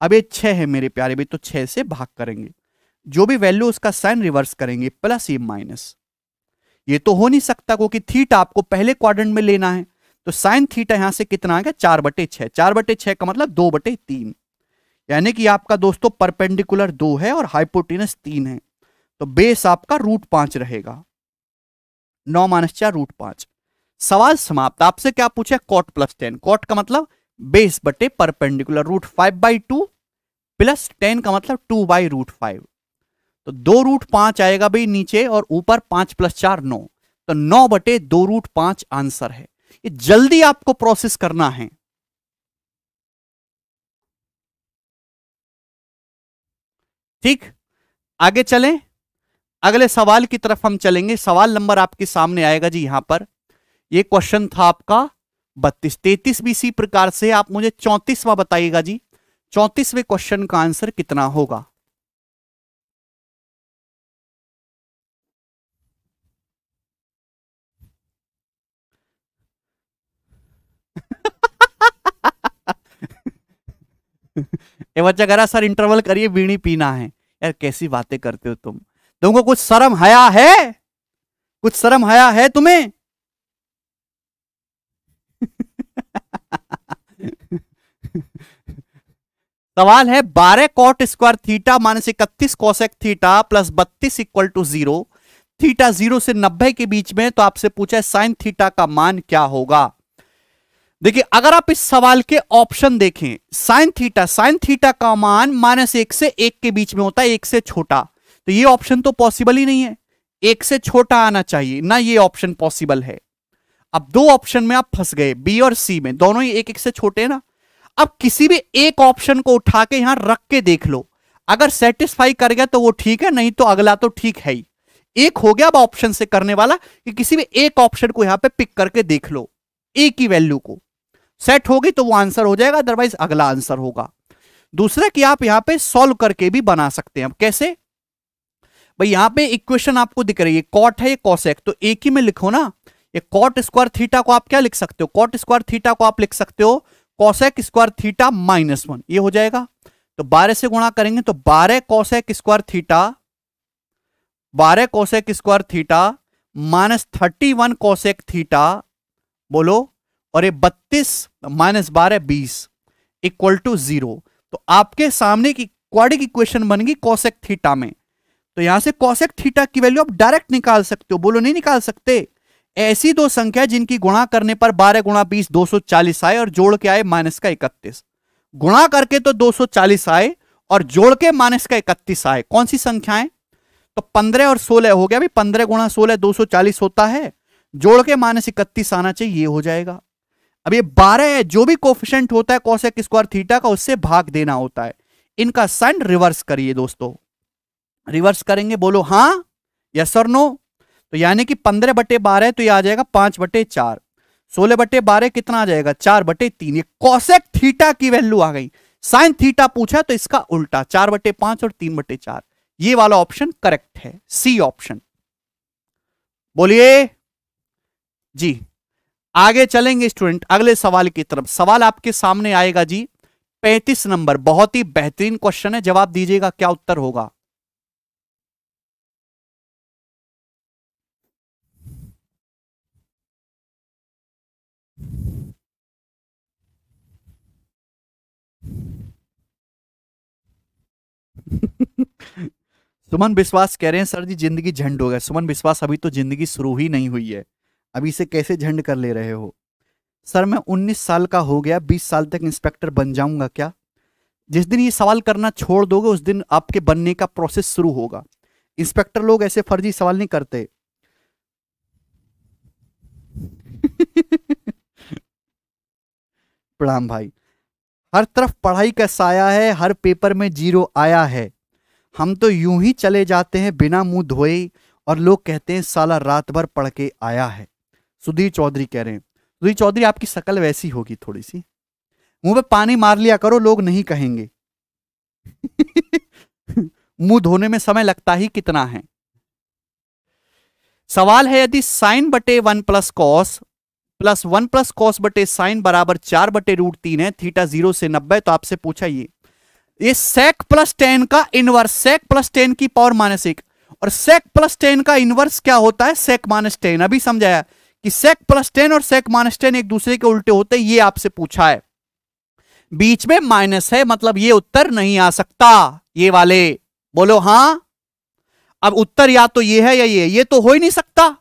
अब ये छह है मेरे प्यारे भाई तो छह से भाग करेंगे जो भी वैल्यू उसका साइन रिवर्स करेंगे प्लस ये माइनस ये तो हो नहीं सकता क्योंकि थीटा आपको पहले क्वाड्रेंट में लेना है तो साइन थीटा यहां से कितना आएगा चार बटे छ चार बटे छ का मतलब दो बटे तीन यानी कि आपका दोस्तों परपेंडिकुलर दो है और हाइपोटिनस तीन है तो बेस आपका रूट पांच रहेगा नौ माइनस चार रूट पांच सवाल समाप्त आपसे क्या पूछा कॉट प्लस टेन कॉट का मतलब बेस बटे perpendicular root five by two plus tan का मतलब टू बाई रूट फाइव तो दो रूट पांच आएगा भाई नीचे और ऊपर पांच प्लस चार नौ तो नौ बटे दो रूट पांच आंसर है ये जल्दी आपको प्रोसेस करना है ठीक आगे चलें अगले सवाल की तरफ हम चलेंगे सवाल नंबर आपके सामने आएगा जी यहां पर ये क्वेश्चन था आपका बत्तीस तैतीस भी इसी प्रकार से आप मुझे चौंतीसवा बताइएगा जी चौंतीसवें क्वेश्चन का आंसर कितना होगा ए बच्चा कह रहा सर इंटरवल करिए बीड़ी पीना है यार कैसी बातें करते हो तुम तुमको कुछ शर्म हया है कुछ शर्म हया है तुम्हें सवाल है बारह कॉट स्क्वायर थीटा माइनस इकतीस कॉसेक थीटा प्लस बत्तीस equal to zero theta zero से नब्बे के बीच में तो आपसे पूछा है साइन थीटा का मान क्या होगा देखिए अगर आप इस सवाल के ऑप्शन देखें साइन थीटा साइन थीटा का मान माइनस एक से एक के बीच में होता है एक से छोटा तो ये ऑप्शन तो पॉसिबल ही नहीं है एक से छोटा आना चाहिए ना ये ऑप्शन पॉसिबल है अब दो ऑप्शन में आप फंस गए बी और सी में दोनों ही एक एक से छोटे ना अब किसी भी एक ऑप्शन को उठा के यहां रख के देख लो अगर सेटिस्फाई कर गया तो वो ठीक है नहीं तो अगला तो ठीक है ही एक हो गया अब ऑप्शन से करने वाला कि किसी भी एक ऑप्शन को यहां पे पिक करके देख लो ए की वैल्यू को सेट होगी तो वो आंसर हो जाएगा अदरवाइज अगला आंसर होगा दूसरा कि आप यहां पे सॉल्व करके भी बना सकते हैं अब कैसे भाई यहां पे इक्वेशन आपको दिख रही है कॉट है ये कॉसेक तो एक ही में लिखो ना ये कॉट स्क्वायर थीटा को आप क्या लिख सकते हो कॉट स्क्वायर थीटा को आप लिख सकते हो cosec square theta minus one ये हो जाएगा तो बारह से गुणा करेंगे तो बारह कॉसेक स्क्वायर थीटा बारह cosec square theta minus thirty one cosec theta बोलो और ये 32 माइनस बारह बीस इक्वल टू जीरो तो आपके सामने की क्वाडिक इक्वेशन बन गई कॉसेक थीटा में तो यहां से कॉसेक थीटा की वैल्यू आप डायरेक्ट निकाल सकते हो बोलो नहीं निकाल सकते ऐसी दो संख्या जिनकी गुणा करने पर 12 गुणा बीस दो आए और जोड़ के आए माइनस का इकतीस गुणा करके तो 240 आए और जोड़ के माइनस का इकतीस आए कौन सी संख्याएं तो 15 और 16 हो गया अभी 15 गुणा सोलह दो होता है जोड़ के माइनस इकतीस आना चाहिए ये हो जाएगा अब ये बारह है जो भी कोफिशेंट होता है कॉसेक स्क्वायर थीटा का उससे भाग देना होता है इनका साइन रिवर्स करिए दोस्तों रिवर्स करेंगे बोलो हाँ यस और नो तो यानी कि पंद्रह बटे बारह तो ये आ जाएगा पांच बटे चार सोलह बटे बारह कितना आ जाएगा चार बटे तीन ये कॉसेक थीटा की वैल्यू आ गई साइन थीटा पूछा तो इसका उल्टा चार बटे पांच और तीन बटे चार ये वाला ऑप्शन करेक्ट है सी ऑप्शन बोलिए जी आगे चलेंगे स्टूडेंट अगले सवाल की तरफ सवाल आपके सामने आएगा जी पैंतीस नंबर बहुत ही बेहतरीन क्वेश्चन है जवाब दीजिएगा क्या उत्तर होगा सुमन विश्वास कह रहे हैं सर जी जिंदगी झंड हो गया सुमन विश्वास अभी तो जिंदगी शुरू ही नहीं हुई है अभी से कैसे झंड कर ले रहे हो सर मैं उन्नीस साल का हो गया बीस साल तक इंस्पेक्टर बन जाऊंगा क्या जिस दिन ये सवाल करना छोड़ दोगे उस दिन आपके बनने का प्रोसेस शुरू होगा इंस्पेक्टर लोग ऐसे फर्जी सवाल नहीं करते प्रणाम भाई हर तरफ पढ़ाई का साया है हर पेपर में जीरो आया है हम तो यूं ही चले जाते हैं बिना मुंह धोए और लोग कहते हैं साला रात भर पढ़ के आया है सुधीर चौधरी कह रहे हैं सुधीर चौधरी आपकी शकल वैसी होगी थोड़ी सी मुंह पे पानी मार लिया करो लोग नहीं कहेंगे मुंह धोने में समय लगता ही कितना है सवाल है यदि साइन बटे one plus cos plus one plus cos बटे साइन बराबर चार बटे रूट तीन है थीटा जीरो से नब्बे तो आपसे पूछा ये ये सेक प्लस टेन का इनवर्स सेक प्लस टेन की पावर माइनस एक और सेक प्लस टेन का इनवर्स क्या होता है सेक माइनस टेन अभी समझाया कि सेक प्लस टेन और सेक माइनस टेन एक दूसरे के उल्टे होते ये आपसे पूछा है बीच में माइनस है मतलब ये उत्तर नहीं आ सकता ये वाले बोलो हां अब उत्तर या तो ये है या ये ये तो हो ही नहीं सकता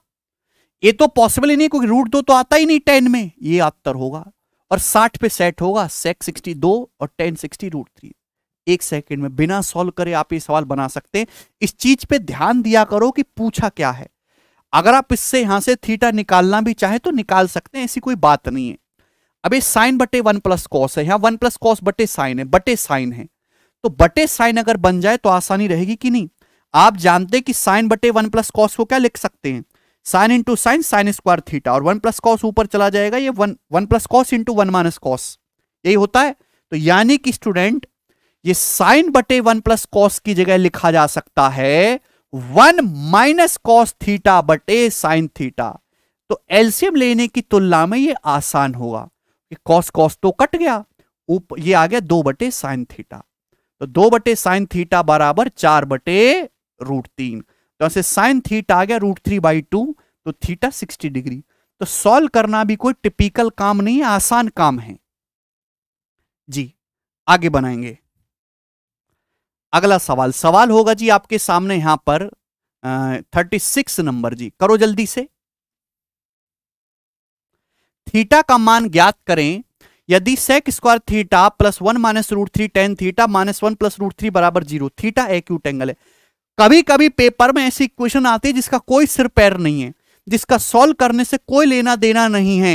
ये तो पॉसिबल ही नहीं क्योंकि रूट दो तो आता ही नहीं टेन में ये उत्तर होगा और साठ पे सेट होगा सेक सिक्सटी दो और टेन सिक्सटी रूट थ्री एक सेकेंड में बिना सॉल्व करे आप ये सवाल बना सकते हैं इस चीज पे ध्यान दिया करो कि पूछा क्या है अगर आप इससे यहां से थीटा निकालना भी चाहें तो निकाल सकते हैं ऐसी कोई बात नहीं है अब ये साइन बटे वन प्लस कॉस है यहां वन प्लस कॉस बटे साइन है बटे साइन है तो बटे साइन अगर बन जाए तो आसानी रहेगी कि नहीं आप जानते कि साइन बटे वन प्लस कॉस को क्या लिख सकते हैं sine into sine sine square theta और वन प्लस कॉस ऊपर चला जाएगा ये one one plus cos into one minus cos यही होता है तो यानी कि स्टूडेंट ये साइन बटे वन प्लस कॉस की जगह लिखा जा सकता है वन माइनस कॉस थीटा बटे साइन थीटा तो एलसीएम लेने की तुलना में ये आसान होगा कि कॉस कॉस तो कट गया उप, ये आ गया दो बटे साइन थीटा तो दो बटे साइन थीटा बराबर चार बटे रूट तीन तो ऐसे साइन थीटा आ गया रूट थ्री बाई टू तो थीटा सिक्सटी डिग्री तो सॉल्व करना भी कोई टिपिकल काम नहीं आसान काम है जी आगे बनाएंगे अगला सवाल सवाल होगा जी आपके सामने यहां पर थर्टी सिक्स नंबर जी करो जल्दी से थीटा का मान ज्ञात करें यदि sec square theta plus one minus root three tan theta minus one plus root three बराबर जीरो थीटा एक्यूट एंगल है कभी कभी पेपर में ऐसी क्वेश्चन आती है जिसका कोई सिर पैर नहीं है जिसका सॉल्व करने से कोई लेना देना नहीं है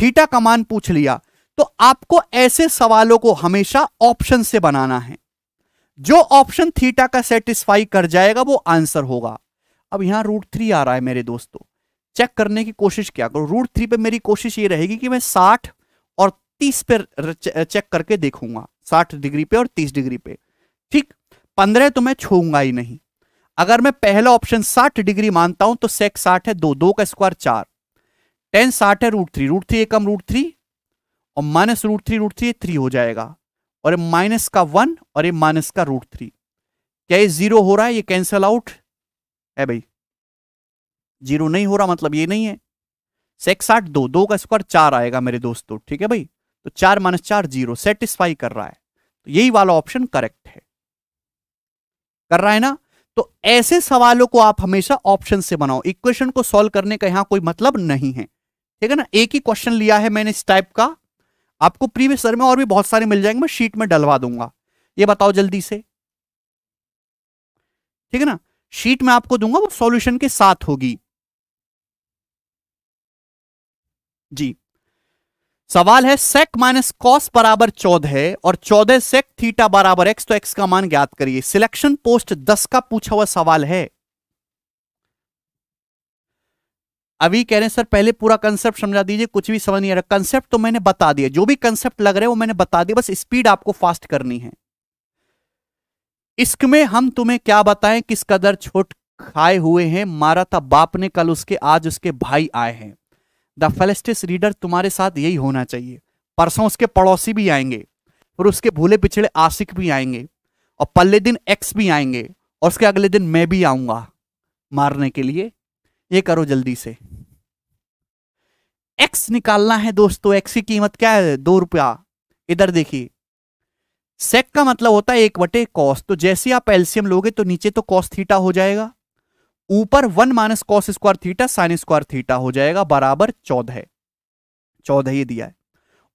थीटा का मान पूछ लिया तो आपको ऐसे सवालों को हमेशा ऑप्शन से बनाना है जो ऑप्शन थीटा का सेटिस्फाई कर जाएगा वो आंसर होगा अब यहां रूट थ्री आ रहा है मेरे दोस्तों चेक करने की कोशिश क्या करो रूट थ्री पे मेरी कोशिश ये रहेगी कि मैं साठ और तीस पे चेक करके देखूंगा साठ डिग्री पे और तीस डिग्री पे ठीक पंद्रह तो मैं छूंगा ही नहीं अगर मैं पहला ऑप्शन साठ डिग्री मानता हूं तो सेक साठ है दो दो का स्क्वायर चार टेन साठ है रूट थ्री रूट थ्री एकम रूट थ्री और minus root three root three three हो जाएगा और ये माइनस का वन और ये माइनस का रूट थ्री क्या ये जीरो हो रहा है ये कैंसल आउट है भाई जीरो नहीं हो रहा मतलब ये नहीं है सेक्स आठ दो दो का स्क्वायर चार आएगा मेरे दोस्तों ठीक है भाई तो चार माइनस चार जीरो सेटिस्फाई कर रहा है तो यही वाला ऑप्शन करेक्ट है कर रहा है ना तो ऐसे सवालों को आप हमेशा ऑप्शन से बनाओ इक्वेशन को सॉल्व करने का यहां कोई मतलब नहीं है ठीक है ना एक ही क्वेश्चन लिया है मैंने इस टाइप का आपको प्रीवियस ईयर में और भी बहुत सारे मिल जाएंगे मैं शीट में डलवा दूंगा ये बताओ जल्दी से ठीक है ना शीट में आपको दूंगा वो सॉल्यूशन के साथ होगी जी सवाल है सेक माइनस कॉस बराबर चौदह और चौदह सेक थीटा बराबर एक्स तो एक्स का मान ज्ञात करिए सिलेक्शन पोस्ट दस का पूछा हुआ सवाल है अभी कह रहे हैं सर पहले पूरा कंसेप्ट समझा दीजिए कुछ भी समझ नहीं आ रहा कंसेप्ट तो मैंने बता दिया जो भी कंसेप्ट लग रहे हैं वो मैंने बता दिया बस स्पीड आपको फास्ट करनी है इसमें हम तुम्हें क्या बताएं किस कदर छोट खाए हुए हैं मारा था बाप ने कल उसके आज उसके भाई आए हैं द फेलेस्टिस रीडर तुम्हारे साथ यही होना चाहिए परसों उसके पड़ोसी भी आएंगे और उसके भूले पिछड़े आशिक भी आएंगे और पल्ले दिन एक्स भी आएंगे और उसके अगले दिन मैं भी आऊंगा मारने के लिए ये करो जल्दी से एक्स निकालना है दोस्तों एक्स की कीमत क्या है दो रुपया इधर देखिए सेक का मतलब होता है एक बटे कॉस तो जैसे आप एल्सियम लोगे तो नीचे तो कॉस थीटा हो जाएगा ऊपर one minus cos square theta sine square theta हो जाएगा बराबर चौदह चौदह ये दिया है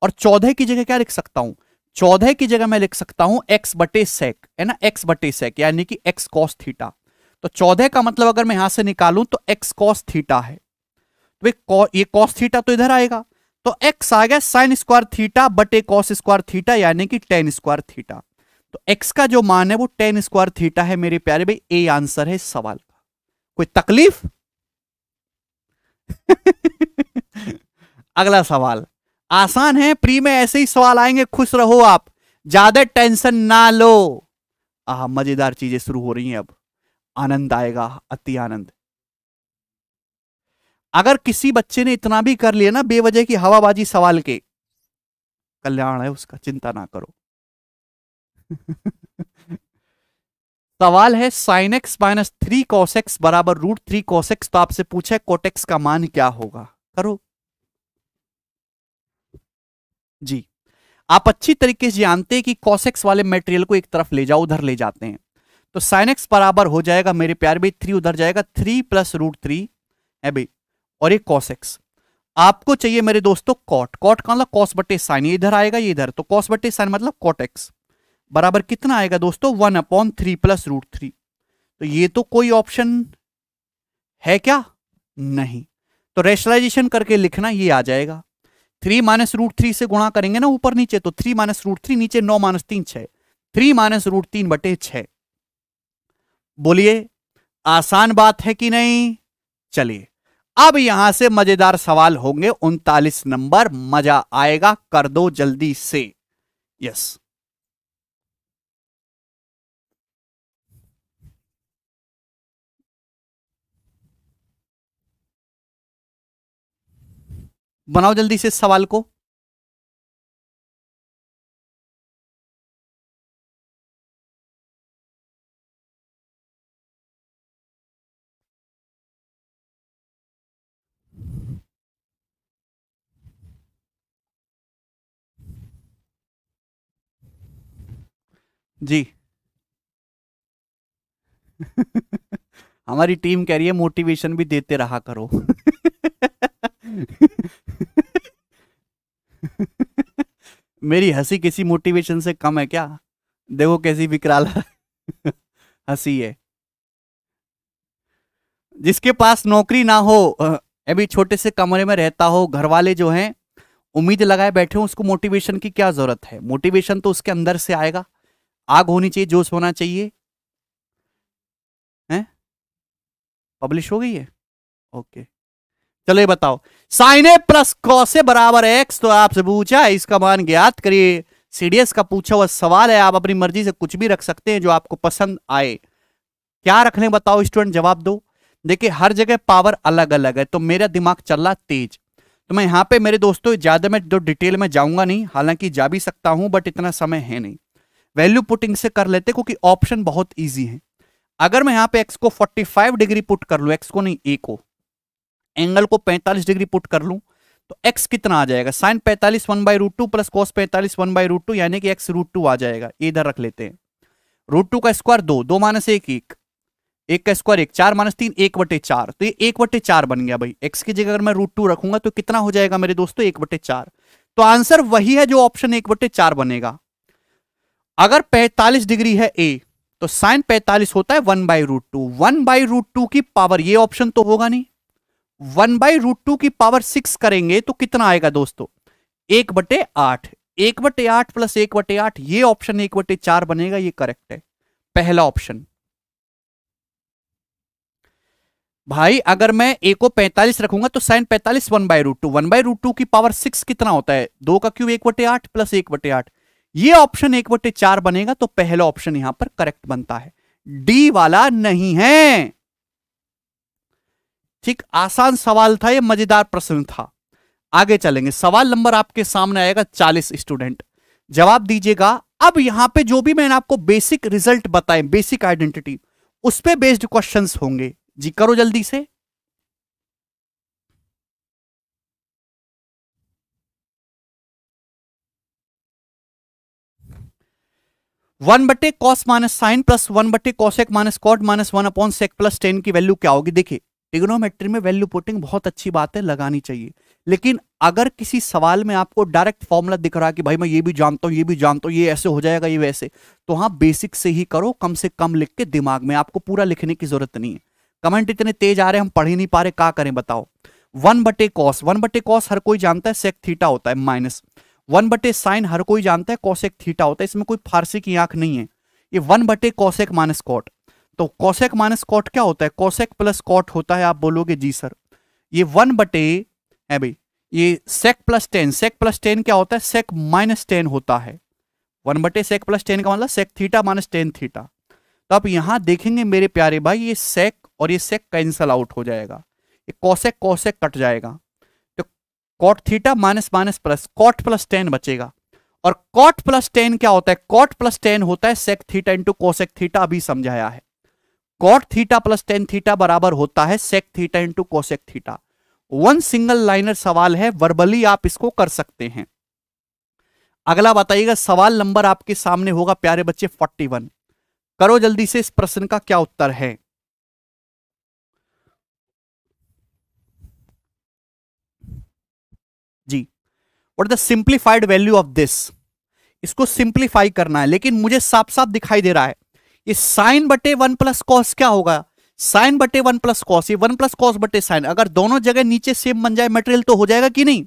और चौदह की जगह क्या लिख सकता हूं चौदह की जगह मैं लिख सकता हूं एक्स बटे सेक है ना एक्स बटे सेक यानी कि एक्स कॉस थीटा तो चौदह का मतलब अगर मैं यहां से निकालूं तो एक्स कॉस थीटा है तो ये कॉस थीटा तो इधर आएगा तो एक्स आ गया साइन स्क्वायर थीटा बटे कॉस स्क्वायर थीटा यानी कि टेन स्क्वायर थीटा तो एक्स का जो मान है वो टेन स्क्वायर थीटा है मेरे प्यारे भाई ए आंसर है सवाल का कोई तकलीफ अगला सवाल आसान है प्री में ऐसे ही सवाल आएंगे खुश रहो आप ज्यादा टेंशन ना लो आ मजेदार चीजें शुरू हो रही हैं अब आनंद आएगा अति आनंद अगर किसी बच्चे ने इतना भी कर लिया ना बेवजह की हवाबाजी सवाल के कल्याण है उसका चिंता ना करो सवाल है sine x minus three cosec x बराबर रूट थ्री कॉसेक्स तो आपसे पूछे कोटेक्स का मान क्या होगा करो जी आप अच्छी तरीके से जानते हैं कि कॉसेक्स वाले मटेरियल को एक तरफ ले जाओ उधर ले जाते हैं तो साइन एक्स बराबर हो जाएगा मेरे प्यार भाई थ्री उधर जाएगा थ्री प्लस रूट थ्री है भाई और ये कॉस एक्स आपको चाहिए मेरे दोस्तों कॉट कॉट का मतलब कॉस बटे साइन ये इधर आएगा ये इधर तो कॉस बटे साइन मतलब कॉट एक्स बराबर कितना आएगा दोस्तों one upon three plus root three तो ये तो कोई ऑप्शन है क्या नहीं तो रेशलाइजेशन करके लिखना ये आ जाएगा थ्री माइनस रूट थ्री से गुणा करेंगे ना ऊपर नीचे तो थ्री माइनस रूट थ्री नीचे नौ माइनस तीन छः थ्री माइनस रूट तीन बटे छह बोलिए आसान बात है कि नहीं चलिए अब यहां से मजेदार सवाल होंगे उनतालीस नंबर मजा आएगा कर दो जल्दी से यस बनाओ जल्दी से इस सवाल को जी हमारी टीम कह रही है मोटिवेशन भी देते रहा करो मेरी हंसी किसी मोटिवेशन से कम है क्या देखो कैसी विकराल हंसी है जिसके पास नौकरी ना हो अभी छोटे से कमरे में रहता हो घर वाले जो हैं उम्मीद लगाए बैठे हो उसको मोटिवेशन की क्या जरूरत है मोटिवेशन तो उसके अंदर से आएगा आग होनी चाहिए जोश होना चाहिए हैं पब्लिश हो गई है ओके चलो ये बताओ साइन ए प्लस कॉस बराबर एक्स तो आपसे पूछा इसका मान ज्ञात करिए सीडीएस का पूछा हुआ सवाल है आप अपनी मर्जी से कुछ भी रख सकते हैं जो आपको पसंद आए क्या रख लें बताओ स्टूडेंट जवाब दो देखिए हर जगह पावर अलग अलग है तो मेरा दिमाग चल रहा तेज तो मैं यहाँ पे मेरे दोस्तों ज्यादा मैं जो तो डिटेल में जाऊंगा नहीं हालांकि जा भी सकता हूं बट इतना समय है नहीं वैल्यू पुटिंग से कर लेते क्योंकि ऑप्शन बहुत ईजी है अगर मैं यहाँ पे एक्स को 45 डिग्री पुट कर लूँ एक्स को नहीं ए को एंगल को 45 डिग्री पुट कर लूँ तो एक्स कितना आ जाएगा sine 45 one by root two plus cos पैंतालीस वन बाई रूट टू यानी कि एक्स रूट टू आ जाएगा इधर रख लेते हैं रूट टू का स्क्वायर दो दो माइनस एक एक एक का स्क्वायर एक चार माइनस तीन एक बटे चार तो ये एक बटे चार बन गया भाई एक्स की जगह अगर मैं रूट टू रखूंगा तो कितना हो जाएगा मेरे दोस्तों एक बटे चार तो आंसर वही है जो ऑप्शन एक बटे चार बनेगा अगर 45 डिग्री है ए तो साइन 45 होता है one by root two one by root two की पावर ये ऑप्शन तो होगा नहीं वन बाई रूट टू की पावर सिक्स करेंगे तो कितना आएगा दोस्तों एक बटे आठ एक बटे आठ प्लस एक बटे आठ ये ऑप्शन एक बटे चार बनेगा ये करेक्ट है पहला ऑप्शन भाई अगर मैं ए को 45 रखूंगा तो sine 45 one by root two one by root two की पावर सिक्स कितना होता है दो का क्यूब एक बटे आठ प्लस एक बटे आठ ये ऑप्शन एक बटे चार बनेगा तो पहला ऑप्शन यहां पर करेक्ट बनता है डी वाला नहीं है ठीक आसान सवाल था यह मजेदार प्रश्न था आगे चलेंगे सवाल नंबर आपके सामने आएगा चालीस स्टूडेंट जवाब दीजिएगा अब यहां पे जो भी मैंने आपको बेसिक रिजल्ट बताए बेसिक आइडेंटिटी उस पर बेस्ड क्वेश्चंस होंगे जी करो जल्दी से वन बटे cos minus sine plus one बटे cosec minus cot minus one upon sec plus tan की वैल्यू क्या होगी देखिए टिग्नोमेट्री में वैल्यू पुटिंग बहुत अच्छी बात है लगानी चाहिए लेकिन अगर किसी सवाल में आपको डायरेक्ट फॉर्मूला दिख रहा है कि भाई मैं ये भी जानता हूँ ये भी जानता हूँ ये ऐसे हो जाएगा ये वैसे तो हाँ बेसिक से ही करो कम से कम लिख के दिमाग में आपको पूरा लिखने की जरूरत नहीं है कमेंट इतने तेज आ रहे हैं हम पढ़ ही नहीं पा रहे क्या करें बताओ वन बटे कॉस वन बटे कॉस हर कोई जानता है सेक थीटा होता है माइनस वन बटे साइन हर कोई जानता है कौशेक थीटा होता है इसमें कोई फारसी की आंख नहीं है ये वन बटे कौशेक माइनस कॉट तो कौशेक माइनस कॉट क्या होता है कौशेक प्लस कॉट होता है आप बोलोगे जी सर ये वन बटे है भाई ये sec plus tan sec plus tan क्या होता है सेक माइनस टेन होता है वन बटे सेक प्लस टेन का मतलब sec theta minus tan theta तो आप यहां देखेंगे मेरे प्यारे भाई ये सेक और ये सेक कैंसल आउट हो जाएगा ये कौशेक कौशेक कट जाएगा cot theta minus minus plus cot plus tan बचेगा और कॉट प्लस टेन क्या होता है कॉट प्लस टेन होता है sec theta into cosec theta अभी समझाया है cot theta plus tan theta बराबर होता है sec theta into cosec theta one single liner सवाल है वर्बली आप इसको कर सकते हैं अगला बताइएगा सवाल नंबर आपके सामने होगा प्यारे बच्चे 41 करो जल्दी से इस प्रश्न का क्या उत्तर है और the simplified value of this इसको सिंप्लीफाई करना है लेकिन मुझे साफ साफ दिखाई दे रहा है ये साइन बटे वन प्लस कॉस क्या होगा साइन बटे वन प्लस कॉस ये वन प्लस कॉस बटे साइन अगर दोनों जगह नीचे सेम बन जाए मटेरियल तो हो जाएगा कि नहीं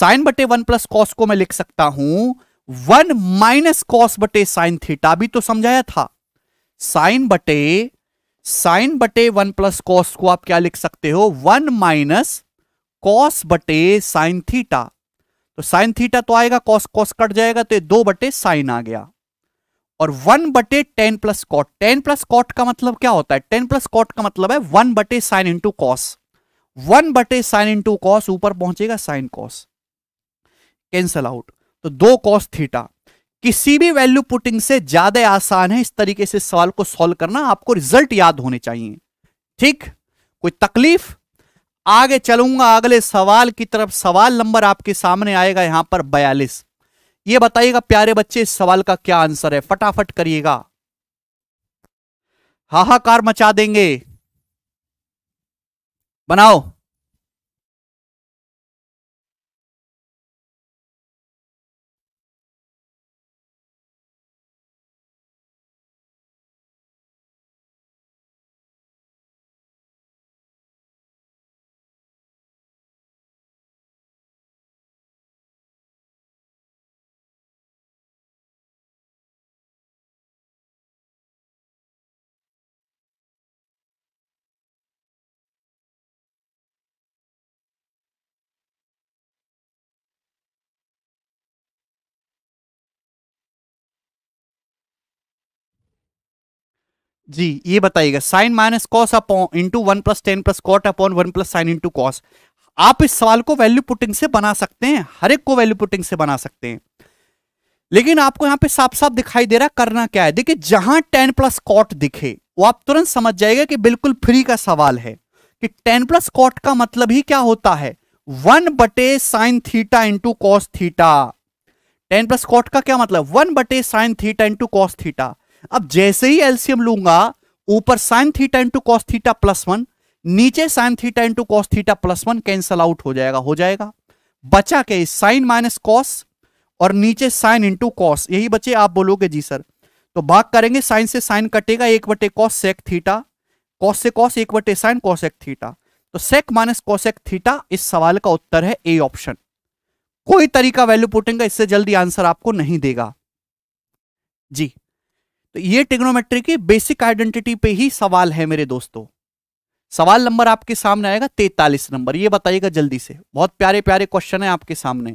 साइन बटे वन प्लस कॉस को मैं लिख सकता हूं वन माइनस कॉस बटे साइन थीटा भी तो समझाया था साइन बटे साइन बटे वन प्लस कॉस को आप क्या लिख सकते हो वन माइनस कॉस बटे साइन थीटा तो साइन थीटा तो आएगा कॉस कॉस कट जाएगा तो ये दो बटे साइन आ गया और वन बटे tan plus cot tan plus cot का मतलब क्या होता है टेन प्लस कॉट का मतलब है वन बटे साइन इंटू कॉस वन बटे साइन इंटू कॉस ऊपर पहुंचेगा साइन कॉस कैंसल आउट तो दो कॉस थीटा किसी भी वैल्यू पुटिंग से ज्यादा आसान है इस तरीके से सवाल को सॉल्व करना आपको रिजल्ट याद होने चाहिए ठीक कोई तकलीफ आगे चलूंगा अगले सवाल की तरफ सवाल नंबर आपके सामने आएगा यहां पर बयालीस ये बताइएगा प्यारे बच्चे इस सवाल का क्या आंसर है फटाफट करिएगा हाहाकार मचा देंगे बनाओ जी ये बताइएगा sine minus cos upon into one plus tan plus cot upon one plus sine into cos आप इस सवाल को वैल्यू पुटिंग से बना सकते हैं हर एक को वैल्यू पुटिंग से बना सकते हैं लेकिन आपको यहां पे साफ साफ दिखाई दे रहा करना क्या है देखिए जहां टेन प्लस कॉट दिखे वो आप तुरंत समझ जाएगा कि बिल्कुल फ्री का सवाल है कि टेन प्लस कॉट का मतलब ही क्या होता है वन बटे sign theta into cos theta tan plus cot का क्या मतलब वन बटे sign theta into cos theta अब जैसे ही एलसीएम लूंगा ऊपर sine theta into cos theta plus one नीचे sign theta into cos theta plus one cancel out हो जाएगा हो जाएगा बचा के साइन माइनस कॉस और नीचे साइन इंटू कॉस यही बचे आप बोलोगे जी सर तो भाग करेंगे साइन से साइन कटेगा एक बटे कॉस सेक थीटा कॉस से कॉस एक बटे साइन कॉस एक थीटा तो सेक माइनस कॉसेक थीटा इस सवाल का उत्तर है ए ऑप्शन कोई तरीका वैल्यू पुटिंग का इससे जल्दी आंसर आपको नहीं देगा जी तो ये टिग्नोमेट्री की बेसिक आइडेंटिटी पे ही सवाल है मेरे दोस्तों सवाल नंबर आपके सामने आएगा तैतालीस नंबर ये बताइएगा जल्दी से बहुत प्यारे प्यारे क्वेश्चन है आपके सामने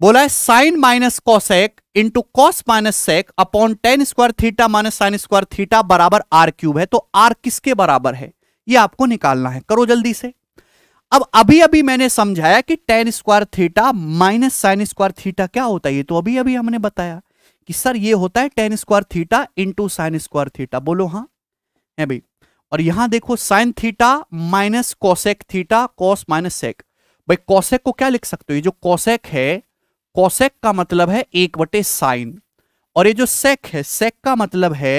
बोला है sine minus cosec into cos minus sec upon tan square theta minus sign square theta बराबर आर क्यूब है तो आर किसके बराबर है ये आपको निकालना है करो जल्दी से अब अभी अभी मैंने समझाया कि tan square theta minus sign square theta क्या होता है ये तो अभी अभी हमने बताया कि सर ये होता है tan square theta into sine square theta बोलो हाँ है भाई और यहां देखो sign theta minus cosec theta cos minus sec भाई कॉसेक को क्या लिख सकते हो ये जो कॉसेक है कॉसेक का मतलब है एक बटे साइन और ये जो सेक है सेक का मतलब है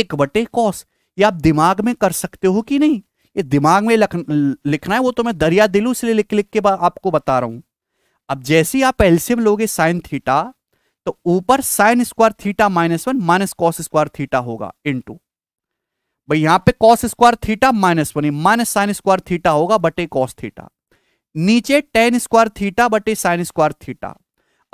एक बटे कॉस ये आप दिमाग में कर सकते हो कि नहीं ये दिमाग में लख, लिखना है वो तो मैं दरिया दिलू से लिख लिख के आपको बता रहा हूं अब जैसे ही आप एल्सियम लोगे साइन थीटा तो ऊपर sine square theta minus one minus cos square theta होगा इनटू भाई यहां पे cos square theta minus one minus sign square theta होगा बटे कॉस थीटा नीचे टेन स्क्वायर थीटा बटे साइन स्क्वायर थीटा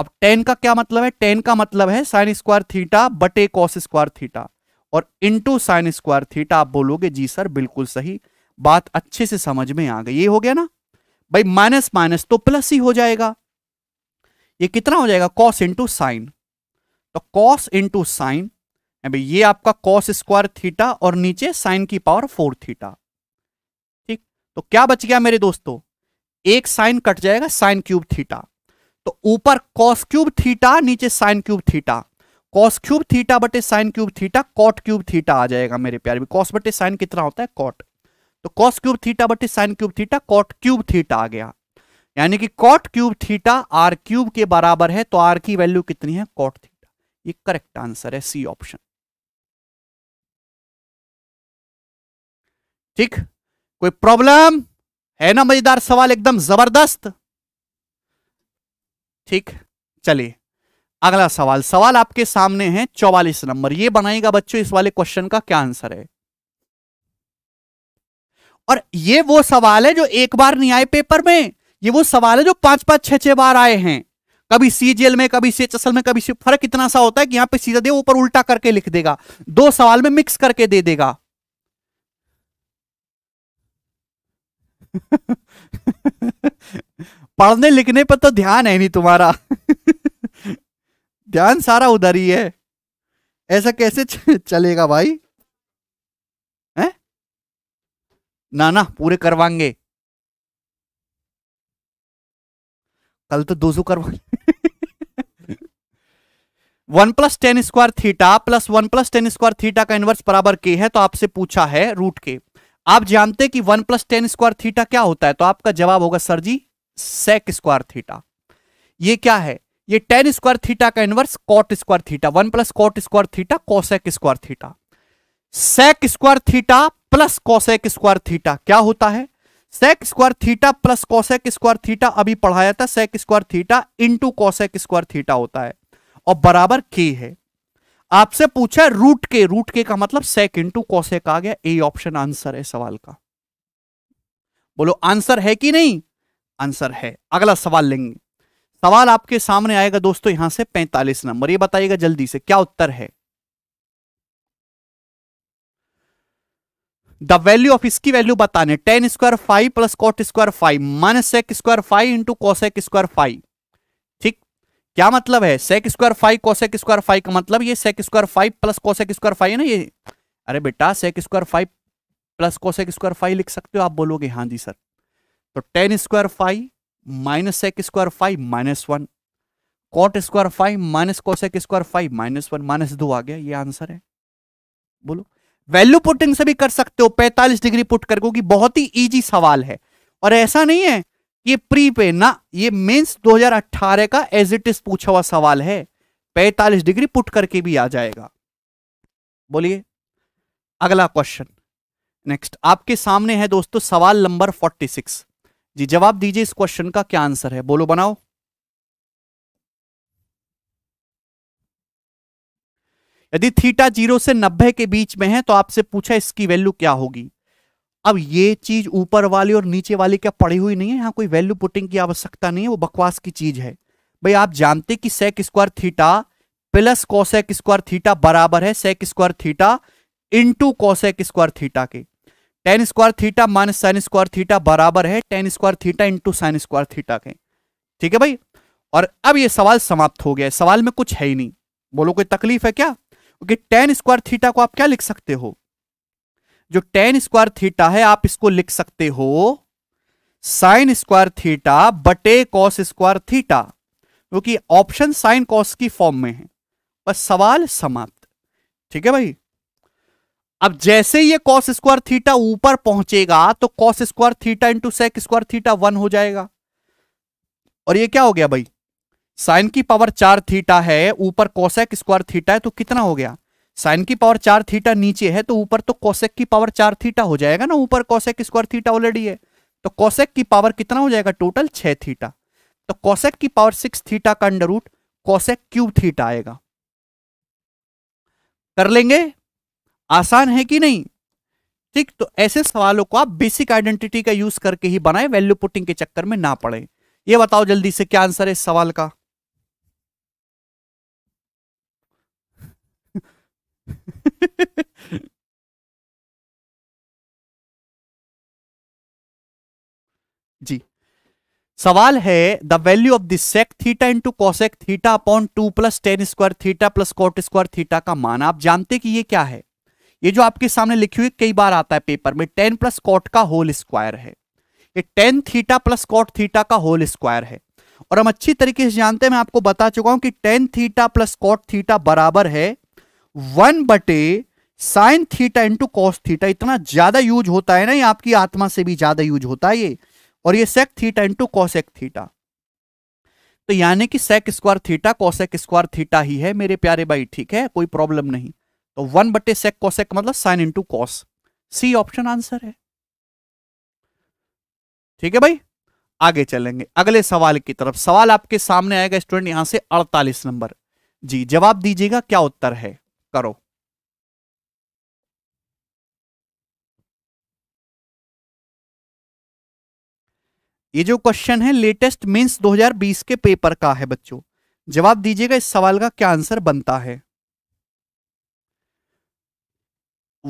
अब टेन का क्या मतलब है टेन का मतलब है साइन स्क्वायर थीटा बटे कॉस स्क्वायर थीटा और इंटू साइन स्क्वायर थीटा आप बोलोगे जी सर बिल्कुल सही बात अच्छे से समझ में आ गई ये हो गया ना भाई माइनस माइनस तो प्लस ही हो जाएगा ये कितना हो जाएगा कॉस इंटू साइन तो कॉस इंटू साइन भाई ये आपका कॉस स्क्वायर थीटा और नीचे साइन की पावर फोर थीटा ठीक तो क्या बच गया मेरे दोस्तों एक साइन कट जाएगा साइन क्यूब थीटा तो ऊपर कॉस क्यूब थीटा नीचे sine cube theta cos cube theta बटे sine cube theta cot cube theta आ जाएगा मेरे प्यार में कॉस बटे साइन कितना होता है कॉट तो कॉस क्यूब थीटा बटे sine cube theta cot cube theta आ गया यानी कि cot cube theta R cube के बराबर है तो आर की वैल्यू कितनी है कॉट थीटा ये करेक्ट आंसर है सी ऑप्शन ठीक कोई प्रॉब्लम है ना मजेदार सवाल एकदम जबरदस्त ठीक चलिए अगला सवाल सवाल आपके सामने है चौवालीस नंबर ये बनाएगा बच्चों इस वाले क्वेश्चन का क्या आंसर है और ये वो सवाल है जो एक बार नहीं आए पेपर में ये वो सवाल है जो पांच पांच छह छह बार आए हैं कभी सीजीएल में कभी सीएचएसएल में कभी फर्क इतना सा होता है कि यहां पे सीधा दे ऊपर उल्टा करके लिख देगा दो सवाल में मिक्स करके दे देगा पढ़ने लिखने पर तो ध्यान है नहीं तुम्हारा ध्यान सारा उधर ही है ऐसा कैसे चलेगा भाई ना ना पूरे करवाएंगे कल तो दो सौ करवा one plus tan square theta plus one plus tan square theta का इनवर्स बराबर के है तो आपसे पूछा है रूट के आप जानते कि one plus tan square theta क्या होता है तो आपका जवाब होगा sir ji sec square theta ये क्या है ये टेन स्क्वायर थीटा का inverse cot square theta one plus cot square theta cosec square theta sec square theta plus cosec square theta क्या होता है sec square theta plus cosec square theta अभी पढ़ाया था sec square theta into cosec square theta होता है और बराबर के है आपसे पूछा रूट के रूट के का मतलब सेक इंटू कॉशेक आ गया ए ऑप्शन आंसर है सवाल का बोलो आंसर है कि नहीं आंसर है अगला सवाल लेंगे सवाल आपके सामने आएगा दोस्तों यहां से 45 नंबर ये बताइएगा जल्दी से क्या उत्तर है द वैल्यू ऑफ इसकी वैल्यू बताने tan square five plus cot square five minus sec square five into cosec square five ठीक क्या मतलब है sec square five cosec square five का मतलब ये sec square five plus cosec square five है ना ये अरे बेटा sec square five plus cosec square five लिख सकते हो आप बोलोगे हाँ जी सर तो tan square five minus sec square five minus one cot square five minus cosec square five minus one minus दो आ गया ये आंसर है बोलो वैल्यू पुटिंग से भी कर सकते हो पैंतालीस डिग्री पुट करके क्योंकि बहुत ही ईजी सवाल है और ऐसा नहीं है ये प्री पे ना ये मेंस 2018 का एज इट इज पूछा हुआ सवाल है पैंतालीस डिग्री पुट करके भी आ जाएगा बोलिए अगला क्वेश्चन नेक्स्ट आपके सामने है दोस्तों सवाल नंबर 46 जी जवाब दीजिए इस क्वेश्चन का क्या आंसर है बोलो बनाओ यदि थीटा जीरो से नब्बे के बीच में है तो आपसे पूछा इसकी वैल्यू क्या होगी अब ये चीज ऊपर वाली और नीचे वाली क्या पड़ी हुई नहीं है यहां कोई वैल्यू पुटिंग की आवश्यकता नहीं है वो बकवास की चीज है भाई आप जानते कि sec square theta plus cosec square theta बराबर है sec square theta into cosec square theta के tan square theta minus sign square theta बराबर है tan square theta into sine square theta के ठीक है भाई और अब ये सवाल समाप्त हो गया है सवाल में कुछ है ही नहीं बोलो कोई तकलीफ है क्या ओके टेन स्क्वायर थीटा को आप क्या लिख सकते हो जो टेन स्क्वायर थीटा है आप इसको लिख सकते हो साइन स्क्वायर थीटा बटे कॉस स्क्वायर थीटा क्योंकि ऑप्शन साइन कॉस की फॉर्म में है बस सवाल समाप्त ठीक है भाई अब जैसे ये कॉस स्क्वायर थीटा ऊपर पहुंचेगा तो cos square theta into sec square theta one हो जाएगा और ये क्या हो गया भाई साइन की पावर चार थीटा है ऊपर कौशेक स्क्वायर थीटा है तो कितना हो गया साइन की पावर चार थीटा नीचे है तो ऊपर तो कौशेक की पावर चार थीटा हो जाएगा ना ऊपर कोसेक स्क्वायर थीटा ऑलरेडी है तो कोसेक की पावर कितना हो जाएगा टोटल छह थीटा तो कोसेक की पावर सिक्स थीटा का under root cosec cube theta आएगा कर लेंगे आसान है कि नहीं ठीक तो ऐसे सवालों को आप बेसिक आइडेंटिटी का यूज करके ही बनाए वैल्यू पुटिंग के चक्कर में ना पड़े ये बताओ जल्दी से क्या आंसर है इस सवाल का जी सवाल है the value of this sec theta into cosec theta upon two plus tan square theta plus cot square theta का मान आप जानते कि ये क्या है ये जो आपके सामने लिखी हुई कई बार आता है पेपर में टेन प्लस कॉट का होल स्क्वायर है ये tan theta plus cot theta का होल स्क्वायर है और हम अच्छी तरीके से जानते हैं मैं आपको बता चुका हूं कि tan theta plus cot theta बराबर है वन बटे sign theta into cos theta इतना ज्यादा यूज होता है ना ये आपकी आत्मा से भी ज्यादा यूज होता है ये और ये sec theta into cosec theta तो यानी कि sec square theta cosec square theta ही है मेरे प्यारे भाई ठीक है कोई प्रॉब्लम नहीं तो वन बटे सेक कॉसेक मतलब sin into cos C option answer है ठीक है भाई आगे चलेंगे अगले सवाल की तरफ सवाल आपके सामने आएगा स्टूडेंट यहां से 48 नंबर जी जवाब दीजिएगा क्या उत्तर है करो ये जो क्वेश्चन है लेटेस्ट मीन्स 2020 के पेपर का है बच्चों जवाब दीजिएगा इस सवाल का क्या आंसर बनता है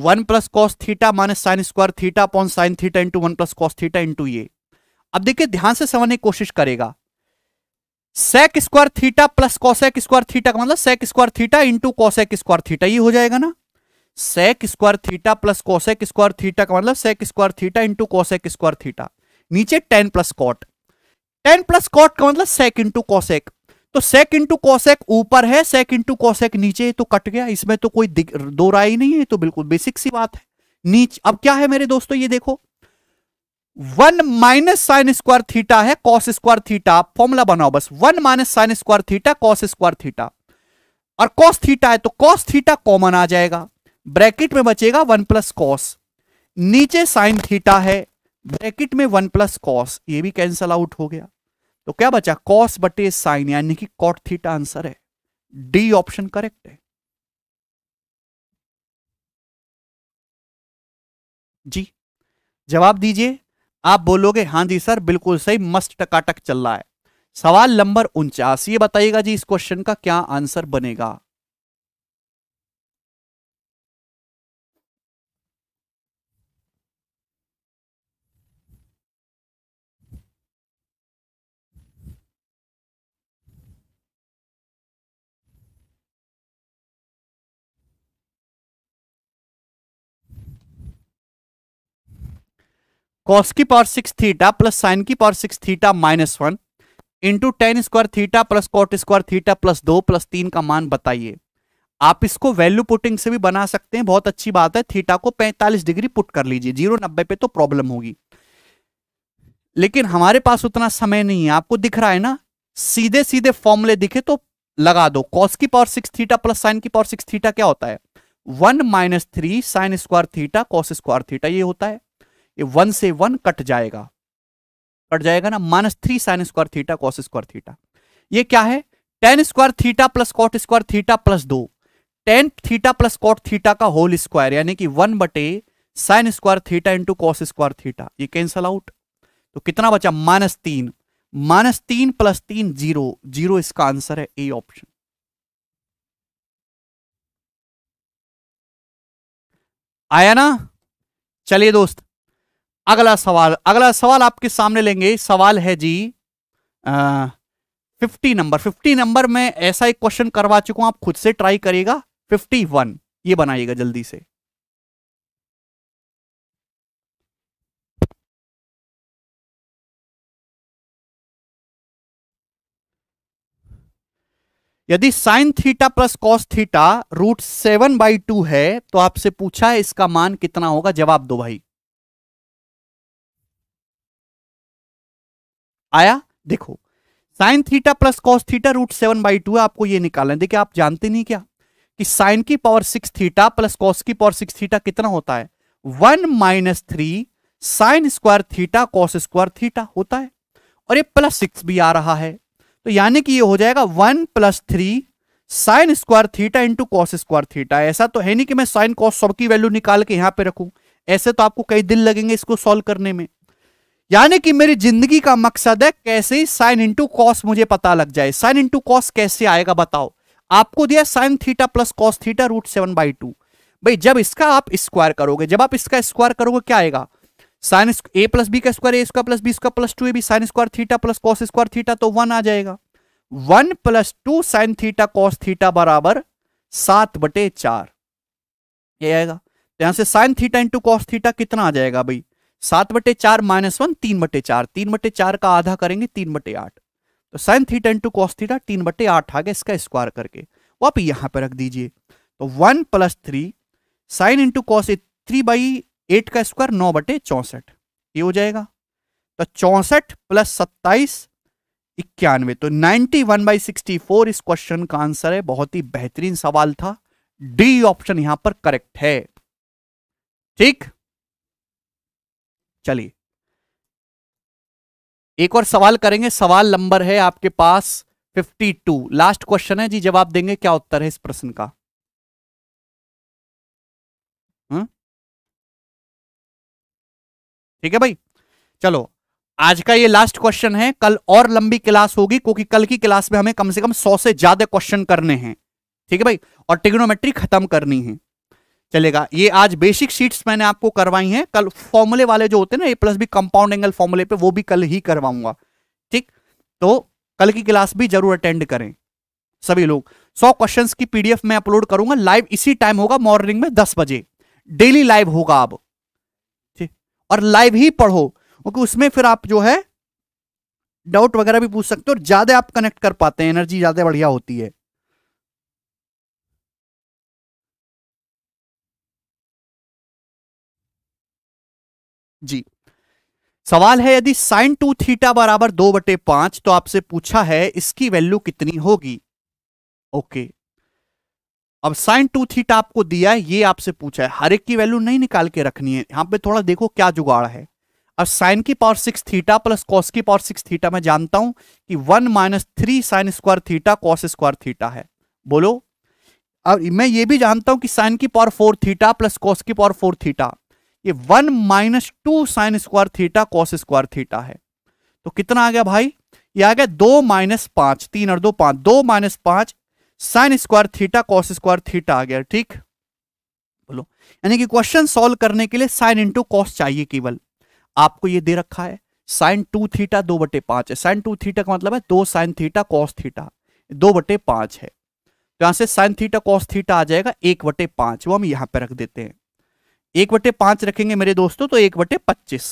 one plus cos theta minus sign square theta upon sin theta into one plus cos theta into ये अब देखिए ध्यान से समझने की कोशिश करेगा sec square theta plus cosec square theta का मतलब sec square theta into cosec square theta ये हो जाएगा ना sec square theta plus cosec square theta का मतलब sec square theta into cosec square theta नीचे tan plus cot tan plus cot का मतलब सेक इंटू कॉसेक तो सेक इंटू कॉसेक ऊपर है सेक इंटू कॉसेक नीचे तो कट गया इसमें तो कोई दो राय नहीं है तो बिल्कुल बेसिक सी बात है नीचे अब क्या है मेरे दोस्तों ये देखो one minus sign square theta है कॉस स्क्वायर थीटा फॉर्मूला बनाओ बस one minus sign square theta cos square theta और कॉस थीटा है तो कॉस थीटा कॉमन आ जाएगा ब्रैकेट में बचेगा वन प्लस कॉस नीचे साइन थीटा है ब्रैकेट में वन प्लस कॉस ये भी कैंसल आउट हो गया तो क्या बचा कॉस बटे साइन यानी कि कॉट थीटा आंसर है डी ऑप्शन करेक्ट है जी जवाब दीजिए आप बोलोगे हाँ जी सर बिल्कुल सही मस्त टकाटक चल रहा है सवाल नंबर उनचास ये बताइएगा जी इस क्वेश्चन का क्या आंसर बनेगा कॉस की power six theta plus sin की power six theta minus one into tan square theta plus cot square theta plus दो प्लस तीन का मान बताइए आप इसको वैल्यू पुटिंग से भी बना सकते हैं बहुत अच्छी बात है थीटा को 45 डिग्री पुट कर लीजिए जीरो नब्बे पे तो प्रॉब्लम होगी लेकिन हमारे पास उतना समय नहीं है आपको दिख रहा है ना सीधे सीधे फॉर्मूले दिखे तो लगा दो कॉस की power six theta plus sin की पावर सिक्स थीटा क्या होता है one minus three sign square theta cos square theta ये होता है ये वन से वन कट जाएगा कट जाएगा ना minus three sign square theta cos square theta ये क्या है tan square theta plus cot square theta plus दो tan theta plus cot theta का होल स्क्वायर यानी कि वन बटे sign square theta into cos square theta ये cancel out तो कितना बचा माइनस तीन माइनस तीन प्लस तीन जीरो जीरो इसका आंसर है ए ऑप्शन आया ना चलिए दोस्त अगला सवाल अगला सवाल आपके सामने लेंगे सवाल है जी फिफ्टी नंबर फिफ्टी नंबर में ऐसा एक क्वेश्चन करवा चुका हूं आप खुद से ट्राई करिएगा फिफ्टी वन ये बनाइएगा जल्दी से यदि sign theta plus cos theta root seven by two है तो आपसे पूछा है इसका मान कितना होगा जवाब दो भाई आया देखो sign theta plus cos theta root seven by two है आपको ये निकालना है देखिए आप जानते नहीं क्या कि साइन की power six theta plus cos की पावर सिक्स थीटा कितना होता है one minus three sign square theta cos square theta होता है और ये प्लस सिक्स भी आ रहा है तो यानी कि ये हो जाएगा one plus three sign square theta into cos square theta ऐसा तो है नहीं कि मैं साइन कॉस सबकी वैल्यू निकाल के यहां पे रखूं ऐसे तो आपको कई दिन लगेंगे इसको सॉल्व करने में यानी कि मेरी जिंदगी का मकसद है कैसे साइन इंटू कॉस मुझे पता लग जाए साइन इंटू कॉस कैसे आएगा बताओ आपको दिया sin theta plus cos theta root seven by two भाई जब इसका आप स्क्वायर करोगे जब आप इसका स्क्वायर करोगे क्या आएगा साइन ए प्लस बी का square A square plus B square plus two A B sin square theta plus cos square theta तो वन आ जाएगा one plus two sin theta cos theta बराबर सात बटे चार ये आएगा तो यहां से sign theta into cos theta कितना आ जाएगा भाई सात बटे चार माइनस वन तीन बटे चार तीन बटे चार का आधा करेंगे तीन बटे आठ तो sin tan two cos theta तीन बटे आठ आ गया इसका स्क्वायर करके वो आप यहां पर रख दीजिए तो one plus three sin into cos three by eight का स्क्वायर नौ बटे चौसठ ये हो जाएगा तो चौसठ प्लस सत्ताईस इक्यानवे तो ninety one by sixty four इस क्वेश्चन का आंसर है बहुत ही बेहतरीन सवाल था डी ऑप्शन यहां पर करेक्ट है ठीक चलिए एक और सवाल करेंगे सवाल नंबर है आपके पास 52 लास्ट क्वेश्चन है जी जवाब देंगे क्या उत्तर है इस प्रश्न का हम्म? ठीक है भाई चलो आज का ये लास्ट क्वेश्चन है कल और लंबी क्लास होगी क्योंकि कल की क्लास में हमें कम से कम सौ से ज्यादा क्वेश्चन करने हैं ठीक है भाई और टिग्नोमेट्री खत्म करनी है चलेगा ये आज बेसिक शीट्स मैंने आपको करवाई हैं कल फॉर्मूले वाले जो होते हैं ना A plus B compound angle फॉर्मूले पे वो भी कल ही करवाऊंगा ठीक तो कल की क्लास भी जरूर अटेंड करें सभी लोग सौ क्वेश्चन की पीडीएफ में अपलोड करूंगा लाइव इसी टाइम होगा मॉर्निंग में दस बजे डेली लाइव होगा अब ठीक और लाइव ही पढ़ो क्योंकि उसमें फिर आप जो है डाउट वगैरह भी पूछ सकते हो और ज्यादा आप कनेक्ट कर पाते हैं एनर्जी ज्यादा बढ़िया होती है जी सवाल है यदि साइन टू थीटा बराबर दो बटे पांच तो आपसे पूछा है इसकी वैल्यू कितनी होगी ओके अब साइन टू थीटा आपको दिया है ये आपसे पूछा है हर एक की वैल्यू नहीं निकाल के रखनी है यहां पे थोड़ा देखो क्या जुगाड़ है अब साइन की power six theta plus cos की पावर सिक्स थीटा मैं जानता हूं कि one minus three sign square theta cos square theta है बोलो अब मैं ये भी जानता हूं कि साइन की power four theta plus cos की पावर फोर थीटा ये one minus two sign square theta cos square theta है तो कितना आ गया भाई ये आ गया दो माइनस पांच तीन और दो पांच दो माइनस पांच sign square theta cos square theta आ गया ठीक बोलो यानी कि क्वेश्चन सॉल्व करने के लिए साइन इंटू कॉस चाहिए केवल आपको ये दे रखा है साइन टू थीटा दो बटे पांच है साइन टू थीटा का मतलब है दो साइन थीटा कॉस थीटा दो बटे पांच है तो यहां से साइन थीटा कॉस थीटा आ जाएगा एक बटे पांच वो हम यहां पर रख देते हैं एक बटे पांच रखेंगे मेरे दोस्तों तो एक बटे पच्चीस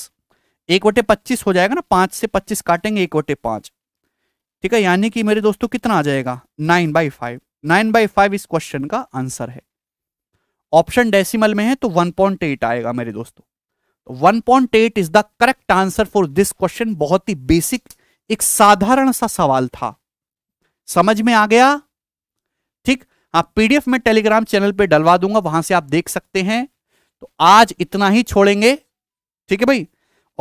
एक बटे पच्चीस हो जाएगा ना पांच से पच्चीस काटेंगे एक बटे पांच ठीक है यानी कि मेरे दोस्तों कितना आ जाएगा nine by five nine by five इस क्वेश्चन का आंसर है ऑप्शन डेसिमल में है तो वन पॉइंट एट आएगा मेरे दोस्तों one point eight is the correct answer for this question बहुत ही बेसिक एक साधारण सा सवाल था समझ में आ गया ठीक हाँ पीडीएफ में टेलीग्राम चैनल पर डलवा दूंगा वहां से आप देख सकते हैं तो आज इतना ही छोड़ेंगे ठीक है भाई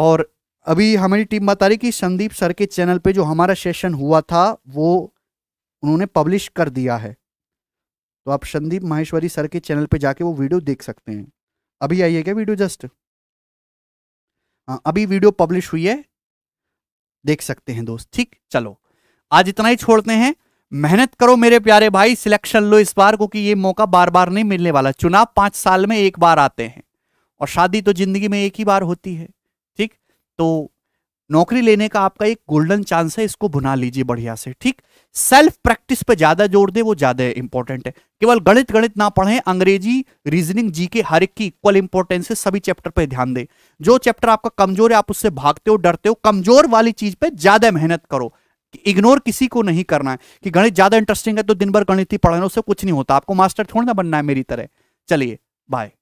और अभी हमारी टीम बता रही कि संदीप सर के चैनल पे जो हमारा सेशन हुआ था वो उन्होंने पब्लिश कर दिया है तो आप संदीप माहेश्वरी सर के चैनल पे जाके वो वीडियो देख सकते हैं अभी आई है क्या वीडियो जस्ट हाँ अभी वीडियो पब्लिश हुई है देख सकते हैं दोस्त ठीक चलो आज इतना ही छोड़ते हैं मेहनत करो मेरे प्यारे भाई सिलेक्शन लो इस बार क्योंकि ये मौका बार बार नहीं मिलने वाला चुनाव पांच साल में एक बार आते हैं और शादी तो जिंदगी में एक ही बार होती है ठीक तो नौकरी लेने का आपका एक गोल्डन चांस है इसको भुना लीजिए बढ़िया से ठीक सेल्फ प्रैक्टिस पे ज्यादा जोर दे वो ज्यादा इंपॉर्टेंट है केवल गणित गणित ना पढ़े अंग्रेजी रीजनिंग जी के हर एक की इक्वल इंपॉर्टेंस है सभी चैप्टर पे ध्यान दे जो चैप्टर आपका कमजोर है आप उससे भागते हो डरते हो कमजोर वाली चीज पे ज्यादा मेहनत करो इग्नोर किसी को नहीं करना है कि गणित ज्यादा इंटरेस्टिंग है तो दिन भर गणित ही पढ़ना उससे कुछ नहीं होता आपको मास्टर थोड़ा ना बनना है मेरी तरह चलिए बाय